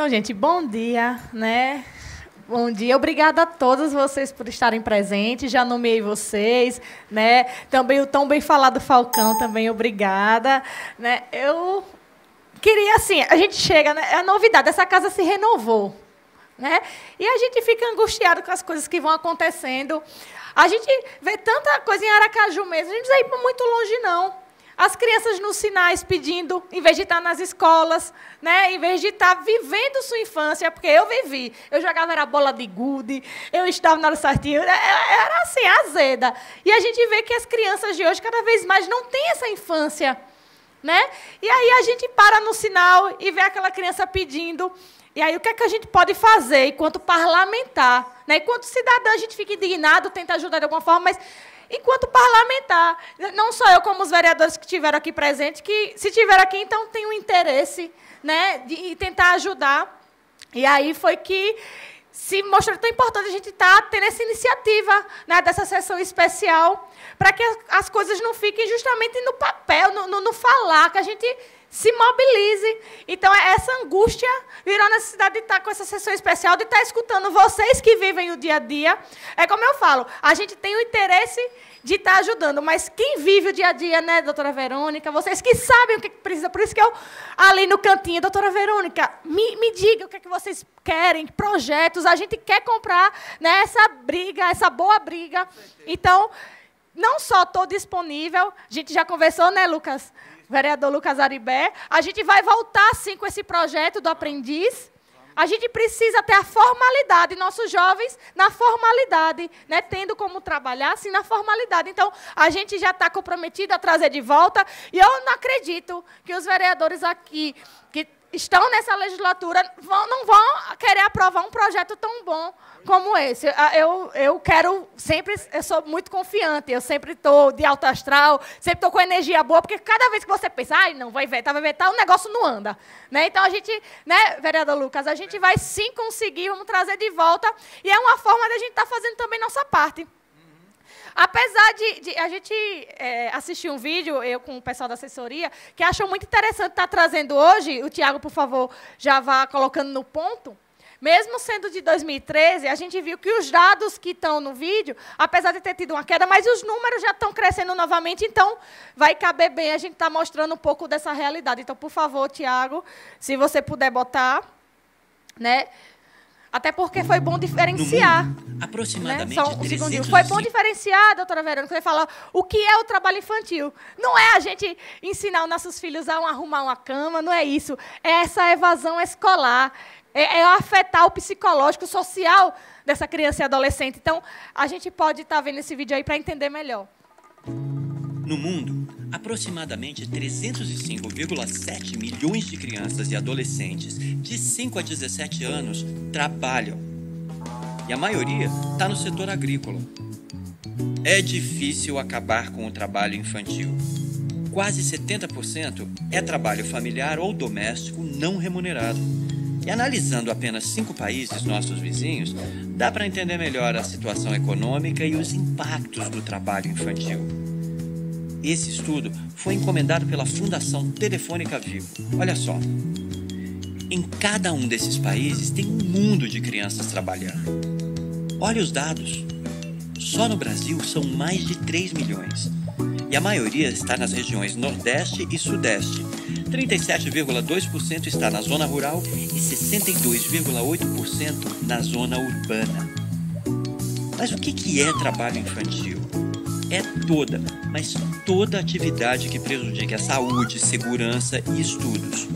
Então, gente, bom dia, né? Bom dia, obrigada a todos vocês por estarem presentes. Já nomeei vocês, né? Também o tão bem falado Falcão, também obrigada, né? Eu queria assim, a gente chega, né? É a novidade, essa casa se renovou, né? E a gente fica angustiado com as coisas que vão acontecendo. A gente vê tanta coisa em Aracaju mesmo, a gente não precisa ir muito longe não. As crianças nos sinais pedindo, em vez de estar nas escolas, né? em vez de estar vivendo sua infância, porque eu vivi. Eu jogava era bola de gude, eu estava na hora certinho, é, é, era assim, azeda. E a gente vê que as crianças de hoje cada vez mais não têm essa infância. Né? E aí a gente para no sinal e vê aquela criança pedindo. E aí o que é que a gente pode fazer enquanto parlamentar? Né? Enquanto cidadã, a gente fica indignado, tenta ajudar de alguma forma, mas enquanto parlamentar. Não só eu, como os vereadores que estiveram aqui presentes, que se estiveram aqui, então tem um interesse né, de tentar ajudar. E aí foi que se mostrou tão importante a gente estar tá tendo essa iniciativa né, dessa sessão especial para que as coisas não fiquem justamente no papel, no, no, no falar, que a gente se mobilize. Então, é essa angústia virou a necessidade de estar com essa sessão especial, de estar escutando vocês que vivem o dia a dia. É como eu falo, a gente tem o interesse de estar ajudando, mas quem vive o dia a dia, né, doutora Verônica? Vocês que sabem o que precisa, por isso que eu, ali no cantinho, doutora Verônica, me, me diga o que, é que vocês querem, projetos, a gente quer comprar né, essa briga, essa boa briga. Então, não só estou disponível, a gente já conversou, né, Lucas? vereador Lucas Aribé. A gente vai voltar, sim, com esse projeto do aprendiz. A gente precisa ter a formalidade, nossos jovens na formalidade, né? tendo como trabalhar, sim, na formalidade. Então, a gente já está comprometido a trazer de volta. E eu não acredito que os vereadores aqui que estão nessa legislatura vão, não vão querer aprovar um projeto tão bom como esse. Ah, eu, eu quero sempre, eu sou muito confiante, eu sempre estou de alto astral, sempre estou com energia boa, porque cada vez que você pensa, ai, ah, não, vai vetar, vai vetar, o negócio não anda. Né? Então a gente, né, vereador Lucas, a gente vai sim conseguir, vamos trazer de volta, e é uma forma da gente estar tá fazendo também nossa parte. Apesar de, de a gente é, assistir um vídeo, eu com o pessoal da assessoria, que achou muito interessante estar tá trazendo hoje, o Tiago, por favor, já vá colocando no ponto. Mesmo sendo de 2013, a gente viu que os dados que estão no vídeo, apesar de ter tido uma queda, mas os números já estão crescendo novamente, então vai caber bem a gente estar tá mostrando um pouco dessa realidade. Então, por favor, Tiago, se você puder botar, né? Até porque foi bom diferenciar. Aproximadamente. Né? Só um segundinho. Foi bom diferenciar, doutora Verônica, você falar o que é o trabalho infantil. Não é a gente ensinar os nossos filhos a arrumar uma cama, não é isso. É essa evasão escolar. É, é afetar o psicológico, o social dessa criança e adolescente. Então, a gente pode estar tá vendo esse vídeo aí para entender melhor. No mundo, Aproximadamente 305,7 milhões de crianças e adolescentes de 5 a 17 anos trabalham. E a maioria está no setor agrícola. É difícil acabar com o trabalho infantil. Quase 70% é trabalho familiar ou doméstico não remunerado. E analisando apenas cinco países nossos vizinhos, dá para entender melhor a situação econômica e os impactos do trabalho infantil. Esse estudo foi encomendado pela Fundação Telefônica Vivo. Olha só. Em cada um desses países tem um mundo de crianças trabalhando. Olha os dados. Só no Brasil são mais de 3 milhões. E a maioria está nas regiões Nordeste e Sudeste. 37,2% está na zona rural e 62,8% na zona urbana. Mas o que é trabalho infantil? é toda, mas toda atividade que prejudique a saúde, segurança e estudos.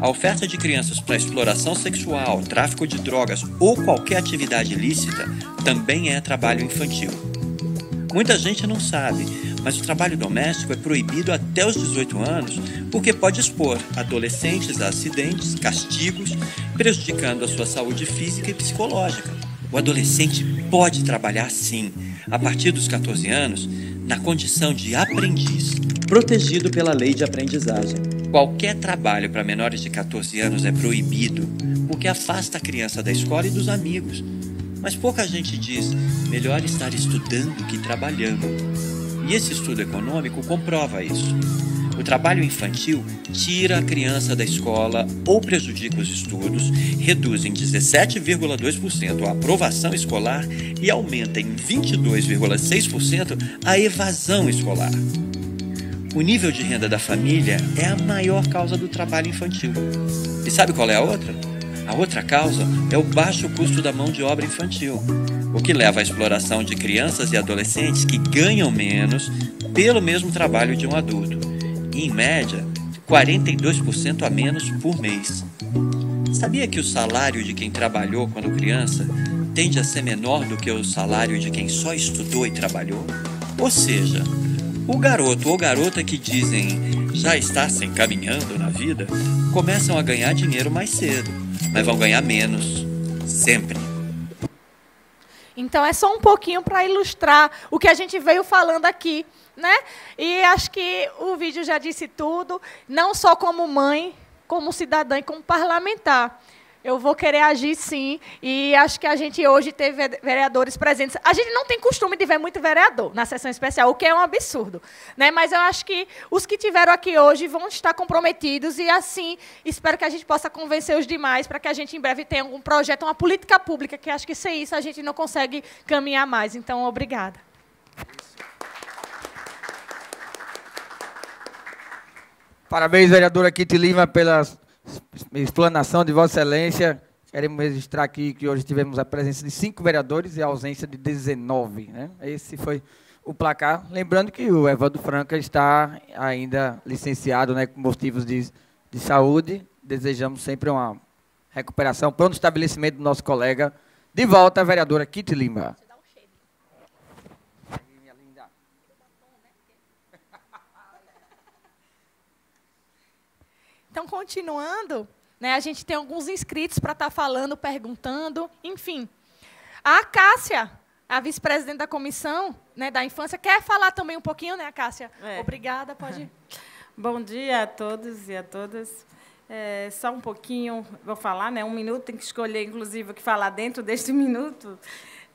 A oferta de crianças para exploração sexual, tráfico de drogas ou qualquer atividade ilícita também é trabalho infantil. Muita gente não sabe, mas o trabalho doméstico é proibido até os 18 anos porque pode expor adolescentes a acidentes, castigos, prejudicando a sua saúde física e psicológica. O adolescente pode trabalhar sim, a partir dos 14 anos, na condição de aprendiz, protegido pela lei de aprendizagem. Qualquer trabalho para menores de 14 anos é proibido, porque afasta a criança da escola e dos amigos. Mas pouca gente diz: melhor estar estudando que trabalhando. E esse estudo econômico comprova isso. O trabalho infantil tira a criança da escola ou prejudica os estudos, reduz em 17,2% a aprovação escolar e aumenta em 22,6% a evasão escolar. O nível de renda da família é a maior causa do trabalho infantil. E sabe qual é a outra? A outra causa é o baixo custo da mão de obra infantil, o que leva à exploração de crianças e adolescentes que ganham menos pelo mesmo trabalho de um adulto em média, 42% a menos por mês. Sabia que o salário de quem trabalhou quando criança tende a ser menor do que o salário de quem só estudou e trabalhou? Ou seja, o garoto ou garota que dizem já está se encaminhando na vida começam a ganhar dinheiro mais cedo, mas vão ganhar menos, sempre. Então é só um pouquinho para ilustrar o que a gente veio falando aqui né? E acho que o vídeo já disse tudo, não só como mãe, como cidadã e como parlamentar. Eu vou querer agir sim, e acho que a gente hoje teve vereadores presentes. A gente não tem costume de ver muito vereador na sessão especial, o que é um absurdo, né? Mas eu acho que os que tiveram aqui hoje vão estar comprometidos e assim espero que a gente possa convencer os demais para que a gente em breve tenha um projeto, uma política pública, que acho que sem isso a gente não consegue caminhar mais. Então, obrigada. Parabéns, vereadora Kitty Lima, pela explanação de Vossa Excelência. Queremos registrar aqui que hoje tivemos a presença de cinco vereadores e a ausência de 19. Né? Esse foi o placar. Lembrando que o Evandro Franca está ainda licenciado né, com motivos de, de saúde. Desejamos sempre uma recuperação, pronto estabelecimento do nosso colega. De volta, a vereadora Kitty Lima. continuando, né, a gente tem alguns inscritos para estar tá falando, perguntando, enfim. A Cássia, a vice-presidente da comissão né, da infância, quer falar também um pouquinho, né, Cássia? É. Obrigada, pode. Ir. Bom dia a todos e a todas. É, só um pouquinho, vou falar, né? Um minuto, tem que escolher, inclusive, o que falar dentro deste minuto.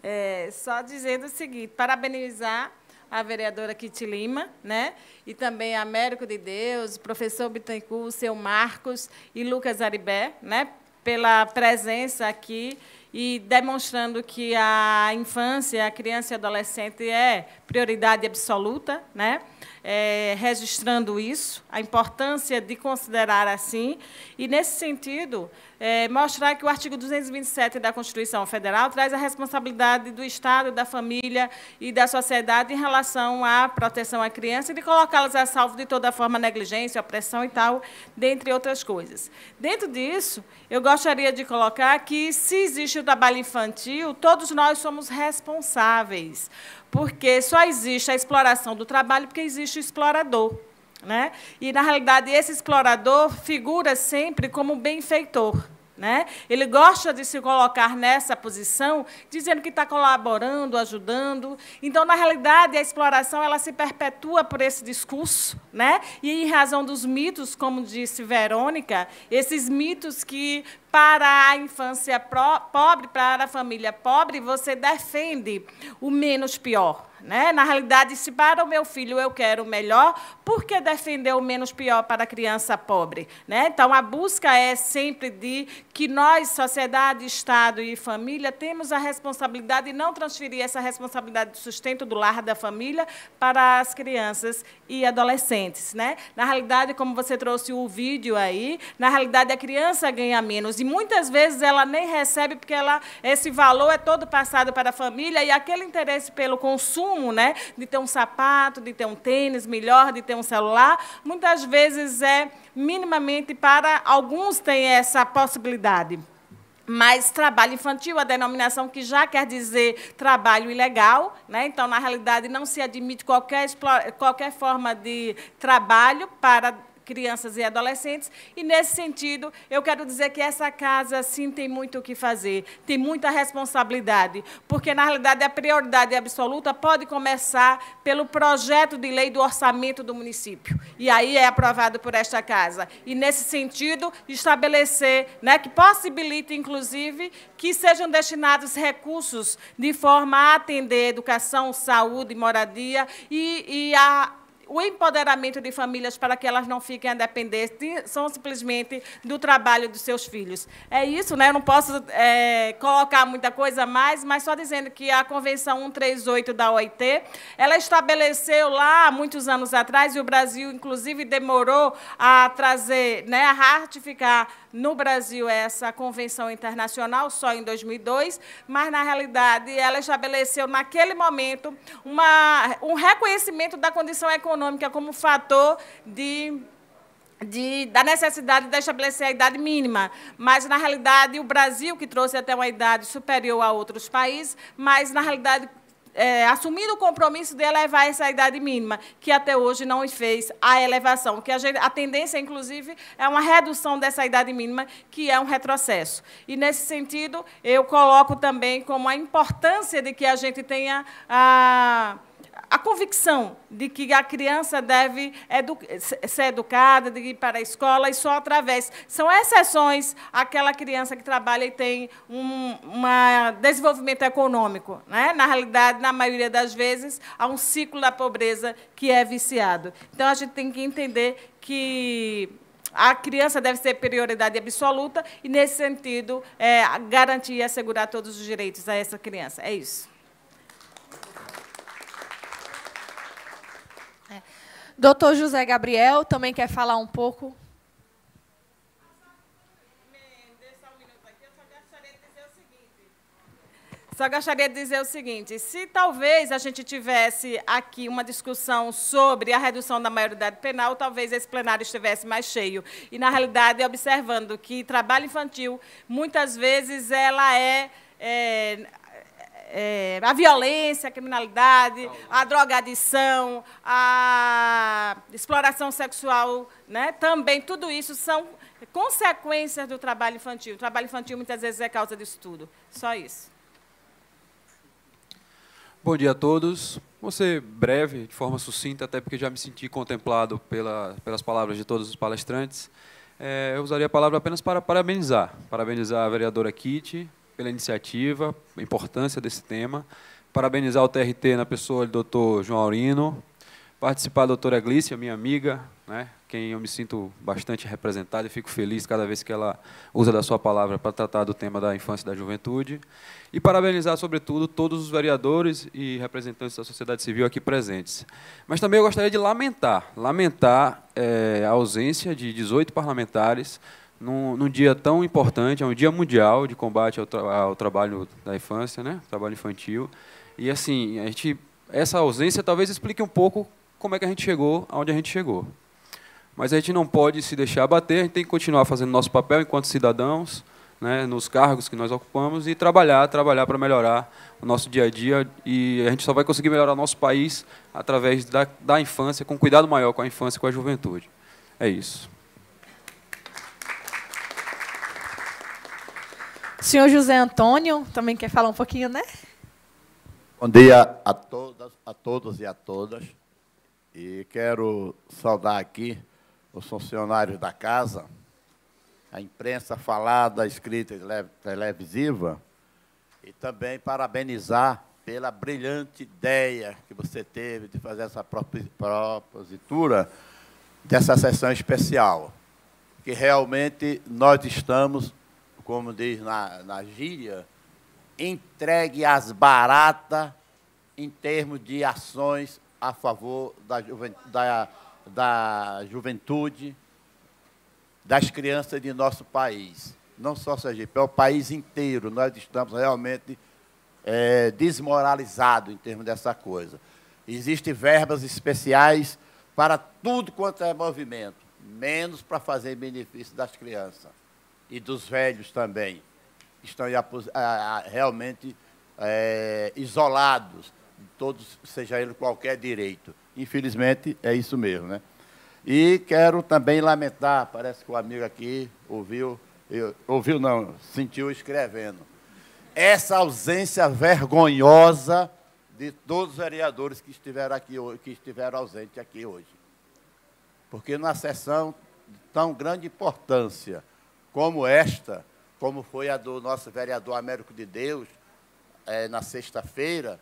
É, só dizendo o seguinte: parabenizar a vereadora Kitty Lima, né? e também Américo de Deus, professor Bittencourt, seu Marcos e Lucas Aribé, né? pela presença aqui e demonstrando que a infância, a criança e adolescente é prioridade absoluta, né? é, registrando isso, a importância de considerar assim, e, nesse sentido, é, mostrar que o artigo 227 da Constituição Federal traz a responsabilidade do Estado, da família e da sociedade em relação à proteção à criança e de colocá-las a salvo de toda forma negligência, opressão e tal, dentre outras coisas. Dentro disso, eu gostaria de colocar que, se existe o trabalho infantil, todos nós somos responsáveis porque só existe a exploração do trabalho porque existe o explorador. Né? E, na realidade, esse explorador figura sempre como benfeitor. Né? Ele gosta de se colocar nessa posição, dizendo que está colaborando, ajudando. Então, na realidade, a exploração ela se perpetua por esse discurso, né? e em razão dos mitos, como disse Verônica, esses mitos que para a infância pobre, para a família pobre, você defende o menos pior. Né? Na realidade, se para o meu filho eu quero o melhor, por que defender o menos pior para a criança pobre? Né? Então, a busca é sempre de que nós, sociedade, Estado e família, temos a responsabilidade de não transferir essa responsabilidade de sustento do lar da família para as crianças e adolescentes. Né? Na realidade, como você trouxe o vídeo aí, na realidade, a criança ganha menos e muitas vezes ela nem recebe porque ela, esse valor é todo passado para a família e aquele interesse pelo consumo, né, de ter um sapato, de ter um tênis melhor, de ter um celular, muitas vezes é minimamente para alguns tem essa possibilidade. Mas trabalho infantil, a denominação que já quer dizer trabalho ilegal, né? então, na realidade, não se admite qualquer, qualquer forma de trabalho para crianças e adolescentes. E, nesse sentido, eu quero dizer que essa casa, sim, tem muito o que fazer, tem muita responsabilidade, porque, na realidade, a prioridade absoluta pode começar pelo projeto de lei do orçamento do município. E aí é aprovado por esta casa. E, nesse sentido, estabelecer, né, que possibilite, inclusive, que sejam destinados recursos de forma a atender educação, saúde, moradia e, e a o empoderamento de famílias para que elas não fiquem dependentes são simplesmente do trabalho dos seus filhos. É isso, né? Eu não posso é, colocar muita coisa a mais, mas só dizendo que a Convenção 138 da OIT, ela estabeleceu lá, muitos anos atrás, e o Brasil, inclusive, demorou a trazer, né, a ratificar no Brasil é essa convenção internacional só em 2002, mas na realidade ela estabeleceu naquele momento uma, um reconhecimento da condição econômica como fator de de, da necessidade de estabelecer a idade mínima, mas, na realidade, o Brasil, que trouxe até uma idade superior a outros países, mas, na realidade, é, assumindo o compromisso de elevar essa idade mínima, que até hoje não fez a elevação. Que a, gente, a, tendência, inclusive, é uma redução dessa idade mínima, que é um retrocesso. E, nesse sentido, eu coloco também como a importância de que a gente tenha a. Ah, a convicção de que a criança deve edu ser educada, de ir para a escola, e só através. São exceções aquela criança que trabalha e tem um uma desenvolvimento econômico. Né? Na realidade, na maioria das vezes, há um ciclo da pobreza que é viciado. Então, a gente tem que entender que a criança deve ser prioridade absoluta e, nesse sentido, é, garantir e assegurar todos os direitos a essa criança. É isso. Doutor José Gabriel também quer falar um pouco. Só gostaria de dizer o seguinte: se talvez a gente tivesse aqui uma discussão sobre a redução da maioridade penal, talvez esse plenário estivesse mais cheio. E, na realidade, observando que trabalho infantil, muitas vezes, ela é, é é, a violência, a criminalidade, a drogadição, a exploração sexual, né? também tudo isso são consequências do trabalho infantil. O trabalho infantil muitas vezes é causa disso tudo. Só isso. Bom dia a todos. Vou ser breve, de forma sucinta, até porque já me senti contemplado pela, pelas palavras de todos os palestrantes. É, eu usaria a palavra apenas para parabenizar. Parabenizar a vereadora Kitty pela iniciativa, a importância desse tema. Parabenizar o TRT na pessoa do doutor João Aurino. Participar da doutora Glícia, minha amiga, né, quem eu me sinto bastante representado e fico feliz cada vez que ela usa da sua palavra para tratar do tema da infância e da juventude. E parabenizar, sobretudo, todos os vereadores e representantes da sociedade civil aqui presentes. Mas também eu gostaria de lamentar, lamentar é, a ausência de 18 parlamentares num, num, dia tão importante, é um dia mundial de combate ao, tra ao, trabalho da infância, né? trabalho infantil. E assim, a gente, essa ausência talvez explique um pouco como é que a gente chegou aonde a gente chegou. Mas a gente não pode se deixar abater, a gente tem que continuar fazendo nosso papel enquanto cidadãos, né, nos cargos que nós ocupamos e trabalhar, trabalhar para melhorar o nosso dia a dia. E a gente só vai conseguir melhorar o nosso país através da, da infância, com cuidado maior com a infância e com a juventude. É isso. O senhor José Antônio também quer falar um pouquinho, né? Bom dia a todas, a todos e a todas. E quero saudar aqui os funcionários da casa, a imprensa falada, escrita e televisiva, e também parabenizar pela brilhante ideia que você teve de fazer essa propositura dessa sessão especial, que realmente nós estamos como diz na, na gíria, entregue as baratas em termos de ações a favor da, juven, da, da juventude, das crianças de nosso país. Não só Sergipe, é o país inteiro. Nós estamos realmente é, desmoralizados em termos dessa coisa. Existem verbas especiais para tudo quanto é movimento, menos para fazer benefício das crianças e dos velhos também, que estão realmente é, isolados de todos, seja ele qualquer direito. Infelizmente, é isso mesmo. Né? E quero também lamentar, parece que o amigo aqui ouviu, eu, ouviu não, sentiu escrevendo, essa ausência vergonhosa de todos os vereadores que estiveram, aqui, que estiveram ausentes aqui hoje. Porque numa sessão de tão grande importância, como esta, como foi a do nosso vereador Américo de Deus, é, na sexta-feira,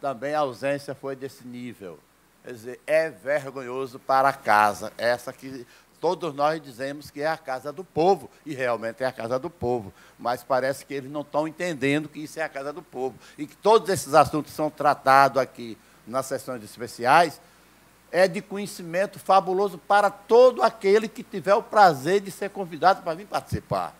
também a ausência foi desse nível. Quer dizer, é vergonhoso para a casa, é essa que todos nós dizemos que é a casa do povo, e realmente é a casa do povo, mas parece que eles não estão entendendo que isso é a casa do povo, e que todos esses assuntos são tratados aqui nas sessões especiais, é de conhecimento fabuloso para todo aquele que tiver o prazer de ser convidado para vir participar.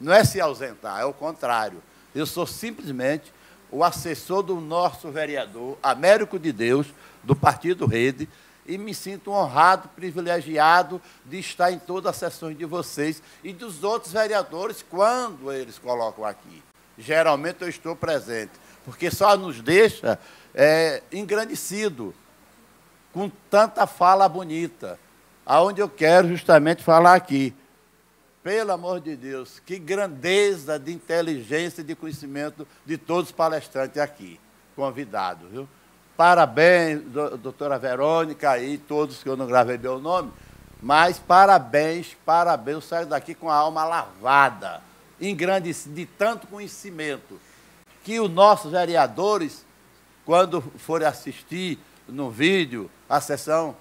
Não é se ausentar, é o contrário. Eu sou simplesmente o assessor do nosso vereador, Américo de Deus, do Partido Rede, e me sinto honrado, privilegiado de estar em todas as sessões de vocês e dos outros vereadores quando eles colocam aqui. Geralmente eu estou presente, porque só nos deixa é, engrandecido com tanta fala bonita. Aonde eu quero justamente falar aqui. Pelo amor de Deus, que grandeza de inteligência e de conhecimento de todos os palestrantes aqui, convidados, viu? Parabéns, doutora Verônica e todos que eu não gravei meu nome, mas parabéns, parabéns. Eu saio daqui com a alma lavada, grande de tanto conhecimento, que os nossos vereadores, quando forem assistir no vídeo, a sessão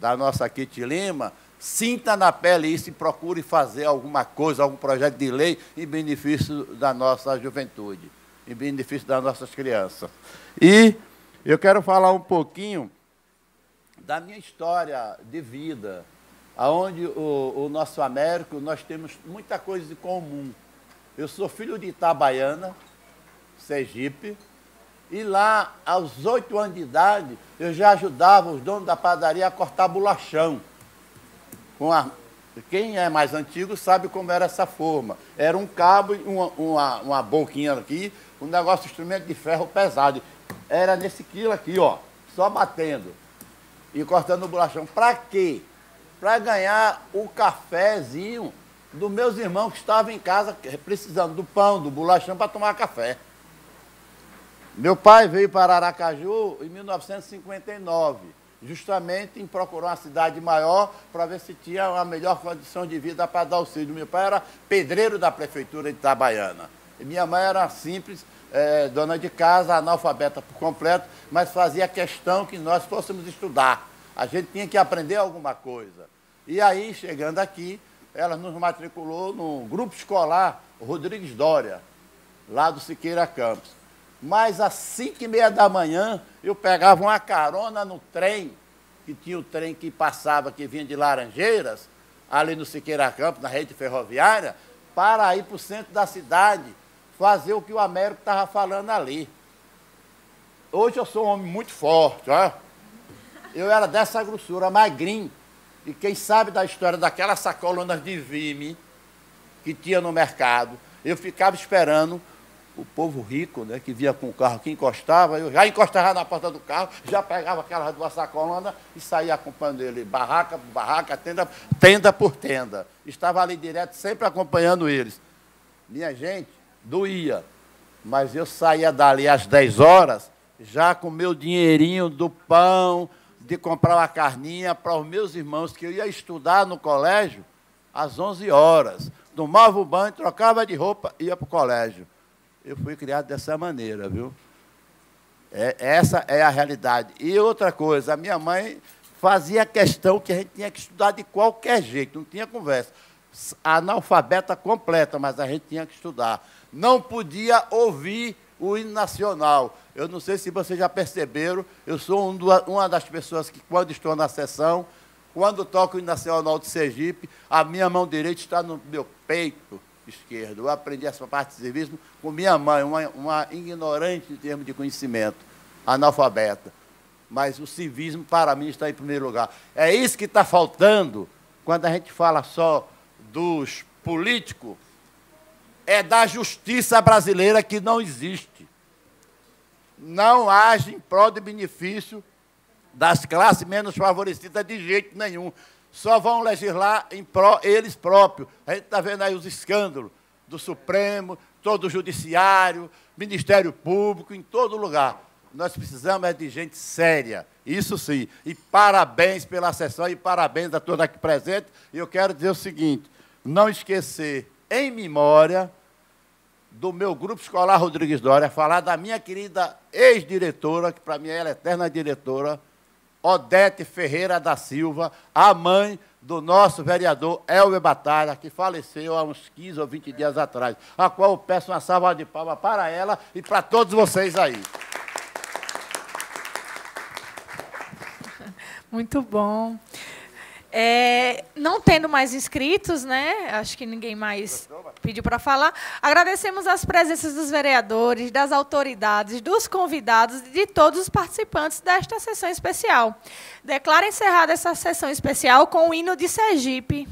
da nossa Kit Lima, sinta na pele isso e procure fazer alguma coisa, algum projeto de lei em benefício da nossa juventude, em benefício das nossas crianças. E eu quero falar um pouquinho da minha história de vida, aonde o, o nosso Américo, nós temos muita coisa em comum. Eu sou filho de Itabaiana, Sergipe, e lá, aos oito anos de idade, eu já ajudava os donos da padaria a cortar bolachão. Com a... Quem é mais antigo sabe como era essa forma. Era um cabo, uma, uma, uma boquinha aqui, um negócio, de instrumento de ferro pesado. Era nesse quilo aqui, ó, só batendo. E cortando o bolachão. Para quê? Para ganhar o cafezinho dos meus irmãos que estavam em casa precisando do pão, do bolachão para tomar café. Meu pai veio para Aracaju em 1959, justamente em procurar uma cidade maior para ver se tinha uma melhor condição de vida para dar auxílio. Meu pai era pedreiro da prefeitura de Itabaiana. E minha mãe era simples é, dona de casa, analfabeta por completo, mas fazia questão que nós fôssemos estudar. A gente tinha que aprender alguma coisa. E aí, chegando aqui, ela nos matriculou no grupo escolar Rodrigues Dória, lá do Siqueira Campos mas às cinco e meia da manhã eu pegava uma carona no trem, que tinha o trem que passava, que vinha de Laranjeiras, ali no Siqueira Campos, na rede ferroviária, para ir para o centro da cidade, fazer o que o Américo estava falando ali. Hoje eu sou um homem muito forte, ó. Eu era dessa grossura, magrinho. E quem sabe da história daquelas sacolonas de vime que tinha no mercado, eu ficava esperando o povo rico, né, que via com o carro que encostava, eu já encostava na porta do carro, já pegava aquela duas sacolona e saía acompanhando ele, barraca por barraca, tenda, tenda por tenda. Estava ali direto, sempre acompanhando eles. Minha gente, doía, mas eu saía dali às 10 horas, já com meu dinheirinho do pão, de comprar uma carninha para os meus irmãos, que eu ia estudar no colégio às 11 horas. Tomava o banho, trocava de roupa, ia para o colégio eu fui criado dessa maneira, viu? É, essa é a realidade. E outra coisa, a minha mãe fazia questão que a gente tinha que estudar de qualquer jeito, não tinha conversa. Analfabeta completa, mas a gente tinha que estudar. Não podia ouvir o hino nacional. Eu não sei se vocês já perceberam, eu sou um, uma das pessoas que, quando estou na sessão, quando toco o hino nacional de Sergipe, a minha mão direita está no meu peito esquerdo. Eu aprendi essa parte de civismo com minha mãe, uma, uma ignorante em termos de conhecimento, analfabeta. Mas o civismo, para mim, está em primeiro lugar. É isso que está faltando quando a gente fala só dos políticos, é da justiça brasileira que não existe. Não age em prol de benefício das classes menos favorecidas de jeito nenhum só vão legislar em pró eles próprios. A gente está vendo aí os escândalos do Supremo, todo o Judiciário, Ministério Público, em todo lugar. Nós precisamos é de gente séria, isso sim. E parabéns pela sessão e parabéns a todos aqui presentes. E eu quero dizer o seguinte: não esquecer em memória do meu grupo escolar Rodrigues Dória, falar da minha querida ex-diretora, que para mim ela é eterna diretora, Odete Ferreira da Silva, a mãe do nosso vereador Elber Batalha, que faleceu há uns 15 ou 20 dias atrás, a qual eu peço uma salva de palmas para ela e para todos vocês aí. Muito bom. É, não tendo mais inscritos, né? Acho que ninguém mais pediu para falar. Agradecemos as presenças dos vereadores, das autoridades, dos convidados e de todos os participantes desta sessão especial. Declaro encerrada essa sessão especial com o hino de Sergipe.